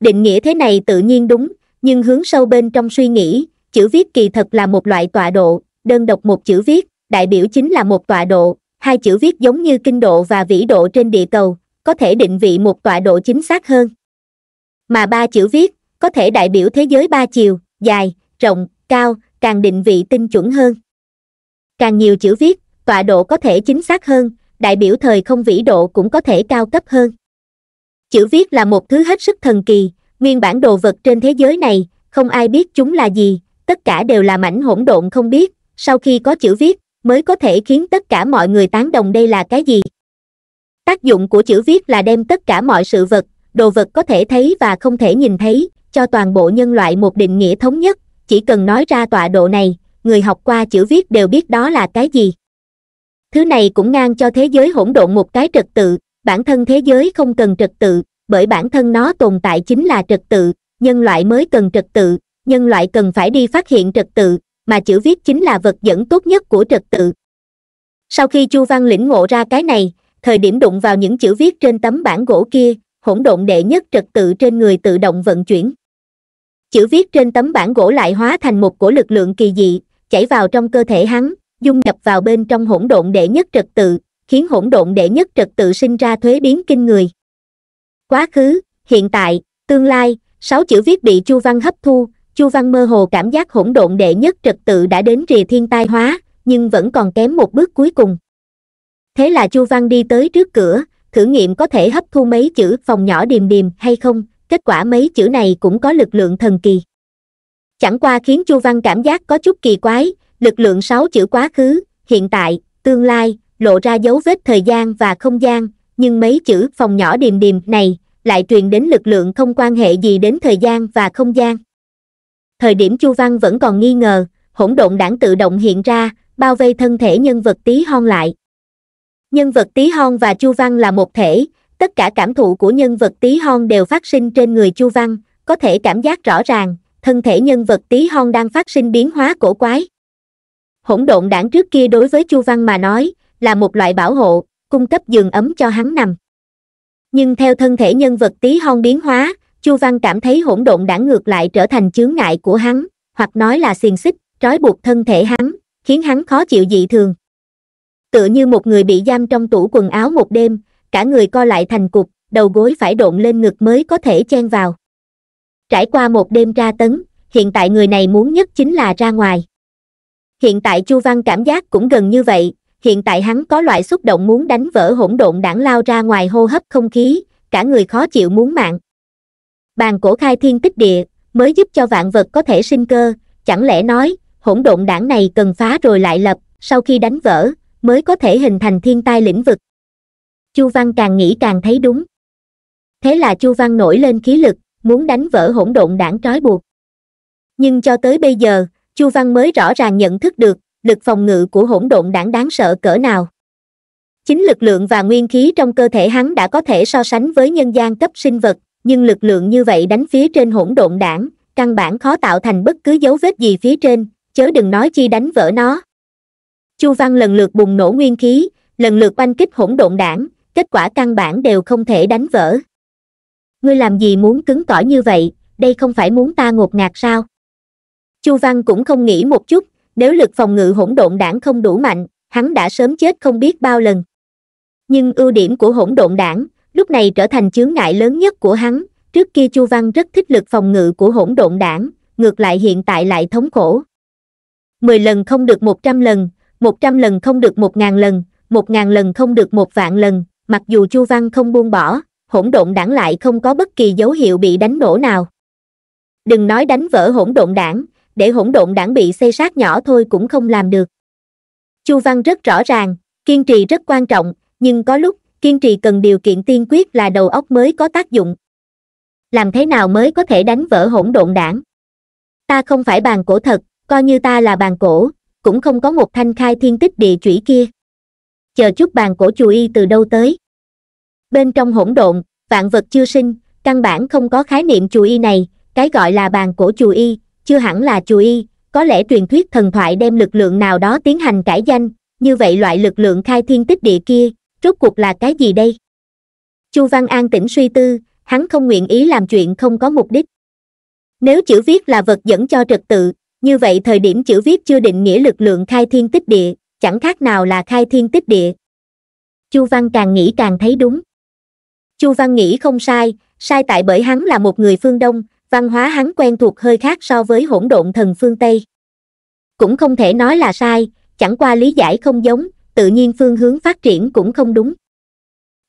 Định nghĩa thế này tự nhiên đúng, nhưng hướng sâu bên trong suy nghĩ, chữ viết kỳ thật là một loại tọa độ, đơn độc một chữ viết, đại biểu chính là một tọa độ, hai chữ viết giống như kinh độ và vĩ độ trên địa cầu, có thể định vị một tọa độ chính xác hơn. Mà ba chữ viết, có thể đại biểu thế giới ba chiều, dài, rộng, cao, càng định vị tinh chuẩn hơn. Càng nhiều chữ viết, tọa độ có thể chính xác hơn, đại biểu thời không vĩ độ cũng có thể cao cấp hơn chữ viết là một thứ hết sức thần kỳ nguyên bản đồ vật trên thế giới này không ai biết chúng là gì tất cả đều là mảnh hỗn độn không biết sau khi có chữ viết mới có thể khiến tất cả mọi người tán đồng đây là cái gì tác dụng của chữ viết là đem tất cả mọi sự vật đồ vật có thể thấy và không thể nhìn thấy cho toàn bộ nhân loại một định nghĩa thống nhất chỉ cần nói ra tọa độ này người học qua chữ viết đều biết đó là cái gì thứ này cũng ngang cho thế giới hỗn độn một cái trật tự bản thân thế giới không cần trật tự bởi bản thân nó tồn tại chính là trật tự nhân loại mới cần trật tự nhân loại cần phải đi phát hiện trật tự mà chữ viết chính là vật dẫn tốt nhất của trật tự sau khi chu văn lĩnh ngộ ra cái này thời điểm đụng vào những chữ viết trên tấm bản gỗ kia hỗn độn đệ nhất trật tự trên người tự động vận chuyển chữ viết trên tấm bản gỗ lại hóa thành một cổ lực lượng kỳ dị chảy vào trong cơ thể hắn dung nhập vào bên trong hỗn độn đệ nhất trật tự khiến hỗn độn đệ nhất trật tự sinh ra thuế biến kinh người quá khứ hiện tại tương lai sáu chữ viết bị chu văn hấp thu chu văn mơ hồ cảm giác hỗn độn đệ nhất trật tự đã đến rìa thiên tai hóa nhưng vẫn còn kém một bước cuối cùng thế là chu văn đi tới trước cửa thử nghiệm có thể hấp thu mấy chữ phòng nhỏ điềm điềm hay không kết quả mấy chữ này cũng có lực lượng thần kỳ chẳng qua khiến chu văn cảm giác có chút kỳ quái lực lượng sáu chữ quá khứ hiện tại tương lai lộ ra dấu vết thời gian và không gian nhưng mấy chữ phòng nhỏ điềm điềm này lại truyền đến lực lượng không quan hệ gì đến thời gian và không gian thời điểm chu văn vẫn còn nghi ngờ hỗn độn đảng tự động hiện ra bao vây thân thể nhân vật tí hon lại nhân vật tí hon và chu văn là một thể tất cả cảm thụ của nhân vật tí hon đều phát sinh trên người chu văn có thể cảm giác rõ ràng thân thể nhân vật tí hon đang phát sinh biến hóa cổ quái hỗn độn đảng trước kia đối với chu văn mà nói là một loại bảo hộ cung cấp giường ấm cho hắn nằm nhưng theo thân thể nhân vật tí hon biến hóa chu văn cảm thấy hỗn độn đảng ngược lại trở thành chướng ngại của hắn hoặc nói là xiềng xích trói buộc thân thể hắn khiến hắn khó chịu dị thường tựa như một người bị giam trong tủ quần áo một đêm cả người co lại thành cục đầu gối phải độn lên ngực mới có thể chen vào trải qua một đêm tra tấn hiện tại người này muốn nhất chính là ra ngoài hiện tại chu văn cảm giác cũng gần như vậy hiện tại hắn có loại xúc động muốn đánh vỡ hỗn độn đảng lao ra ngoài hô hấp không khí cả người khó chịu muốn mạng bàn cổ khai thiên tích địa mới giúp cho vạn vật có thể sinh cơ chẳng lẽ nói hỗn độn đảng này cần phá rồi lại lập sau khi đánh vỡ mới có thể hình thành thiên tai lĩnh vực chu văn càng nghĩ càng thấy đúng thế là chu văn nổi lên khí lực muốn đánh vỡ hỗn độn đảng trói buộc nhưng cho tới bây giờ chu văn mới rõ ràng nhận thức được lực phòng ngự của hỗn độn đảng đáng sợ cỡ nào chính lực lượng và nguyên khí trong cơ thể hắn đã có thể so sánh với nhân gian cấp sinh vật nhưng lực lượng như vậy đánh phía trên hỗn độn đảng căn bản khó tạo thành bất cứ dấu vết gì phía trên chớ đừng nói chi đánh vỡ nó chu văn lần lượt bùng nổ nguyên khí lần lượt oanh kích hỗn độn đảng kết quả căn bản đều không thể đánh vỡ ngươi làm gì muốn cứng cỏi như vậy đây không phải muốn ta ngột ngạt sao chu văn cũng không nghĩ một chút nếu lực phòng ngự hỗn độn đảng không đủ mạnh hắn đã sớm chết không biết bao lần nhưng ưu điểm của hỗn độn đảng lúc này trở thành chướng ngại lớn nhất của hắn trước kia chu văn rất thích lực phòng ngự của hỗn độn đảng ngược lại hiện tại lại thống khổ mười lần không được một trăm lần một trăm lần không được một ngàn lần một ngàn lần không được một vạn lần mặc dù chu văn không buông bỏ hỗn độn đảng lại không có bất kỳ dấu hiệu bị đánh nổ nào đừng nói đánh vỡ hỗn độn đảng để hỗn độn đảng bị xây sát nhỏ thôi cũng không làm được. Chu Văn rất rõ ràng, kiên trì rất quan trọng, nhưng có lúc, kiên trì cần điều kiện tiên quyết là đầu óc mới có tác dụng. Làm thế nào mới có thể đánh vỡ hỗn độn đảng? Ta không phải bàn cổ thật, coi như ta là bàn cổ, cũng không có một thanh khai thiên tích địa chủy kia. Chờ chút bàn cổ chù y từ đâu tới? Bên trong hỗn độn, vạn vật chưa sinh, căn bản không có khái niệm chù y này, cái gọi là bàn cổ chù y, chưa hẳn là chùa ý, có lẽ truyền thuyết thần thoại đem lực lượng nào đó tiến hành cải danh như vậy loại lực lượng khai thiên tích địa kia rốt cuộc là cái gì đây chu văn an tĩnh suy tư hắn không nguyện ý làm chuyện không có mục đích nếu chữ viết là vật dẫn cho trật tự như vậy thời điểm chữ viết chưa định nghĩa lực lượng khai thiên tích địa chẳng khác nào là khai thiên tích địa chu văn càng nghĩ càng thấy đúng chu văn nghĩ không sai sai tại bởi hắn là một người phương đông văn hóa hắn quen thuộc hơi khác so với hỗn độn thần phương Tây. Cũng không thể nói là sai, chẳng qua lý giải không giống, tự nhiên phương hướng phát triển cũng không đúng.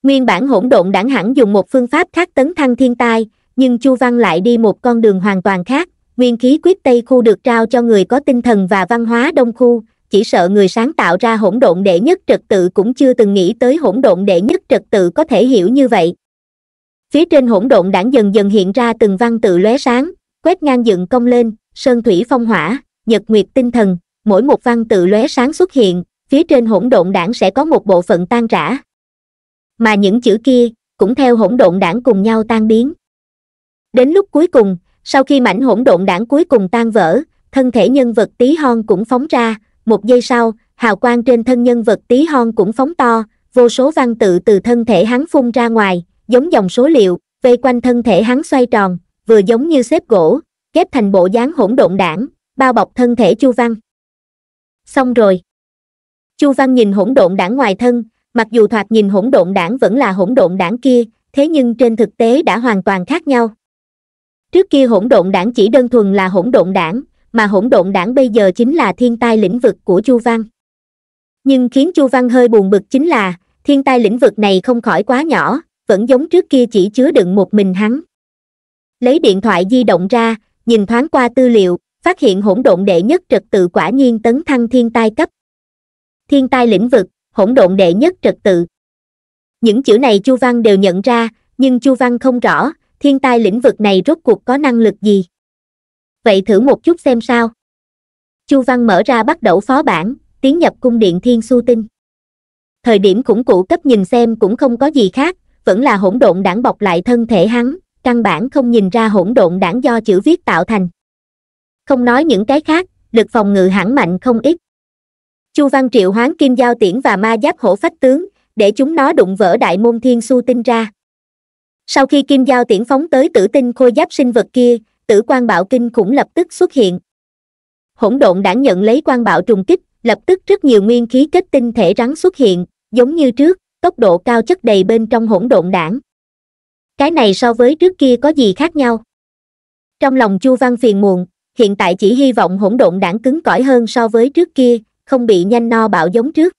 Nguyên bản hỗn độn đảng hẳn dùng một phương pháp khác tấn thăng thiên tai, nhưng Chu Văn lại đi một con đường hoàn toàn khác, nguyên khí quyết Tây khu được trao cho người có tinh thần và văn hóa Đông khu, chỉ sợ người sáng tạo ra hỗn độn đệ nhất trật tự cũng chưa từng nghĩ tới hỗn độn đệ nhất trật tự có thể hiểu như vậy phía trên hỗn độn đảng dần dần hiện ra từng văn tự lóe sáng quét ngang dựng công lên sơn thủy phong hỏa nhật nguyệt tinh thần mỗi một văn tự lóe sáng xuất hiện phía trên hỗn độn đảng sẽ có một bộ phận tan rã mà những chữ kia cũng theo hỗn độn đảng cùng nhau tan biến đến lúc cuối cùng sau khi mảnh hỗn độn đảng cuối cùng tan vỡ thân thể nhân vật tí hon cũng phóng ra một giây sau hào quang trên thân nhân vật tí hon cũng phóng to vô số văn tự từ thân thể hắn phun ra ngoài giống dòng số liệu vây quanh thân thể hắn xoay tròn vừa giống như xếp gỗ ghép thành bộ dáng hỗn độn đảng bao bọc thân thể chu văn xong rồi chu văn nhìn hỗn độn đảng ngoài thân mặc dù thoạt nhìn hỗn độn đảng vẫn là hỗn độn đảng kia thế nhưng trên thực tế đã hoàn toàn khác nhau trước kia hỗn độn đảng chỉ đơn thuần là hỗn độn đảng mà hỗn độn đảng bây giờ chính là thiên tai lĩnh vực của chu văn nhưng khiến chu văn hơi buồn bực chính là thiên tai lĩnh vực này không khỏi quá nhỏ vẫn giống trước kia chỉ chứa đựng một mình hắn lấy điện thoại di động ra nhìn thoáng qua tư liệu phát hiện hỗn độn đệ nhất trật tự quả nhiên tấn thăng thiên tai cấp thiên tai lĩnh vực hỗn độn đệ nhất trật tự những chữ này chu văn đều nhận ra nhưng chu văn không rõ thiên tai lĩnh vực này rốt cuộc có năng lực gì vậy thử một chút xem sao chu văn mở ra bắt đầu phó bản tiến nhập cung điện thiên su tinh thời điểm khủng cụ cấp nhìn xem cũng không có gì khác vẫn là hỗn độn đảng bọc lại thân thể hắn căn bản không nhìn ra hỗn độn đảng do chữ viết tạo thành không nói những cái khác lực phòng ngự hẳn mạnh không ít chu văn triệu hoán kim giao tiễn và ma giáp hổ phách tướng để chúng nó đụng vỡ đại môn thiên su tinh ra sau khi kim giao tiễn phóng tới tử tinh khôi giáp sinh vật kia tử quan bạo kinh cũng lập tức xuất hiện hỗn độn đảng nhận lấy quan bạo trùng kích lập tức rất nhiều nguyên khí kết tinh thể rắn xuất hiện giống như trước tốc độ cao chất đầy bên trong hỗn độn đảng cái này so với trước kia có gì khác nhau trong lòng chu văn phiền muộn hiện tại chỉ hy vọng hỗn độn đảng cứng cỏi hơn so với trước kia không bị nhanh no bạo giống trước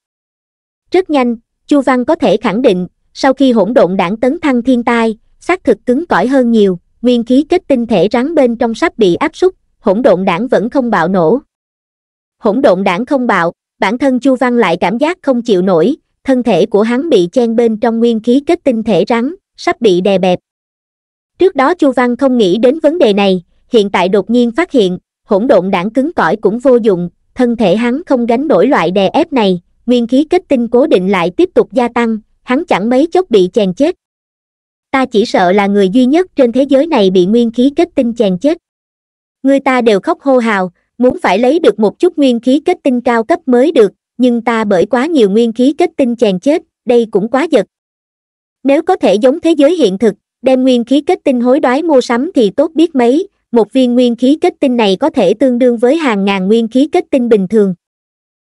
rất nhanh chu văn có thể khẳng định sau khi hỗn độn đảng tấn thăng thiên tai xác thực cứng cỏi hơn nhiều nguyên khí kết tinh thể rắn bên trong sắp bị áp súc hỗn độn đảng vẫn không bạo nổ hỗn độn đảng không bạo bản thân chu văn lại cảm giác không chịu nổi thân thể của hắn bị chen bên trong nguyên khí kết tinh thể rắn sắp bị đè bẹp trước đó chu văn không nghĩ đến vấn đề này hiện tại đột nhiên phát hiện hỗn độn đảng cứng cỏi cũng vô dụng thân thể hắn không gánh nổi loại đè ép này nguyên khí kết tinh cố định lại tiếp tục gia tăng hắn chẳng mấy chốc bị chèn chết ta chỉ sợ là người duy nhất trên thế giới này bị nguyên khí kết tinh chèn chết người ta đều khóc hô hào muốn phải lấy được một chút nguyên khí kết tinh cao cấp mới được nhưng ta bởi quá nhiều nguyên khí kết tinh chèn chết đây cũng quá giật nếu có thể giống thế giới hiện thực đem nguyên khí kết tinh hối đoái mua sắm thì tốt biết mấy một viên nguyên khí kết tinh này có thể tương đương với hàng ngàn nguyên khí kết tinh bình thường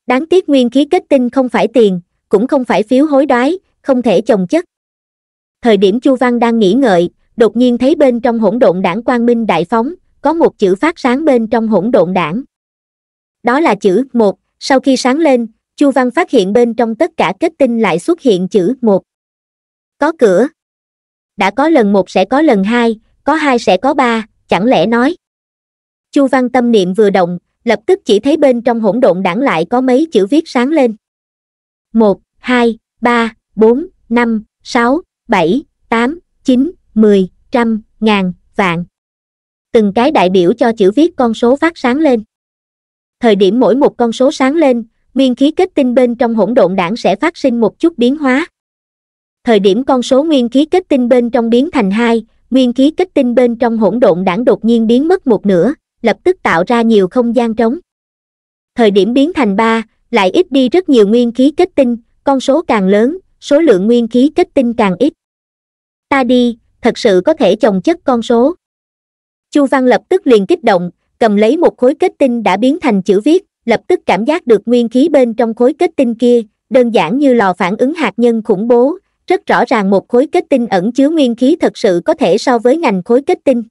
đáng tiếc nguyên khí kết tinh không phải tiền cũng không phải phiếu hối đoái không thể chồng chất thời điểm chu văn đang nghĩ ngợi đột nhiên thấy bên trong hỗn độn đảng quang minh đại phóng có một chữ phát sáng bên trong hỗn độn đảng đó là chữ một sau khi sáng lên, Chu Văn phát hiện bên trong tất cả kết tinh lại xuất hiện chữ một. Có cửa. Đã có lần một sẽ có lần hai, có hai sẽ có ba, chẳng lẽ nói. Chu Văn tâm niệm vừa động, lập tức chỉ thấy bên trong hỗn độn đảng lại có mấy chữ viết sáng lên. một, hai, ba, bốn, năm, sáu, bảy, tám, chín, mười, trăm, ngàn, vạn. Từng cái đại biểu cho chữ viết con số phát sáng lên thời điểm mỗi một con số sáng lên, nguyên khí kết tinh bên trong hỗn độn đảng sẽ phát sinh một chút biến hóa. Thời điểm con số nguyên khí kết tinh bên trong biến thành hai, nguyên khí kết tinh bên trong hỗn độn đảng đột nhiên biến mất một nửa, lập tức tạo ra nhiều không gian trống. Thời điểm biến thành ba, lại ít đi rất nhiều nguyên khí kết tinh, con số càng lớn, số lượng nguyên khí kết tinh càng ít. Ta đi, thật sự có thể chồng chất con số. Chu Văn lập tức liền kích động, cầm lấy một khối kết tinh đã biến thành chữ viết lập tức cảm giác được nguyên khí bên trong khối kết tinh kia đơn giản như lò phản ứng hạt nhân khủng bố rất rõ ràng một khối kết tinh ẩn chứa nguyên khí thật sự có thể so với ngành khối kết tinh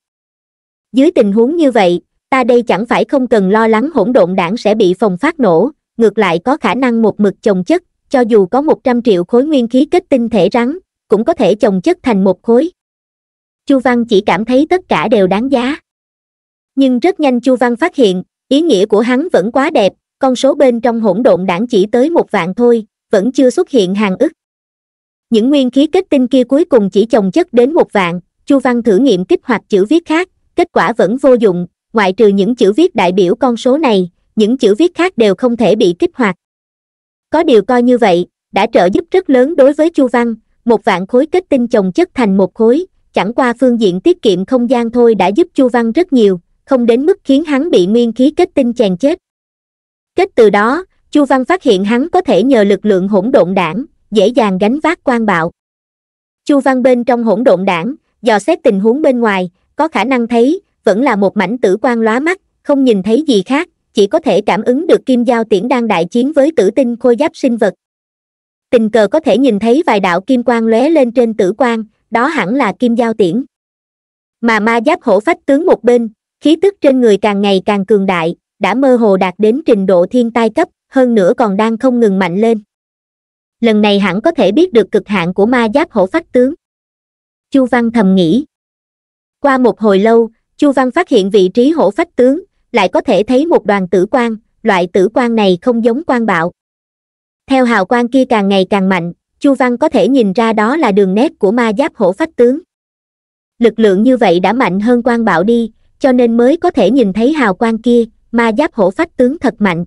dưới tình huống như vậy ta đây chẳng phải không cần lo lắng hỗn độn đảng sẽ bị phòng phát nổ ngược lại có khả năng một mực chồng chất cho dù có một trăm triệu khối nguyên khí kết tinh thể rắn cũng có thể chồng chất thành một khối chu văn chỉ cảm thấy tất cả đều đáng giá nhưng rất nhanh chu văn phát hiện ý nghĩa của hắn vẫn quá đẹp con số bên trong hỗn độn đảng chỉ tới một vạn thôi vẫn chưa xuất hiện hàng ức những nguyên khí kết tinh kia cuối cùng chỉ chồng chất đến một vạn chu văn thử nghiệm kích hoạt chữ viết khác kết quả vẫn vô dụng ngoại trừ những chữ viết đại biểu con số này những chữ viết khác đều không thể bị kích hoạt có điều coi như vậy đã trợ giúp rất lớn đối với chu văn một vạn khối kết tinh chồng chất thành một khối chẳng qua phương diện tiết kiệm không gian thôi đã giúp chu văn rất nhiều không đến mức khiến hắn bị nguyên khí kết tinh chèn chết kết từ đó chu văn phát hiện hắn có thể nhờ lực lượng hỗn độn đảng dễ dàng gánh vác quan bạo chu văn bên trong hỗn độn đảng dò xét tình huống bên ngoài có khả năng thấy vẫn là một mảnh tử quan lóa mắt không nhìn thấy gì khác chỉ có thể cảm ứng được kim giao tiễn đang đại chiến với tử tinh khôi giáp sinh vật tình cờ có thể nhìn thấy vài đạo kim quang lóe lên trên tử quan đó hẳn là kim giao tiễn mà ma giáp hổ phách tướng một bên khí tức trên người càng ngày càng cường đại đã mơ hồ đạt đến trình độ thiên tai cấp hơn nữa còn đang không ngừng mạnh lên lần này hẳn có thể biết được cực hạn của ma giáp hổ phách tướng chu văn thầm nghĩ qua một hồi lâu chu văn phát hiện vị trí hổ phách tướng lại có thể thấy một đoàn tử quang loại tử quang này không giống quan bạo theo hào quang kia càng ngày càng mạnh chu văn có thể nhìn ra đó là đường nét của ma giáp hổ phách tướng lực lượng như vậy đã mạnh hơn quan bạo đi cho nên mới có thể nhìn thấy hào quang kia ma giáp hổ phách tướng thật mạnh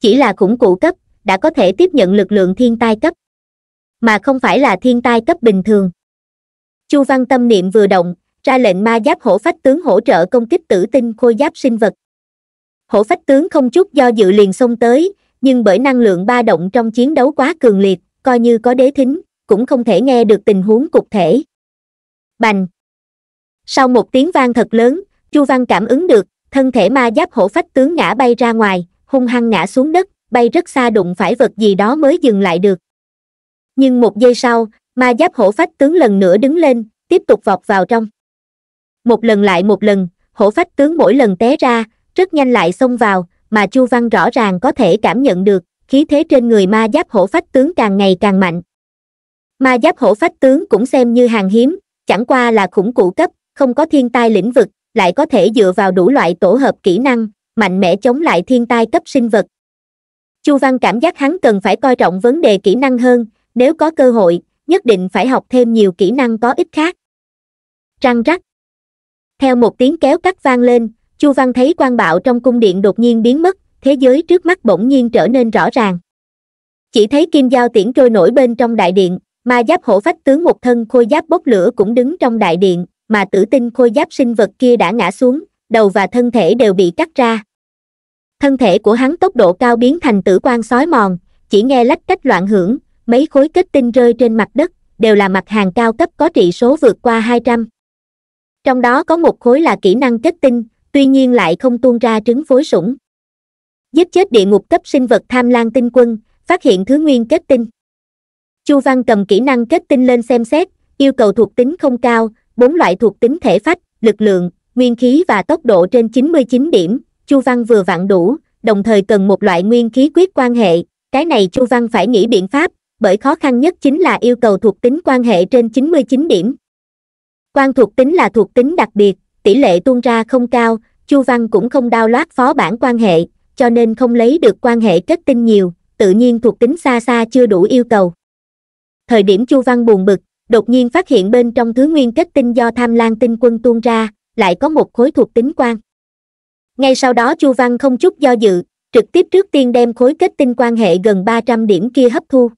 chỉ là khủng cụ cấp đã có thể tiếp nhận lực lượng thiên tai cấp mà không phải là thiên tai cấp bình thường chu văn tâm niệm vừa động ra lệnh ma giáp hổ phách tướng hỗ trợ công kích tử tinh khôi giáp sinh vật hổ phách tướng không chút do dự liền xông tới nhưng bởi năng lượng ba động trong chiến đấu quá cường liệt coi như có đế thính cũng không thể nghe được tình huống cục thể bành sau một tiếng vang thật lớn Chu Văn cảm ứng được, thân thể ma giáp hổ phách tướng ngã bay ra ngoài, hung hăng ngã xuống đất, bay rất xa đụng phải vật gì đó mới dừng lại được. Nhưng một giây sau, ma giáp hổ phách tướng lần nữa đứng lên, tiếp tục vọt vào trong. Một lần lại một lần, hổ phách tướng mỗi lần té ra, rất nhanh lại xông vào, mà Chu Văn rõ ràng có thể cảm nhận được, khí thế trên người ma giáp hổ phách tướng càng ngày càng mạnh. Ma giáp hổ phách tướng cũng xem như hàng hiếm, chẳng qua là khủng cụ cấp, không có thiên tai lĩnh vực, lại có thể dựa vào đủ loại tổ hợp kỹ năng mạnh mẽ chống lại thiên tai cấp sinh vật chu văn cảm giác hắn cần phải coi trọng vấn đề kỹ năng hơn nếu có cơ hội nhất định phải học thêm nhiều kỹ năng có ích khác răng rắc theo một tiếng kéo cắt vang lên chu văn thấy quan bạo trong cung điện đột nhiên biến mất thế giới trước mắt bỗng nhiên trở nên rõ ràng chỉ thấy kim giao tiễn trôi nổi bên trong đại điện ma giáp hổ phách tướng một thân khôi giáp bốc lửa cũng đứng trong đại điện mà tử tinh khôi giáp sinh vật kia đã ngã xuống đầu và thân thể đều bị cắt ra thân thể của hắn tốc độ cao biến thành tử quan sói mòn chỉ nghe lách cách loạn hưởng mấy khối kết tinh rơi trên mặt đất đều là mặt hàng cao cấp có trị số vượt qua 200. Trong đó có một khối là kỹ năng kết tinh, tuy nhiên lại không tuôn ra trứng phối sủng. Giết chết địa ngục cấp sinh vật tham lang tinh quân, phát hiện thứ nguyên kết tinh. Chu Văn cầm kỹ năng kết tinh lên xem xét, yêu cầu thuộc tính không cao, bốn loại thuộc tính thể phách lực lượng nguyên khí và tốc độ trên 99 điểm chu văn vừa vặn đủ đồng thời cần một loại nguyên khí quyết quan hệ cái này chu văn phải nghĩ biện pháp bởi khó khăn nhất chính là yêu cầu thuộc tính quan hệ trên 99 điểm quan thuộc tính là thuộc tính đặc biệt tỷ lệ tuôn ra không cao chu văn cũng không đao loát phó bản quan hệ cho nên không lấy được quan hệ kết tinh nhiều tự nhiên thuộc tính xa xa chưa đủ yêu cầu thời điểm chu văn buồn bực đột nhiên phát hiện bên trong thứ nguyên kết tinh do tham lang tinh quân tuôn ra lại có một khối thuộc tính quan ngay sau đó chu văn không chút do dự trực tiếp trước tiên đem khối kết tinh quan hệ gần ba trăm điểm kia hấp thu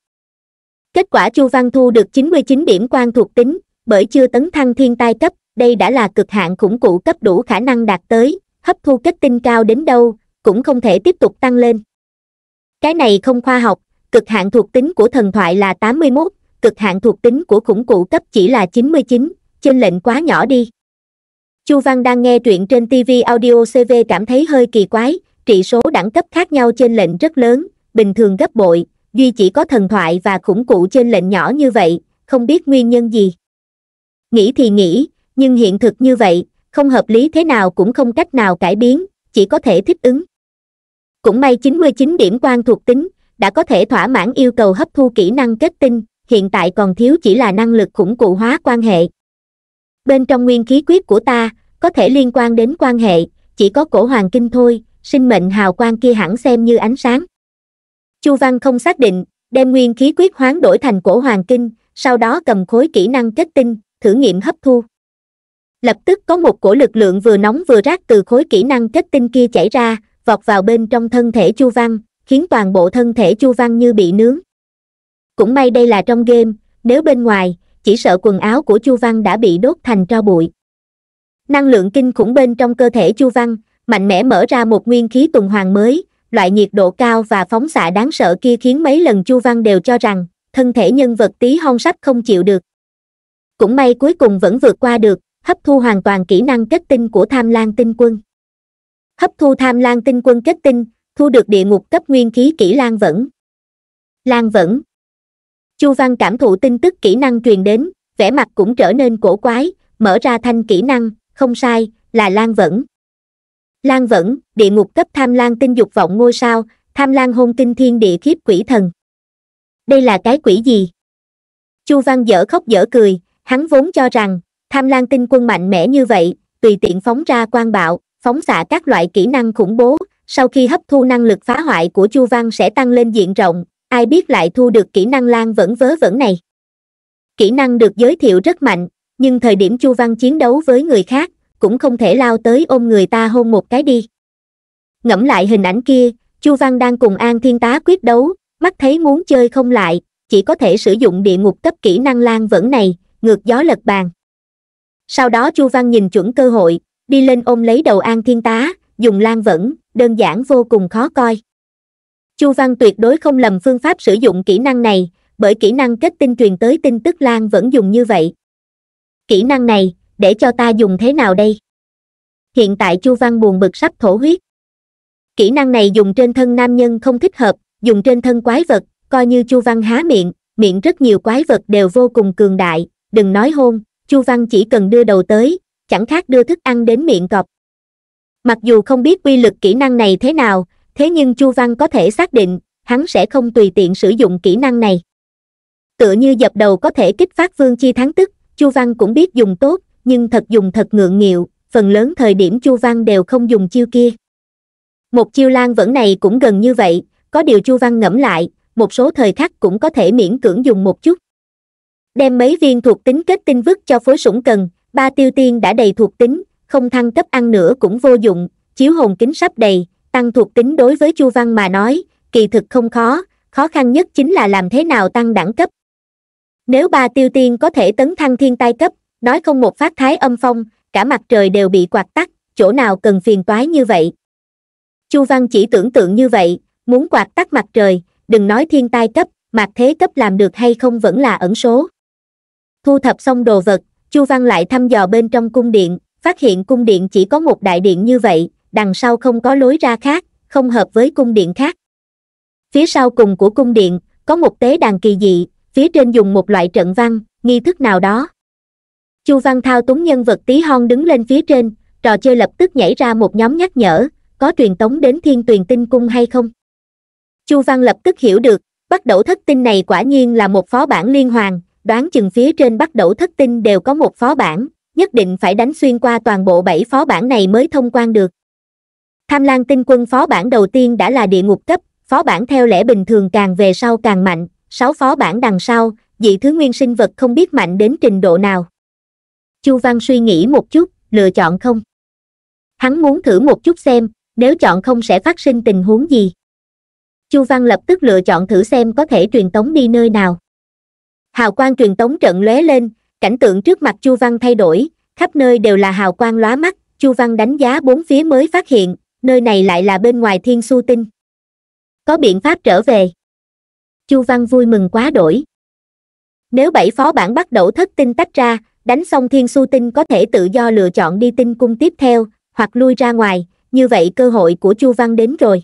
kết quả chu văn thu được chín mươi chín điểm quan thuộc tính bởi chưa tấn thăng thiên tai cấp đây đã là cực hạn khủng cụ cấp đủ khả năng đạt tới hấp thu kết tinh cao đến đâu cũng không thể tiếp tục tăng lên cái này không khoa học cực hạn thuộc tính của thần thoại là tám mươi mốt cực hạn thuộc tính của khủng cụ cấp chỉ là 99, trên lệnh quá nhỏ đi. Chu Văn đang nghe truyện trên TV Audio CV cảm thấy hơi kỳ quái, trị số đẳng cấp khác nhau trên lệnh rất lớn, bình thường gấp bội, duy chỉ có thần thoại và khủng cụ trên lệnh nhỏ như vậy, không biết nguyên nhân gì. Nghĩ thì nghĩ, nhưng hiện thực như vậy, không hợp lý thế nào cũng không cách nào cải biến, chỉ có thể thích ứng. Cũng may 99 điểm quan thuộc tính, đã có thể thỏa mãn yêu cầu hấp thu kỹ năng kết tinh, hiện tại còn thiếu chỉ là năng lực khủng cụ hóa quan hệ bên trong nguyên khí quyết của ta có thể liên quan đến quan hệ chỉ có cổ hoàng kinh thôi sinh mệnh hào quang kia hẳn xem như ánh sáng chu văn không xác định đem nguyên khí quyết hoán đổi thành cổ hoàng kinh sau đó cầm khối kỹ năng kết tinh thử nghiệm hấp thu lập tức có một cổ lực lượng vừa nóng vừa rác từ khối kỹ năng kết tinh kia chảy ra vọt vào bên trong thân thể chu văn khiến toàn bộ thân thể chu văn như bị nướng cũng may đây là trong game nếu bên ngoài chỉ sợ quần áo của chu văn đã bị đốt thành tro bụi năng lượng kinh khủng bên trong cơ thể chu văn mạnh mẽ mở ra một nguyên khí tuần hoàn mới loại nhiệt độ cao và phóng xạ đáng sợ kia khiến mấy lần chu văn đều cho rằng thân thể nhân vật tí hon sách không chịu được cũng may cuối cùng vẫn vượt qua được hấp thu hoàn toàn kỹ năng kết tinh của tham lang tinh quân hấp thu tham lang tinh quân kết tinh thu được địa ngục cấp nguyên khí kỹ lang vẫn lang vẫn chu văn cảm thụ tin tức kỹ năng truyền đến vẻ mặt cũng trở nên cổ quái mở ra thanh kỹ năng không sai là lan vẫn lan vẫn địa ngục cấp tham lang tinh dục vọng ngôi sao tham lang hôn tinh thiên địa khiếp quỷ thần đây là cái quỷ gì chu văn dở khóc dở cười hắn vốn cho rằng tham lang tinh quân mạnh mẽ như vậy tùy tiện phóng ra quan bạo phóng xạ các loại kỹ năng khủng bố sau khi hấp thu năng lực phá hoại của chu văn sẽ tăng lên diện rộng ai biết lại thu được kỹ năng lan vẫn vớ vẩn này kỹ năng được giới thiệu rất mạnh nhưng thời điểm chu văn chiến đấu với người khác cũng không thể lao tới ôm người ta hôn một cái đi ngẫm lại hình ảnh kia chu văn đang cùng an thiên tá quyết đấu mắt thấy muốn chơi không lại chỉ có thể sử dụng địa ngục cấp kỹ năng lan vẫn này ngược gió lật bàn sau đó chu văn nhìn chuẩn cơ hội đi lên ôm lấy đầu an thiên tá dùng lan vẫn đơn giản vô cùng khó coi Chu Văn tuyệt đối không lầm phương pháp sử dụng kỹ năng này, bởi kỹ năng kết tinh truyền tới tin tức Lan vẫn dùng như vậy. Kỹ năng này, để cho ta dùng thế nào đây? Hiện tại Chu Văn buồn bực sắp thổ huyết. Kỹ năng này dùng trên thân nam nhân không thích hợp, dùng trên thân quái vật, coi như Chu Văn há miệng, miệng rất nhiều quái vật đều vô cùng cường đại, đừng nói hôn, Chu Văn chỉ cần đưa đầu tới, chẳng khác đưa thức ăn đến miệng cọp. Mặc dù không biết quy lực kỹ năng này thế nào, thế nhưng chu văn có thể xác định hắn sẽ không tùy tiện sử dụng kỹ năng này tựa như dập đầu có thể kích phát vương chi thắng tức chu văn cũng biết dùng tốt nhưng thật dùng thật ngượng nghịu phần lớn thời điểm chu văn đều không dùng chiêu kia một chiêu lan vẫn này cũng gần như vậy có điều chu văn ngẫm lại một số thời khắc cũng có thể miễn cưỡng dùng một chút đem mấy viên thuộc tính kết tinh vứt cho phối sủng cần ba tiêu tiên đã đầy thuộc tính không thăng cấp ăn nữa cũng vô dụng chiếu hồn kính sắp đầy tăng thuộc tính đối với chu văn mà nói kỳ thực không khó khó khăn nhất chính là làm thế nào tăng đẳng cấp nếu ba tiêu tiên có thể tấn thăng thiên tai cấp nói không một phát thái âm phong cả mặt trời đều bị quạt tắt chỗ nào cần phiền toái như vậy chu văn chỉ tưởng tượng như vậy muốn quạt tắt mặt trời đừng nói thiên tai cấp mặt thế cấp làm được hay không vẫn là ẩn số thu thập xong đồ vật chu văn lại thăm dò bên trong cung điện phát hiện cung điện chỉ có một đại điện như vậy đằng sau không có lối ra khác, không hợp với cung điện khác. Phía sau cùng của cung điện, có một tế đàn kỳ dị, phía trên dùng một loại trận văn, nghi thức nào đó. Chu Văn Thao túng nhân vật tí hon đứng lên phía trên, trò chơi lập tức nhảy ra một nhóm nhắc nhở, có truyền tống đến thiên tuyền tinh cung hay không? Chu Văn lập tức hiểu được, bắt đầu thất tinh này quả nhiên là một phó bản liên hoàn, đoán chừng phía trên bắt đầu thất tinh đều có một phó bản, nhất định phải đánh xuyên qua toàn bộ bảy phó bản này mới thông quan được tham lan tinh quân phó bản đầu tiên đã là địa ngục cấp phó bản theo lẽ bình thường càng về sau càng mạnh sáu phó bản đằng sau dị thứ nguyên sinh vật không biết mạnh đến trình độ nào chu văn suy nghĩ một chút lựa chọn không hắn muốn thử một chút xem nếu chọn không sẽ phát sinh tình huống gì chu văn lập tức lựa chọn thử xem có thể truyền tống đi nơi nào hào quang truyền tống trận lóe lên cảnh tượng trước mặt chu văn thay đổi khắp nơi đều là hào quang lóa mắt chu văn đánh giá bốn phía mới phát hiện nơi này lại là bên ngoài thiên su tinh có biện pháp trở về chu văn vui mừng quá đổi nếu bảy phó bản bắt đầu thất tinh tách ra đánh xong thiên su tinh có thể tự do lựa chọn đi tinh cung tiếp theo hoặc lui ra ngoài như vậy cơ hội của chu văn đến rồi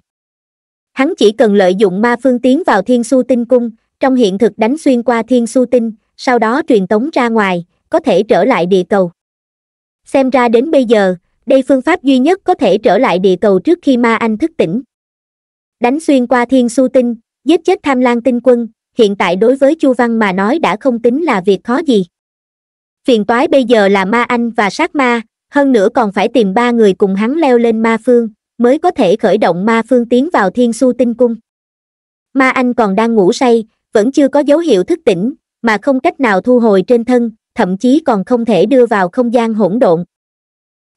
hắn chỉ cần lợi dụng ma phương tiến vào thiên su tinh cung trong hiện thực đánh xuyên qua thiên su tinh sau đó truyền tống ra ngoài có thể trở lại địa cầu xem ra đến bây giờ đây phương pháp duy nhất có thể trở lại địa cầu trước khi ma anh thức tỉnh đánh xuyên qua thiên su tinh giết chết tham lang tinh quân hiện tại đối với chu văn mà nói đã không tính là việc khó gì phiền toái bây giờ là ma anh và sát ma hơn nữa còn phải tìm ba người cùng hắn leo lên ma phương mới có thể khởi động ma phương tiến vào thiên su tinh cung ma anh còn đang ngủ say vẫn chưa có dấu hiệu thức tỉnh mà không cách nào thu hồi trên thân thậm chí còn không thể đưa vào không gian hỗn độn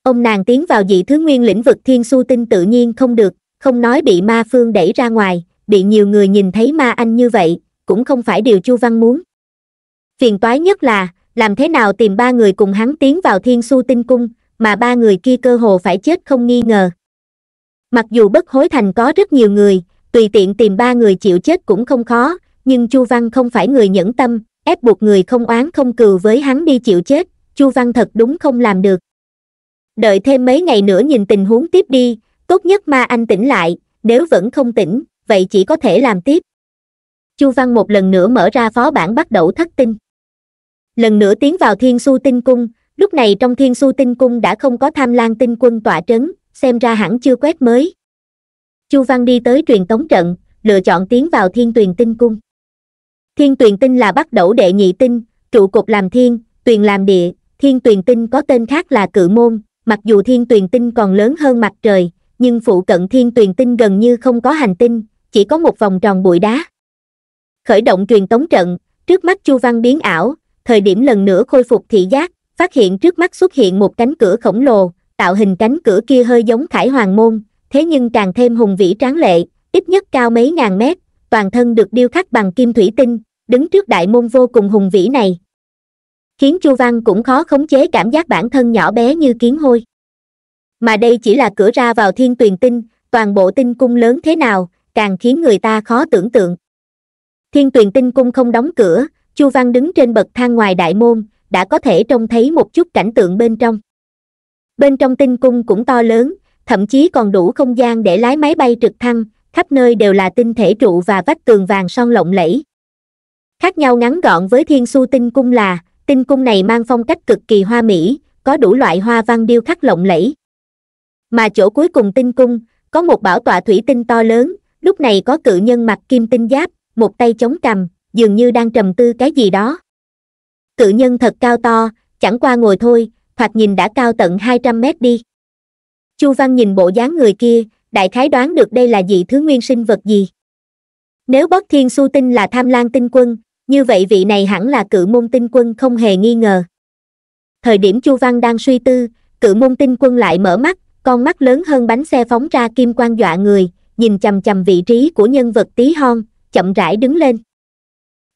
ông nàng tiến vào dị thứ nguyên lĩnh vực thiên su tinh tự nhiên không được không nói bị ma phương đẩy ra ngoài bị nhiều người nhìn thấy ma anh như vậy cũng không phải điều chu văn muốn phiền toái nhất là làm thế nào tìm ba người cùng hắn tiến vào thiên su tinh cung mà ba người kia cơ hồ phải chết không nghi ngờ mặc dù bất hối thành có rất nhiều người tùy tiện tìm ba người chịu chết cũng không khó nhưng chu văn không phải người nhẫn tâm ép buộc người không oán không cừu với hắn đi chịu chết chu văn thật đúng không làm được đợi thêm mấy ngày nữa nhìn tình huống tiếp đi tốt nhất ma anh tỉnh lại nếu vẫn không tỉnh vậy chỉ có thể làm tiếp chu văn một lần nữa mở ra phó bản bắt đầu thất tinh lần nữa tiến vào thiên su tinh cung lúc này trong thiên su tinh cung đã không có tham lang tinh quân tọa trấn xem ra hẳn chưa quét mới chu văn đi tới truyền tống trận lựa chọn tiến vào thiên tuyền tinh cung thiên tuyền tinh là bắt đầu đệ nhị tinh trụ cục làm thiên tuyền làm địa thiên tuyền tinh có tên khác là cự môn mặc dù thiên tuyền tinh còn lớn hơn mặt trời nhưng phụ cận thiên tuyền tinh gần như không có hành tinh chỉ có một vòng tròn bụi đá khởi động truyền tống trận trước mắt chu văn biến ảo thời điểm lần nữa khôi phục thị giác phát hiện trước mắt xuất hiện một cánh cửa khổng lồ tạo hình cánh cửa kia hơi giống khải hoàng môn thế nhưng càng thêm hùng vĩ tráng lệ ít nhất cao mấy ngàn mét toàn thân được điêu khắc bằng kim thủy tinh đứng trước đại môn vô cùng hùng vĩ này khiến chu văn cũng khó khống chế cảm giác bản thân nhỏ bé như kiến hôi mà đây chỉ là cửa ra vào thiên tuyền tinh toàn bộ tinh cung lớn thế nào càng khiến người ta khó tưởng tượng thiên tuyền tinh cung không đóng cửa chu văn đứng trên bậc thang ngoài đại môn đã có thể trông thấy một chút cảnh tượng bên trong bên trong tinh cung cũng to lớn thậm chí còn đủ không gian để lái máy bay trực thăng khắp nơi đều là tinh thể trụ và vách tường vàng son lộng lẫy khác nhau ngắn gọn với thiên su tinh cung là tinh cung này mang phong cách cực kỳ hoa mỹ có đủ loại hoa văn điêu khắc lộng lẫy mà chỗ cuối cùng tinh cung có một bảo tọa thủy tinh to lớn lúc này có cự nhân mặc kim tinh giáp một tay chống cầm, dường như đang trầm tư cái gì đó cự nhân thật cao to chẳng qua ngồi thôi hoặc nhìn đã cao tận hai trăm mét đi chu văn nhìn bộ dáng người kia đại khái đoán được đây là dị thứ nguyên sinh vật gì nếu bất thiên su tinh là tham lang tinh quân như vậy vị này hẳn là cự môn tinh quân không hề nghi ngờ thời điểm chu văn đang suy tư cự môn tinh quân lại mở mắt con mắt lớn hơn bánh xe phóng ra kim quan dọa người nhìn chầm chầm vị trí của nhân vật tí hon chậm rãi đứng lên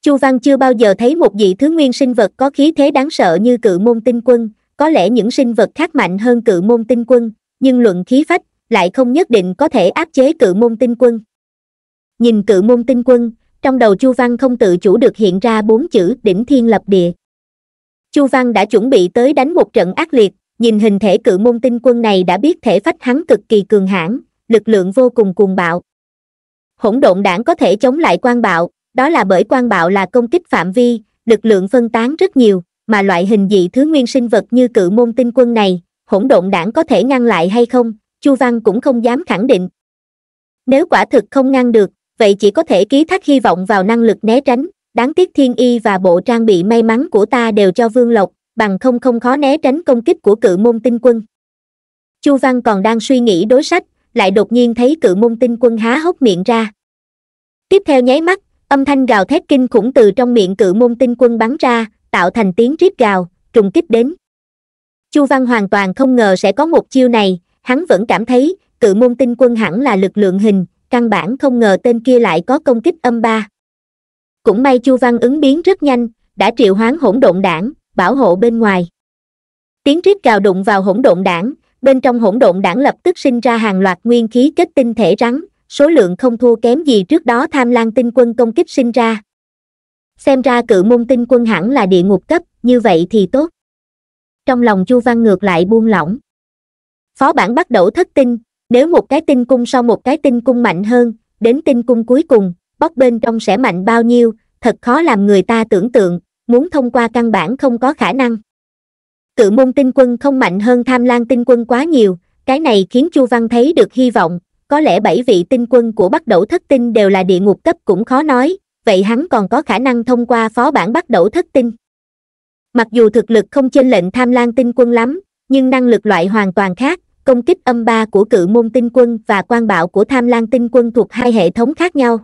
chu văn chưa bao giờ thấy một vị thứ nguyên sinh vật có khí thế đáng sợ như cự môn tinh quân có lẽ những sinh vật khác mạnh hơn cự môn tinh quân nhưng luận khí phách lại không nhất định có thể áp chế cự môn tinh quân nhìn cự môn tinh quân trong đầu chu văn không tự chủ được hiện ra bốn chữ đỉnh thiên lập địa chu văn đã chuẩn bị tới đánh một trận ác liệt nhìn hình thể cự môn tinh quân này đã biết thể phách hắn cực kỳ cường hãn lực lượng vô cùng cuồng bạo hỗn độn đảng có thể chống lại quan bạo đó là bởi quan bạo là công kích phạm vi lực lượng phân tán rất nhiều mà loại hình dị thứ nguyên sinh vật như cự môn tinh quân này hỗn độn đảng có thể ngăn lại hay không chu văn cũng không dám khẳng định nếu quả thực không ngăn được vậy chỉ có thể ký thác hy vọng vào năng lực né tránh đáng tiếc thiên y và bộ trang bị may mắn của ta đều cho vương lộc bằng không không khó né tránh công kích của cự môn tinh quân chu văn còn đang suy nghĩ đối sách lại đột nhiên thấy cự môn tinh quân há hốc miệng ra tiếp theo nháy mắt âm thanh gào thét kinh khủng từ trong miệng cự môn tinh quân bắn ra tạo thành tiếng rít gào trùng kích đến chu văn hoàn toàn không ngờ sẽ có một chiêu này hắn vẫn cảm thấy cự môn tinh quân hẳn là lực lượng hình căn bản không ngờ tên kia lại có công kích âm ba cũng may chu văn ứng biến rất nhanh đã triệu hoán hỗn độn đảng bảo hộ bên ngoài tiếng rít gào đụng vào hỗn độn đảng bên trong hỗn độn đảng lập tức sinh ra hàng loạt nguyên khí kết tinh thể rắn số lượng không thua kém gì trước đó tham lang tinh quân công kích sinh ra xem ra cự môn tinh quân hẳn là địa ngục cấp như vậy thì tốt trong lòng chu văn ngược lại buông lỏng phó bản bắt đầu thất tinh nếu một cái tinh cung sau một cái tinh cung mạnh hơn đến tinh cung cuối cùng bóc bên trong sẽ mạnh bao nhiêu thật khó làm người ta tưởng tượng muốn thông qua căn bản không có khả năng cự môn tinh quân không mạnh hơn tham lang tinh quân quá nhiều cái này khiến chu văn thấy được hy vọng có lẽ bảy vị tinh quân của bắc đẩu thất tinh đều là địa ngục cấp cũng khó nói vậy hắn còn có khả năng thông qua phó bản bắt đầu thất tinh mặc dù thực lực không trên lệnh tham lang tinh quân lắm nhưng năng lực loại hoàn toàn khác công kích âm ba của cự môn tinh quân và quan bạo của tham lang tinh quân thuộc hai hệ thống khác nhau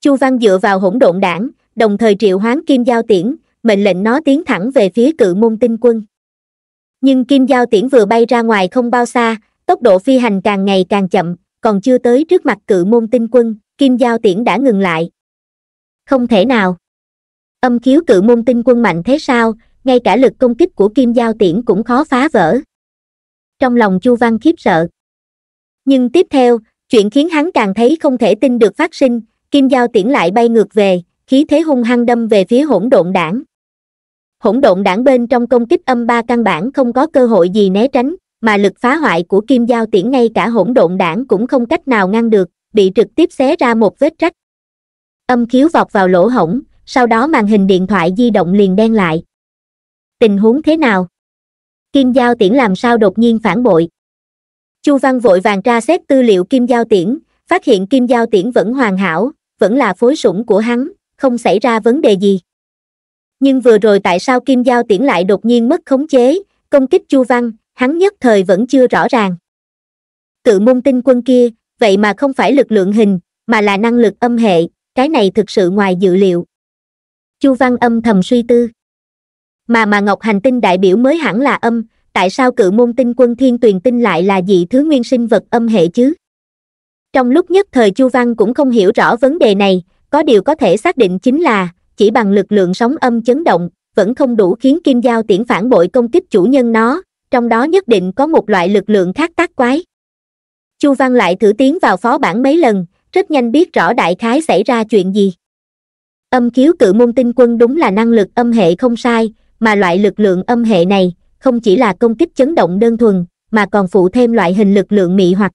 chu văn dựa vào hỗn độn đảng đồng thời triệu hoán kim giao tiễn mệnh lệnh nó tiến thẳng về phía cự môn tinh quân nhưng kim giao tiễn vừa bay ra ngoài không bao xa tốc độ phi hành càng ngày càng chậm còn chưa tới trước mặt cự môn tinh quân kim giao tiễn đã ngừng lại không thể nào âm khiếu cự môn tinh quân mạnh thế sao ngay cả lực công kích của kim giao tiễn cũng khó phá vỡ trong lòng chu văn khiếp sợ nhưng tiếp theo chuyện khiến hắn càng thấy không thể tin được phát sinh kim dao tiễn lại bay ngược về khí thế hung hăng đâm về phía hỗn độn đảng hỗn độn đảng bên trong công kích âm ba căn bản không có cơ hội gì né tránh mà lực phá hoại của kim dao tiễn ngay cả hỗn độn đảng cũng không cách nào ngăn được bị trực tiếp xé ra một vết rách âm khiếu vọt vào lỗ hổng sau đó màn hình điện thoại di động liền đen lại tình huống thế nào kim giao tiễn làm sao đột nhiên phản bội chu văn vội vàng tra xét tư liệu kim giao tiễn phát hiện kim giao tiễn vẫn hoàn hảo vẫn là phối sủng của hắn không xảy ra vấn đề gì nhưng vừa rồi tại sao kim giao tiễn lại đột nhiên mất khống chế công kích chu văn hắn nhất thời vẫn chưa rõ ràng cự môn tinh quân kia vậy mà không phải lực lượng hình mà là năng lực âm hệ cái này thực sự ngoài dự liệu chu văn âm thầm suy tư mà mà ngọc hành tinh đại biểu mới hẳn là âm tại sao cự môn tinh quân thiên tuyền tinh lại là dị thứ nguyên sinh vật âm hệ chứ trong lúc nhất thời chu văn cũng không hiểu rõ vấn đề này có điều có thể xác định chính là chỉ bằng lực lượng sóng âm chấn động vẫn không đủ khiến kim giao tiễn phản bội công kích chủ nhân nó trong đó nhất định có một loại lực lượng khác tác quái chu văn lại thử tiến vào phó bản mấy lần rất nhanh biết rõ đại khái xảy ra chuyện gì âm khiếu cự môn tinh quân đúng là năng lực âm hệ không sai mà loại lực lượng âm hệ này không chỉ là công kích chấn động đơn thuần mà còn phụ thêm loại hình lực lượng mị hoặc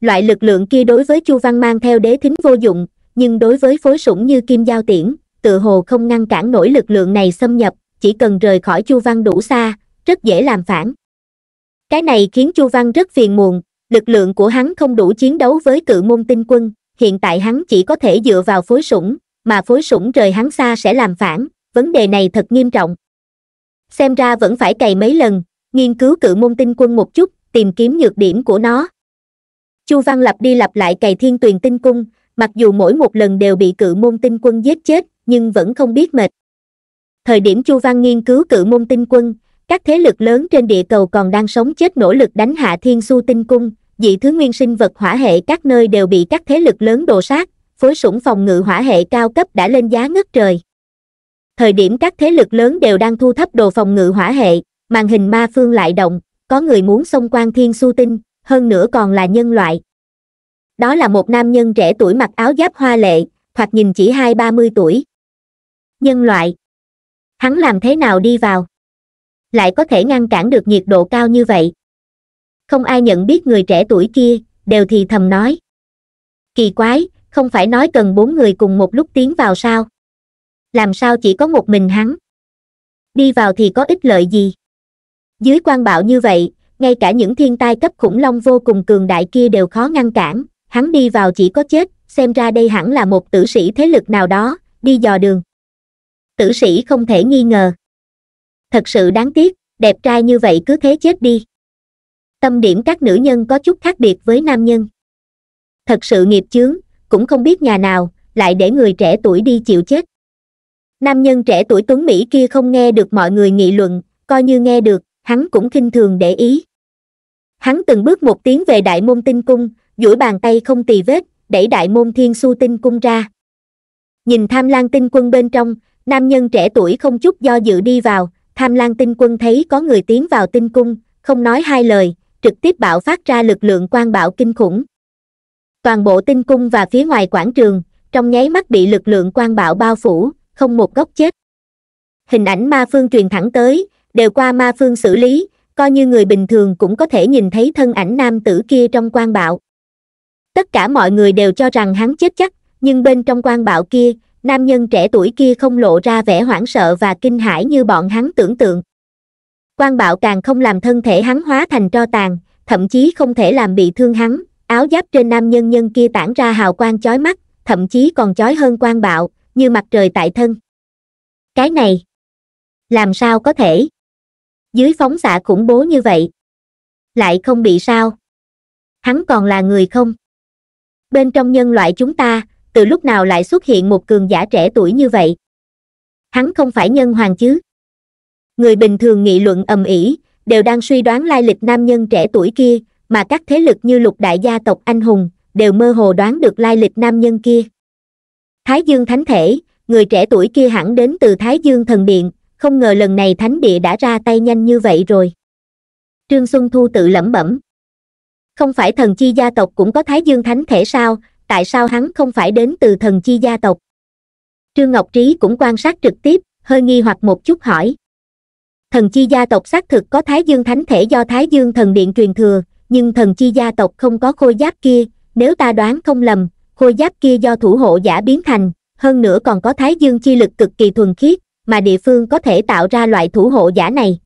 loại lực lượng kia đối với chu văn mang theo đế thính vô dụng nhưng đối với phối sủng như kim giao tiễn tự hồ không ngăn cản nổi lực lượng này xâm nhập chỉ cần rời khỏi chu văn đủ xa rất dễ làm phản cái này khiến chu văn rất phiền muộn lực lượng của hắn không đủ chiến đấu với cự môn tinh quân hiện tại hắn chỉ có thể dựa vào phối sủng mà phối sủng rời hắn xa sẽ làm phản vấn đề này thật nghiêm trọng xem ra vẫn phải cày mấy lần nghiên cứu cự môn tinh quân một chút tìm kiếm nhược điểm của nó chu văn lập đi lặp lại cày thiên tuyền tinh cung mặc dù mỗi một lần đều bị cự môn tinh quân giết chết nhưng vẫn không biết mệt thời điểm chu văn nghiên cứu cự môn tinh quân các thế lực lớn trên địa cầu còn đang sống chết nỗ lực đánh hạ thiên su tinh cung dị thứ nguyên sinh vật hỏa hệ các nơi đều bị các thế lực lớn đồ sát phối sủng phòng ngự hỏa hệ cao cấp đã lên giá ngất trời thời điểm các thế lực lớn đều đang thu thấp đồ phòng ngự hỏa hệ màn hình ma phương lại động có người muốn xông quan thiên su tinh hơn nữa còn là nhân loại đó là một nam nhân trẻ tuổi mặc áo giáp hoa lệ thoạt nhìn chỉ hai ba mươi tuổi nhân loại hắn làm thế nào đi vào lại có thể ngăn cản được nhiệt độ cao như vậy không ai nhận biết người trẻ tuổi kia đều thì thầm nói kỳ quái không phải nói cần bốn người cùng một lúc tiến vào sao làm sao chỉ có một mình hắn đi vào thì có ích lợi gì dưới quan bạo như vậy ngay cả những thiên tai cấp khủng long vô cùng cường đại kia đều khó ngăn cản hắn đi vào chỉ có chết xem ra đây hẳn là một tử sĩ thế lực nào đó đi dò đường tử sĩ không thể nghi ngờ thật sự đáng tiếc đẹp trai như vậy cứ thế chết đi tâm điểm các nữ nhân có chút khác biệt với nam nhân thật sự nghiệp chướng cũng không biết nhà nào lại để người trẻ tuổi đi chịu chết nam nhân trẻ tuổi tuấn mỹ kia không nghe được mọi người nghị luận coi như nghe được hắn cũng khinh thường để ý hắn từng bước một tiếng về đại môn tinh cung duỗi bàn tay không tì vết đẩy đại môn thiên su tinh cung ra nhìn tham lang tinh quân bên trong nam nhân trẻ tuổi không chút do dự đi vào tham lang tinh quân thấy có người tiến vào tinh cung không nói hai lời trực tiếp bạo phát ra lực lượng quan bạo kinh khủng toàn bộ tinh cung và phía ngoài quảng trường trong nháy mắt bị lực lượng quan bạo bao phủ không một góc chết hình ảnh ma phương truyền thẳng tới đều qua ma phương xử lý coi như người bình thường cũng có thể nhìn thấy thân ảnh nam tử kia trong quan bạo tất cả mọi người đều cho rằng hắn chết chắc nhưng bên trong quan bạo kia nam nhân trẻ tuổi kia không lộ ra vẻ hoảng sợ và kinh hãi như bọn hắn tưởng tượng quan bạo càng không làm thân thể hắn hóa thành tro tàn thậm chí không thể làm bị thương hắn áo giáp trên nam nhân nhân kia tản ra hào quang chói mắt thậm chí còn chói hơn quan bạo như mặt trời tại thân cái này làm sao có thể dưới phóng xạ khủng bố như vậy lại không bị sao hắn còn là người không bên trong nhân loại chúng ta từ lúc nào lại xuất hiện một cường giả trẻ tuổi như vậy hắn không phải nhân hoàng chứ người bình thường nghị luận ầm ĩ đều đang suy đoán lai lịch nam nhân trẻ tuổi kia mà các thế lực như lục đại gia tộc anh hùng đều mơ hồ đoán được lai lịch nam nhân kia thái dương thánh thể người trẻ tuổi kia hẳn đến từ thái dương thần điện không ngờ lần này thánh địa đã ra tay nhanh như vậy rồi trương xuân thu tự lẩm bẩm không phải thần chi gia tộc cũng có thái dương thánh thể sao tại sao hắn không phải đến từ thần chi gia tộc trương ngọc trí cũng quan sát trực tiếp hơi nghi hoặc một chút hỏi thần chi gia tộc xác thực có thái dương thánh thể do thái dương thần điện truyền thừa nhưng thần chi gia tộc không có khôi giáp kia nếu ta đoán không lầm khôi giáp kia do thủ hộ giả biến thành hơn nữa còn có thái dương chi lực cực kỳ thuần khiết mà địa phương có thể tạo ra loại thủ hộ giả này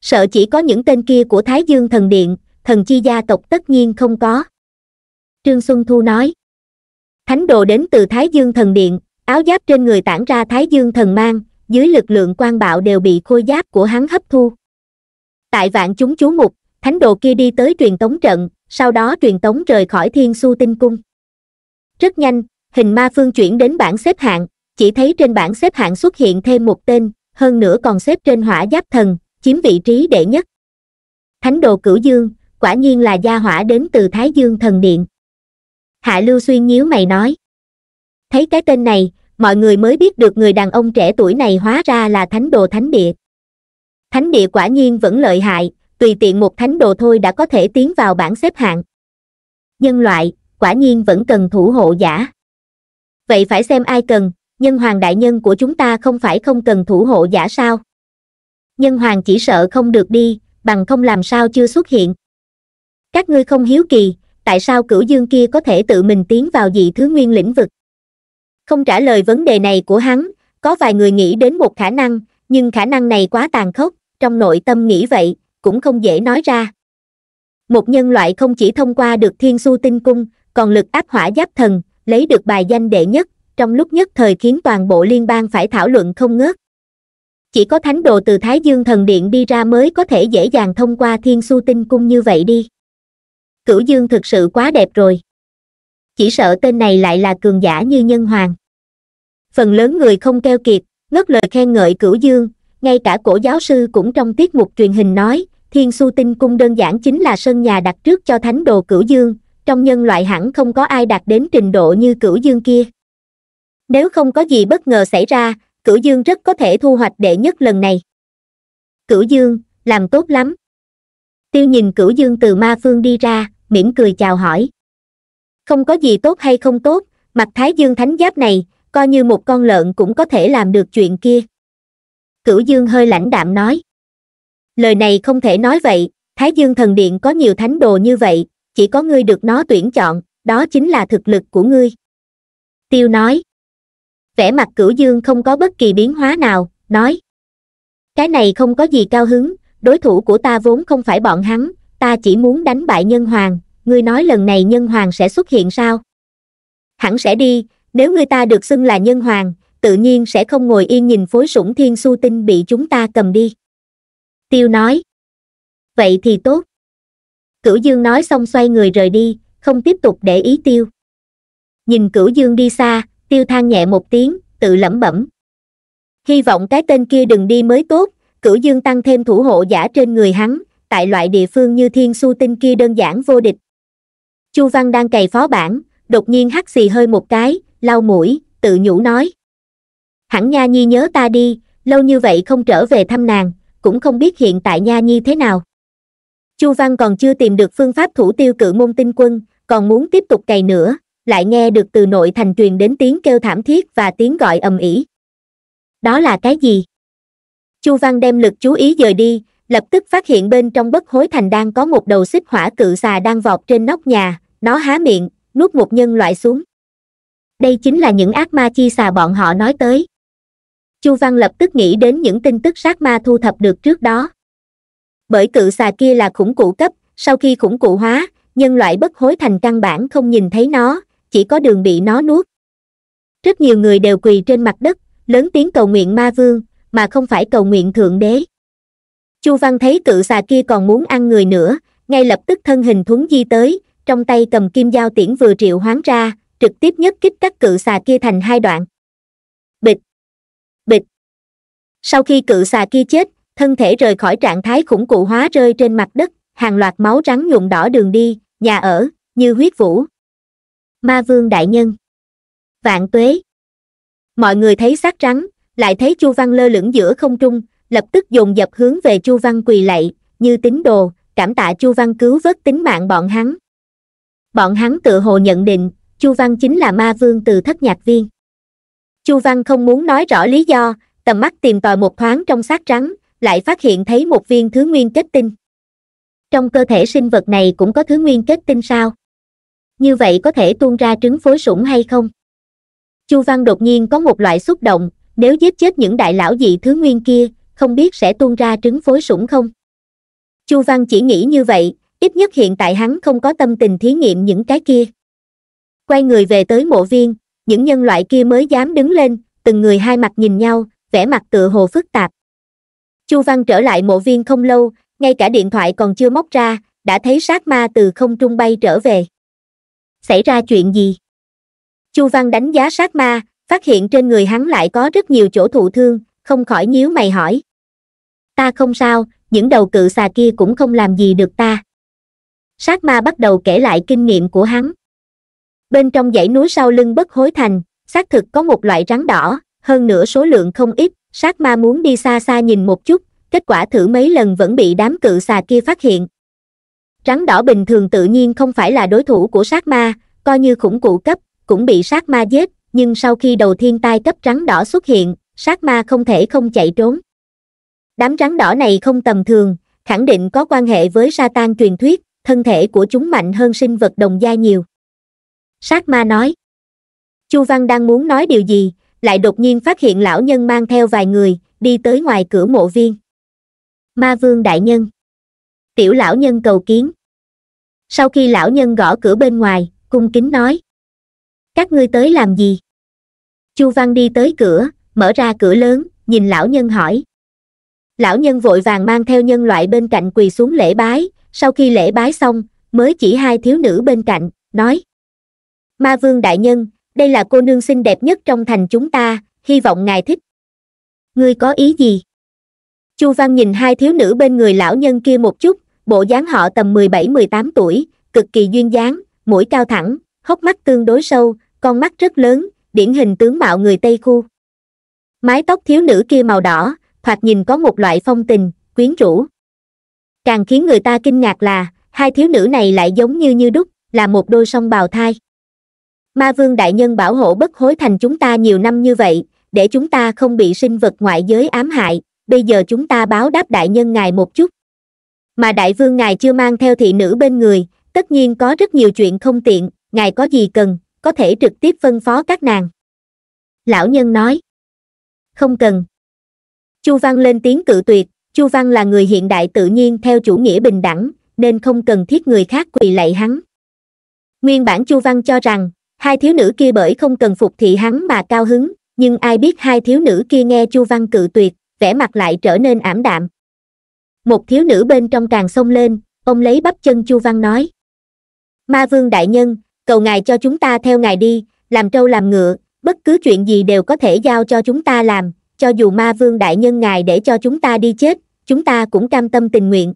sợ chỉ có những tên kia của thái dương thần điện thần chi gia tộc tất nhiên không có trương xuân thu nói thánh đồ đến từ thái dương thần điện áo giáp trên người tản ra thái dương thần mang dưới lực lượng quan bạo đều bị khôi giáp của hắn hấp thu tại vạn chúng chú mục thánh đồ kia đi tới truyền tống trận sau đó truyền tống rời khỏi thiên su tinh cung rất nhanh hình ma phương chuyển đến bảng xếp hạng chỉ thấy trên bảng xếp hạng xuất hiện thêm một tên hơn nữa còn xếp trên hỏa giáp thần chiếm vị trí đệ nhất thánh đồ cửu dương quả nhiên là gia hỏa đến từ thái dương thần điện hạ lưu xuyên nhíu mày nói thấy cái tên này mọi người mới biết được người đàn ông trẻ tuổi này hóa ra là thánh đồ thánh địa thánh địa quả nhiên vẫn lợi hại tùy tiện một thánh đồ thôi đã có thể tiến vào bảng xếp hạng nhân loại quả nhiên vẫn cần thủ hộ giả. Vậy phải xem ai cần, nhân hoàng đại nhân của chúng ta không phải không cần thủ hộ giả sao? Nhân hoàng chỉ sợ không được đi, bằng không làm sao chưa xuất hiện. Các ngươi không hiếu kỳ, tại sao cửu dương kia có thể tự mình tiến vào dị thứ nguyên lĩnh vực? Không trả lời vấn đề này của hắn, có vài người nghĩ đến một khả năng, nhưng khả năng này quá tàn khốc, trong nội tâm nghĩ vậy, cũng không dễ nói ra. Một nhân loại không chỉ thông qua được thiên su tinh cung, còn lực áp hỏa giáp thần lấy được bài danh đệ nhất trong lúc nhất thời khiến toàn bộ liên bang phải thảo luận không ngớt chỉ có thánh đồ từ thái dương thần điện đi ra mới có thể dễ dàng thông qua thiên su tinh cung như vậy đi cửu dương thực sự quá đẹp rồi chỉ sợ tên này lại là cường giả như nhân hoàng phần lớn người không keo kiệt ngất lời khen ngợi cửu dương ngay cả cổ giáo sư cũng trong tiết mục truyền hình nói thiên su tinh cung đơn giản chính là sân nhà đặt trước cho thánh đồ cửu dương trong nhân loại hẳn không có ai đạt đến trình độ như cửu dương kia. Nếu không có gì bất ngờ xảy ra, cửu dương rất có thể thu hoạch đệ nhất lần này. Cửu dương, làm tốt lắm. Tiêu nhìn cửu dương từ ma phương đi ra, mỉm cười chào hỏi. Không có gì tốt hay không tốt, mặt thái dương thánh giáp này, coi như một con lợn cũng có thể làm được chuyện kia. Cửu dương hơi lãnh đạm nói. Lời này không thể nói vậy, Thái Dương Thần Điện có nhiều thánh đồ như vậy, chỉ có ngươi được nó tuyển chọn đó chính là thực lực của ngươi tiêu nói vẻ mặt cửu dương không có bất kỳ biến hóa nào nói cái này không có gì cao hứng đối thủ của ta vốn không phải bọn hắn ta chỉ muốn đánh bại nhân hoàng ngươi nói lần này nhân hoàng sẽ xuất hiện sao hẳn sẽ đi nếu ngươi ta được xưng là nhân hoàng tự nhiên sẽ không ngồi yên nhìn phối sủng thiên su tinh bị chúng ta cầm đi tiêu nói vậy thì tốt cửu dương nói xong xoay người rời đi không tiếp tục để ý tiêu nhìn cửu dương đi xa tiêu than nhẹ một tiếng tự lẩm bẩm hy vọng cái tên kia đừng đi mới tốt cửu dương tăng thêm thủ hộ giả trên người hắn tại loại địa phương như thiên su tinh kia đơn giản vô địch chu văn đang cày phó bản đột nhiên hắt xì hơi một cái lau mũi tự nhủ nói hẳn nha nhi nhớ ta đi lâu như vậy không trở về thăm nàng cũng không biết hiện tại nha nhi thế nào chu văn còn chưa tìm được phương pháp thủ tiêu cự môn tinh quân còn muốn tiếp tục cày nữa lại nghe được từ nội thành truyền đến tiếng kêu thảm thiết và tiếng gọi ầm ĩ đó là cái gì chu văn đem lực chú ý dời đi lập tức phát hiện bên trong bất hối thành đang có một đầu xích hỏa cự xà đang vọt trên nóc nhà nó há miệng nuốt một nhân loại xuống đây chính là những ác ma chi xà bọn họ nói tới chu văn lập tức nghĩ đến những tin tức sát ma thu thập được trước đó bởi cự xà kia là khủng cụ cấp sau khi khủng cụ hóa nhân loại bất hối thành căn bản không nhìn thấy nó chỉ có đường bị nó nuốt rất nhiều người đều quỳ trên mặt đất lớn tiếng cầu nguyện ma vương mà không phải cầu nguyện thượng đế chu văn thấy cự xà kia còn muốn ăn người nữa ngay lập tức thân hình thúng di tới trong tay cầm kim dao tiễn vừa triệu hoán ra trực tiếp nhất kích các cự xà kia thành hai đoạn bịch bịch sau khi cự xà kia chết thân thể rời khỏi trạng thái khủng cụ hóa rơi trên mặt đất hàng loạt máu trắng nhuộm đỏ đường đi nhà ở như huyết vũ ma vương đại nhân vạn tuế mọi người thấy xác rắn lại thấy chu văn lơ lửng giữa không trung lập tức dồn dập hướng về chu văn quỳ lạy như tín đồ cảm tạ chu văn cứu vớt tính mạng bọn hắn bọn hắn tự hồ nhận định chu văn chính là ma vương từ thất nhạc viên chu văn không muốn nói rõ lý do tầm mắt tìm tòi một thoáng trong xác trắng lại phát hiện thấy một viên thứ nguyên kết tinh trong cơ thể sinh vật này cũng có thứ nguyên kết tinh sao như vậy có thể tuôn ra trứng phối sủng hay không chu văn đột nhiên có một loại xúc động nếu giết chết những đại lão dị thứ nguyên kia không biết sẽ tuôn ra trứng phối sủng không chu văn chỉ nghĩ như vậy ít nhất hiện tại hắn không có tâm tình thí nghiệm những cái kia quay người về tới mộ viên những nhân loại kia mới dám đứng lên từng người hai mặt nhìn nhau vẻ mặt tựa hồ phức tạp chu văn trở lại mộ viên không lâu ngay cả điện thoại còn chưa móc ra đã thấy sát ma từ không trung bay trở về xảy ra chuyện gì chu văn đánh giá sát ma phát hiện trên người hắn lại có rất nhiều chỗ thụ thương không khỏi nhíu mày hỏi ta không sao những đầu cự xà kia cũng không làm gì được ta sát ma bắt đầu kể lại kinh nghiệm của hắn bên trong dãy núi sau lưng bất hối thành xác thực có một loại rắn đỏ hơn nữa số lượng không ít sát ma muốn đi xa xa nhìn một chút kết quả thử mấy lần vẫn bị đám cự xà kia phát hiện rắn đỏ bình thường tự nhiên không phải là đối thủ của sát ma coi như khủng cụ cấp cũng bị sát ma giết nhưng sau khi đầu thiên tai cấp rắn đỏ xuất hiện sát ma không thể không chạy trốn đám rắn đỏ này không tầm thường khẳng định có quan hệ với Satan truyền thuyết thân thể của chúng mạnh hơn sinh vật đồng gia nhiều sát ma nói chu văn đang muốn nói điều gì lại đột nhiên phát hiện lão nhân mang theo vài người đi tới ngoài cửa mộ viên ma vương đại nhân tiểu lão nhân cầu kiến sau khi lão nhân gõ cửa bên ngoài cung kính nói các ngươi tới làm gì chu văn đi tới cửa mở ra cửa lớn nhìn lão nhân hỏi lão nhân vội vàng mang theo nhân loại bên cạnh quỳ xuống lễ bái sau khi lễ bái xong mới chỉ hai thiếu nữ bên cạnh nói ma vương đại nhân đây là cô nương xinh đẹp nhất trong thành chúng ta hy vọng ngài thích ngươi có ý gì chu văn nhìn hai thiếu nữ bên người lão nhân kia một chút bộ dáng họ tầm mười bảy mười tám tuổi cực kỳ duyên dáng mũi cao thẳng hốc mắt tương đối sâu con mắt rất lớn điển hình tướng mạo người tây khu mái tóc thiếu nữ kia màu đỏ thoạt nhìn có một loại phong tình quyến rũ càng khiến người ta kinh ngạc là hai thiếu nữ này lại giống như như đúc là một đôi song bào thai ma vương đại nhân bảo hộ bất hối thành chúng ta nhiều năm như vậy để chúng ta không bị sinh vật ngoại giới ám hại bây giờ chúng ta báo đáp đại nhân ngài một chút mà đại vương ngài chưa mang theo thị nữ bên người tất nhiên có rất nhiều chuyện không tiện ngài có gì cần có thể trực tiếp phân phó các nàng lão nhân nói không cần chu văn lên tiếng cự tuyệt chu văn là người hiện đại tự nhiên theo chủ nghĩa bình đẳng nên không cần thiết người khác quỳ lạy hắn nguyên bản chu văn cho rằng hai thiếu nữ kia bởi không cần phục thị hắn mà cao hứng nhưng ai biết hai thiếu nữ kia nghe chu văn cự tuyệt vẻ mặt lại trở nên ảm đạm một thiếu nữ bên trong càng xông lên ông lấy bắp chân chu văn nói ma vương đại nhân cầu ngài cho chúng ta theo ngài đi làm trâu làm ngựa bất cứ chuyện gì đều có thể giao cho chúng ta làm cho dù ma vương đại nhân ngài để cho chúng ta đi chết chúng ta cũng cam tâm tình nguyện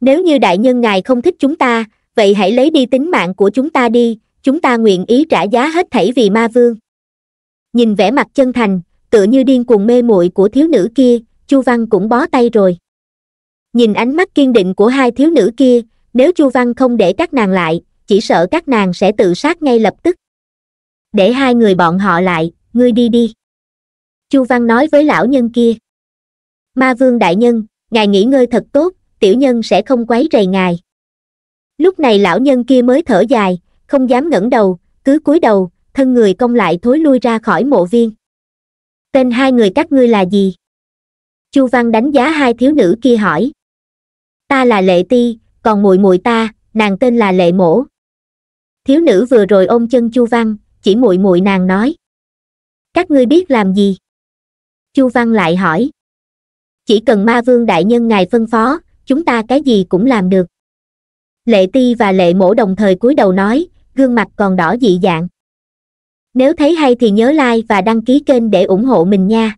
nếu như đại nhân ngài không thích chúng ta vậy hãy lấy đi tính mạng của chúng ta đi chúng ta nguyện ý trả giá hết thảy vì ma vương nhìn vẻ mặt chân thành tựa như điên cuồng mê muội của thiếu nữ kia chu văn cũng bó tay rồi nhìn ánh mắt kiên định của hai thiếu nữ kia nếu chu văn không để các nàng lại chỉ sợ các nàng sẽ tự sát ngay lập tức để hai người bọn họ lại ngươi đi đi chu văn nói với lão nhân kia ma vương đại nhân ngài nghỉ ngơi thật tốt tiểu nhân sẽ không quấy rầy ngài lúc này lão nhân kia mới thở dài không dám ngẩng đầu cứ cúi đầu thân người cong lại thối lui ra khỏi mộ viên tên hai người các ngươi là gì chu văn đánh giá hai thiếu nữ kia hỏi ta là lệ ti còn muội muội ta nàng tên là lệ mổ thiếu nữ vừa rồi ôm chân chu văn chỉ muội muội nàng nói các ngươi biết làm gì chu văn lại hỏi chỉ cần ma vương đại nhân ngài phân phó chúng ta cái gì cũng làm được lệ ti và lệ mổ đồng thời cúi đầu nói gương mặt còn đỏ dị dạng. Nếu thấy hay thì nhớ like và đăng ký kênh để ủng hộ mình nha.